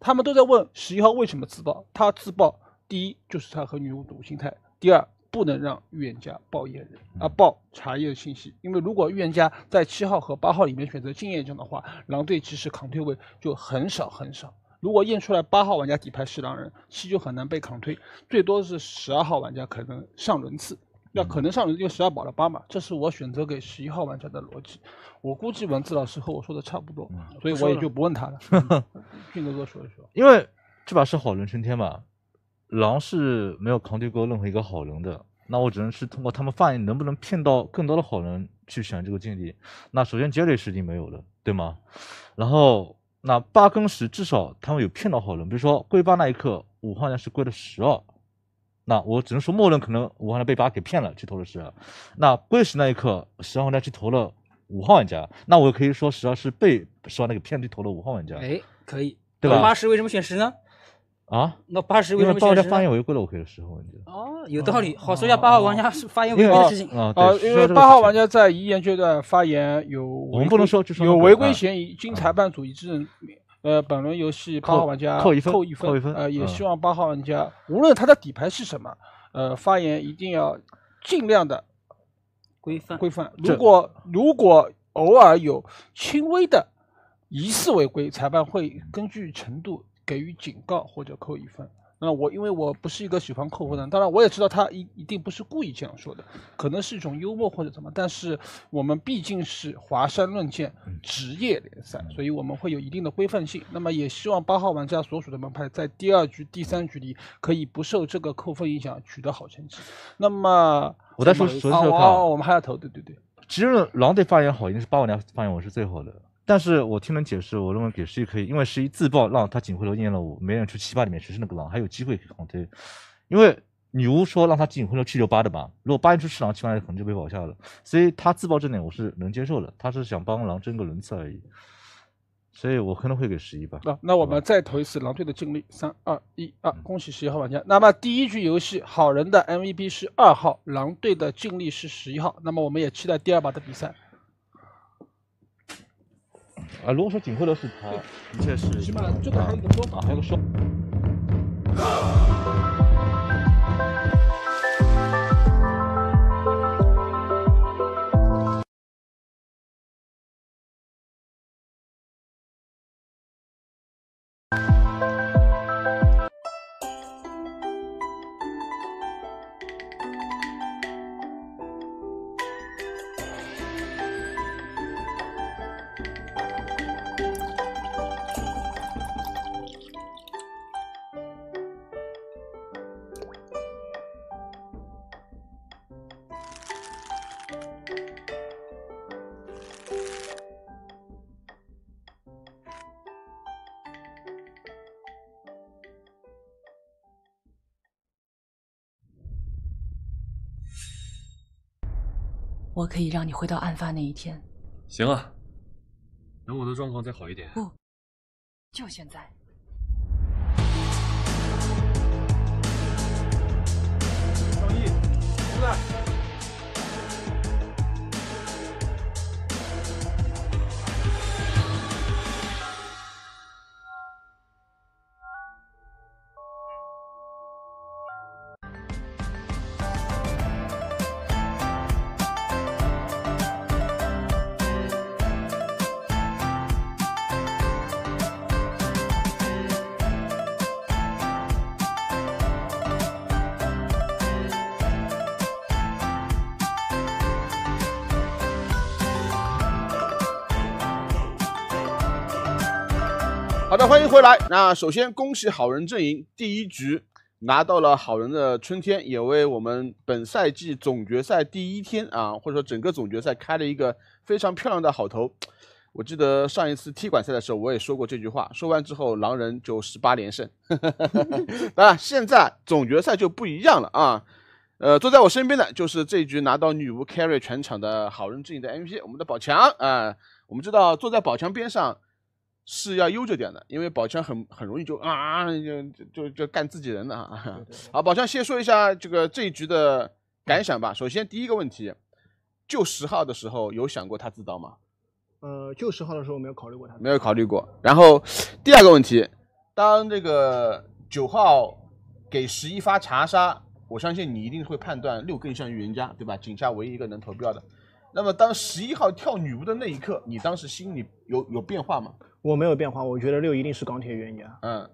他们都在问十一号为什么自爆，他自爆第一就是他和女巫赌心态，第二不能让预言家爆野人啊爆茶叶的信息，因为如果预言家在七号和八号里面选择进验证的话，狼队其实扛推位就很少很少。如果验出来八号玩家底牌是狼人，七就很难被扛推，最多是十二号玩家可能上轮次。那可能上轮就十二保了八嘛，这是我选择给十一号玩家的逻辑。我估计文字老师和我说的差不多，所以我也就不问他了。俊哥哥说一说，因为这把是好人升天嘛，狼是没有扛丢过任何一个好人的，那我只能是通过他们发言能不能骗到更多的好人去选这个境地。那首先杰瑞是已经没有了，对吗？然后那八跟十至少他们有骗到好人，比如说归八那一刻，五号人是归了十二。那我只能说，默认可能五号玩家被八给骗了去投的二。那归十那一刻，十号玩家去投了五号玩家，那我可以说十二是被十号那个骗去投了五号玩家。哎，可以，对吧？八十为什么选十呢？啊？那八十为什么选十？发言违规了，我可选十号玩家。哦，有道理，好说一下八号玩家是发言违规的事情啊。啊，因为八号玩家在遗言阶段发言有我们不能说，就是有违规嫌疑，经裁判组一致。呃，本轮游戏八号玩家扣一分，扣一分，呃，也希望八号玩家无论他的底牌是什么，呃，发言一定要尽量的规范规范。如果如果偶尔有轻微的疑似违规，裁判会根据程度给予警告或者扣一分。那我因为我不是一个喜欢扣分的，当然我也知道他一一定不是故意这样说的，可能是一种幽默或者怎么，但是我们毕竟是华山论剑职业联赛，所以我们会有一定的规范性。那么也希望八号玩家所属的门派在第二局、第三局里可以不受这个扣分影响，取得好成绩。那么我在说说这个我们还要投对对对。其实狼队发言好，一定是八号玩家发言，我是最好的。但是我听人解释，我认为给十一可以，因为十一自爆让他警徽流念了五，没人去七八里面全是那个狼，还有机会防推。因为女巫说让他警徽流七留八的吧，如果八一出是狼，七八可能就被保下了。所以他自爆这点我是能接受的，他是想帮狼争个轮次而已。所以我可能会给十一吧。那那我们再投一次狼队的尽力，三二一啊，恭喜十一号玩家。那么第一局游戏好人的 MVP 是二号，狼队的尽力是十一号。那么我们也期待第二把的比赛。啊，如果说今后的是它，的确是。可以让你回到案发那一天。行啊，等我的状况再好一点。不，就现在。张毅，现在。回来，那首先恭喜好人阵营第一局拿到了好人的春天，也为我们本赛季总决赛第一天啊，或者说整个总决赛开了一个非常漂亮的好头。我记得上一次踢馆赛的时候，我也说过这句话。说完之后，狼人就十八连胜。啊，现在总决赛就不一样了啊。呃，坐在我身边的就是这一局拿到女巫 carry 全场的好人阵营的 MVP，我们的宝强啊。我们知道坐在宝强边上。是要悠着点的，因为宝强很很容易就啊就就就干自己人了啊！好，宝强先说一下这个这一局的感想吧。首先第一个问题，就十号的时候有想过他自刀吗？呃，就十号的时候没有考虑过他，没有考虑过。然后第二个问题，当这个九号给十一发查杀，我相信你一定会判断六更像预言家，对吧？井下唯一一个能投票的。那么，当十一号跳女巫的那一刻，你当时心里有有变化吗？我没有变化，我觉得六一定是钢铁原啊。嗯，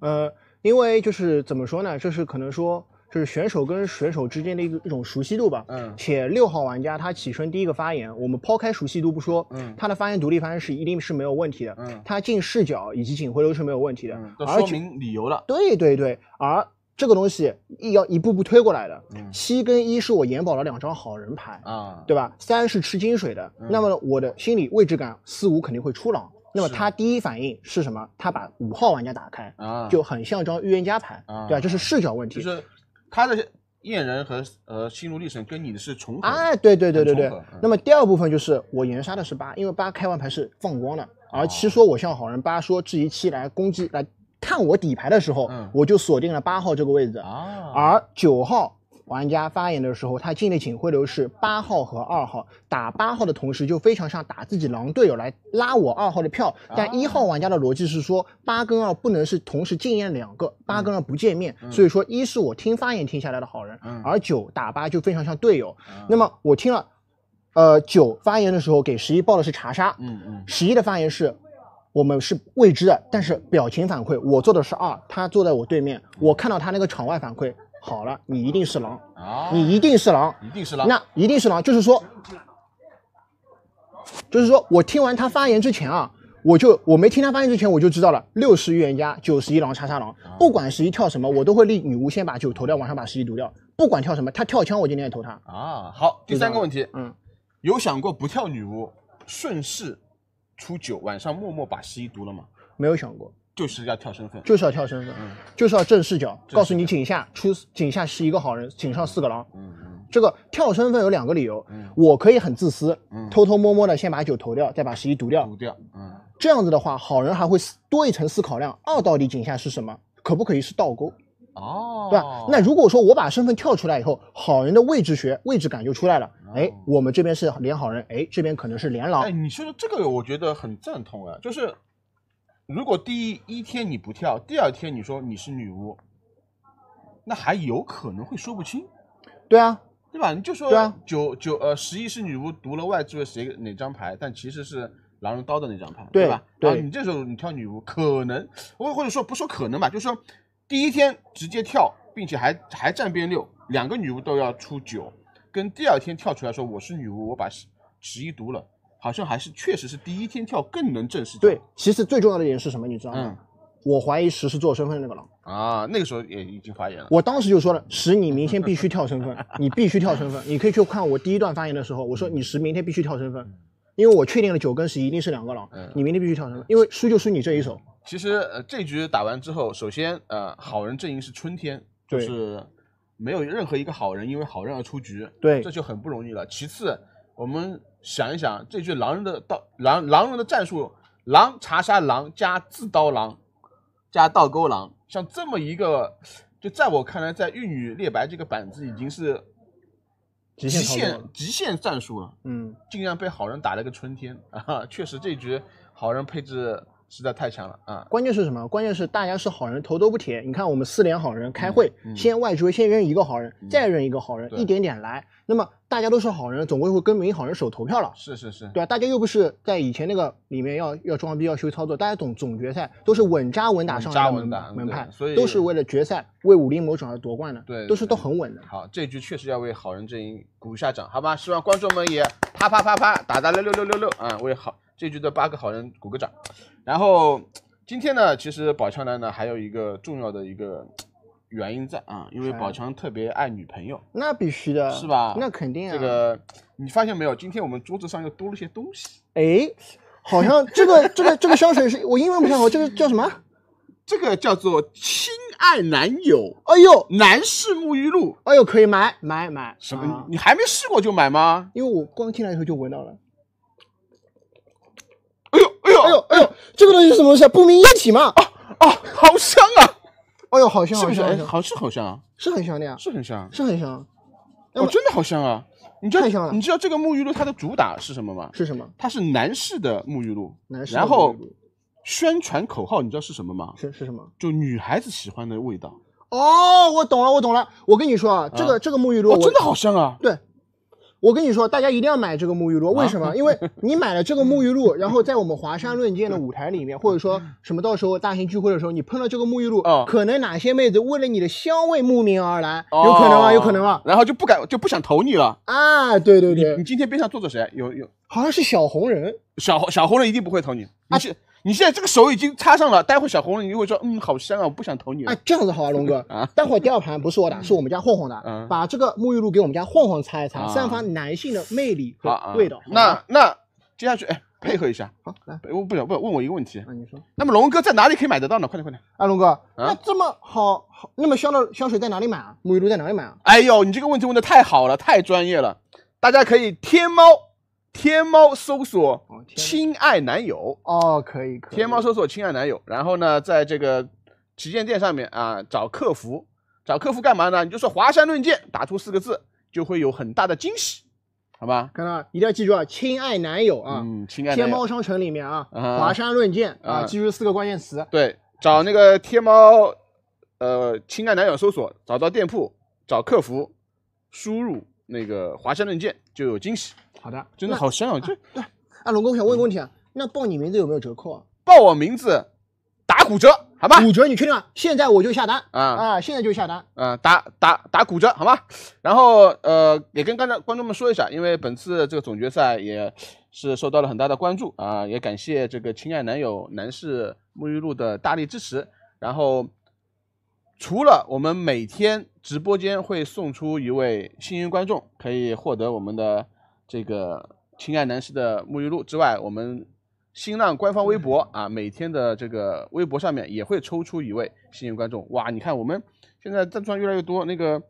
呃，因为就是怎么说呢，这是可能说就是选手跟选手之间的一一种熟悉度吧。嗯，且六号玩家他起身第一个发言，我们抛开熟悉度不说，嗯，他的发言独立发言是一定是没有问题的。嗯，他进视角以及警徽流是没有问题的。嗯，而说明理由了。对对对，而。这个东西一要一步步推过来的，七跟一是我延保了两张好人牌啊，对吧？三是吃金水的，那么我的心理位置感四五肯定会出狼，那么他第一反应是什么？他把五号玩家打开啊，就很像张预言家牌，啊，对吧？这是视角问题，就是他的验人和呃心路历程跟你的是重合，哎，对对对对对。那么第二部分就是我延杀的是八，因为八开完牌是放光的，而七说我像好人，八说质疑七来攻击来。看我底牌的时候，我就锁定了八号这个位置啊。而九号玩家发言的时候，他进的警徽流是八号和二号，打八号的同时就非常像打自己狼队友来拉我二号的票。但一号玩家的逻辑是说，八跟二不能是同时进验两个，八跟二不见面，所以说一是我听发言听下来的好人，而九打八就非常像队友。那么我听了，呃，九发言的时候给十一报的是查杀，嗯嗯，十一的发言是。我们是未知的，但是表情反馈，我做的是二，他坐在我对面，我看到他那个场外反馈，好了，你一定是狼啊，你一定是狼，一定是狼，那一定是狼，就是说，就是说我听完他发言之前啊，我就我没听他发言之前我就知道了，六十预言家，九十一狼，叉叉狼，不管十一跳什么，我都会立女巫先把九投掉，晚上把十一毒掉，不管跳什么，他跳枪我今天投他啊。好，第三个问题，嗯，有想过不跳女巫，顺势。初九晚上默默把十一读了吗？没有想过，就是要跳身份，就是要跳身份，就是要正视角，告诉你井下出井下是一个好人，井上四个狼。嗯嗯，这个跳身份有两个理由，我可以很自私，偷偷摸摸的先把九投掉，再把十一读掉。读掉，嗯，这样子的话，好人还会多一层思考量。二到底井下是什么？可不可以是倒钩？哦，对吧？那如果说我把身份跳出来以后，好人的位置学位置感就出来了。哎，我们这边是连好人，哎，这边可能是连狼。哎，你说的这个我觉得很赞同啊，就是如果第一天你不跳，第二天你说你是女巫，那还有可能会说不清，对啊，对吧？你就说啊，九九呃十一是女巫，读了外置位谁哪张牌，但其实是狼人刀的那张牌，对吧？然后你这时候你跳女巫，可能我或者说不说可能吧，就是说第一天直接跳，并且还还站边六，两个女巫都要出九。跟第二天跳出来说我是女巫，我把十一毒了，好像还是确实是第一天跳更能证实。对，其实最重要的一点是什么？你知道吗？我怀疑十是做身份的那个狼啊。那个时候也已经怀疑了。我当时就说了，十你明天必须跳身份，你必须跳身份。你可以去看我第一段发言的时候，我说你十明天必须跳身份，因为我确定了九跟十一定是两个狼。你明天必须跳身份，因为输就输你这一手。其实这局打完之后，首先呃，好人阵营是春天，就是。没有任何一个好人因为好人而出局，对，这就很不容易了。其次，我们想一想这局狼人的刀狼狼人的战术，狼查杀狼加自刀狼加倒钩狼，像这么一个，就在我看来，在玉女列白这个板子已经是极限极限战术了。嗯，竟然被好人打了个春天 啊！确实这局好人配置。实在太强了啊！关键是什么？关键是大家是好人，头都不铁。你看我们四连好人开会，先外局先认一个好人，再认一个好人，一点点来。那么大家都是好人，总归会跟没好人手投票了。是是是对啊，大家又不是在以前那个里面要要装逼要秀操作，大家总总决赛都是稳扎稳打上来的门派，所以都是为了决赛为武林盟主而夺冠的，对，都是都很稳的。好，这局确实要为好人阵营鼓一下掌，好吧？希望观众们也啪啪啪啪打打了六六六六啊，为好这局的八个好人鼓个掌。然后今天呢，其实宝强男呢还有一个重要的一个原因在啊，因为宝强特别爱女朋友，那必须的，是吧？那肯定啊。这个你发现没有？今天我们桌子上又多了些东西。哎，好像这个这个这个香水是我英文不太好，这个叫什么？这个叫做“亲爱男友”。哎呦，男士沐浴露，哎呦，可以买买买。什么？你还没试过就买吗？因为我光进来以后就闻到了。哎呦哎呦，这个东西是什么东西啊？不明液体嘛！哦哦，好香啊！哎呦，好香，是不是？好是好香，啊，是很香的呀，是很香，是很香。我真的好香啊！你知道你知道这个沐浴露它的主打是什么吗？是什么？它是男士的沐浴露。男士然后，宣传口号你知道是什么吗？是是什么？就女孩子喜欢的味道。哦，我懂了，我懂了。我跟你说啊，这个这个沐浴露，我真的好香啊！对。我跟你说，大家一定要买这个沐浴露，为什么？因为你买了这个沐浴露，然后在我们华山论剑的舞台里面，或者说什么，到时候大型聚会的时候，你喷了这个沐浴露，可能哪些妹子为了你的香味慕名而来，有可能吗？有可能啊。然后就不敢，就不想投你了啊！对对对，你今天边上坐着谁？有有，好像是小红人，小红小红人一定不会投你。你现在这个手已经擦上了，待会小红你就会说，嗯，好香啊，我不想投你。哎，这样子好啊，龙哥啊，待会第二盘不是我打，是我们家晃晃打。嗯，把这个沐浴露给我们家晃晃擦一擦，散发男性的魅力和味道。那那接下去哎，配合一下。好，来，不行不行，问我一个问题。啊，你说。那么龙哥在哪里可以买得到呢？快点快点。哎，龙哥，那这么好，好那么香的香水在哪里买啊？沐浴露在哪里买啊？哎呦，你这个问题问的太好了，太专业了，大家可以天猫。天猫搜索“亲爱男友”哦，可以可以。天猫搜索“亲爱男友”，然后呢，在这个旗舰店上面啊，找客服，找客服干嘛呢？你就说“华山论剑”，打出四个字就会有很大的惊喜，好吧？看到一定要记住啊，“亲爱男友”啊，亲爱天猫商城里面啊，“华山论剑”啊，记住四个关键词。对，找那个天猫，呃，“亲爱男友”搜索，找到店铺，找客服，输入那个“华山论剑”就有惊喜。好的，真的好香哦！这对，啊，龙哥，我想问个问题啊，那报你名字有没有折扣啊？报我名字打骨折，好吧？骨折，你确定吗？现在我就下单啊啊！现在就下单啊，打打打骨折，好吗？然后呃，也跟刚才观众们说一下，因为本次这个总决赛也是受到了很大的关注啊，也感谢这个亲爱男友男士沐浴露的大力支持。然后除了我们每天直播间会送出一位幸运观众，可以获得我们的。这个亲爱男士的沐浴露之外，我们新浪官方微博啊，每天的这个微博上面也会抽出一位幸运观众。哇，你看我们现在赞助越来越多，那个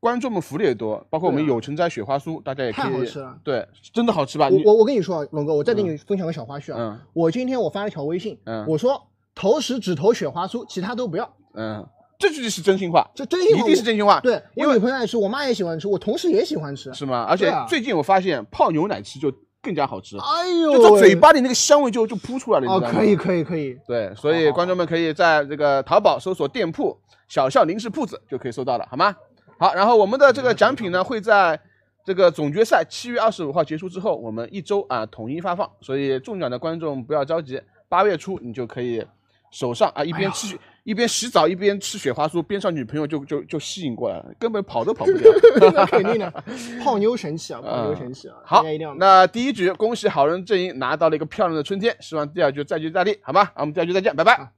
观众们福利也多，包括我们有成斋雪花酥，大家也可以。太好吃了。对，真的好吃吧？我我我跟你说，龙哥，我再给你分享个小花絮啊。嗯。我今天我发了一条微信。嗯。我说投食只投雪花酥，其他都不要。嗯。这句是真心话，这真心一定是真心话。对，我女朋友爱吃，我妈也喜欢吃，我同事也喜欢吃，是吗？而且最近我发现泡牛奶吃就更加好吃。哎呦，就嘴巴里那个香味就就扑出来了。哦，可以可以可以。对，所以观众们可以在这个淘宝搜索店铺“小笑零食铺子”就可以搜到了，好吗？好，然后我们的这个奖品呢会在这个总决赛七月二十五号结束之后，我们一周啊统一发放，所以中奖的观众不要着急，八月初你就可以手上啊一边吃。一边洗澡一边吃雪花酥，边上女朋友就就就吸引过来了，根本跑都跑不掉。那肯定的，泡妞神器啊，泡妞神器啊。好，那第一局恭喜好人阵营拿到了一个漂亮的春天，希望第二局再接再厉，好吗？那我们第二局再见，拜拜。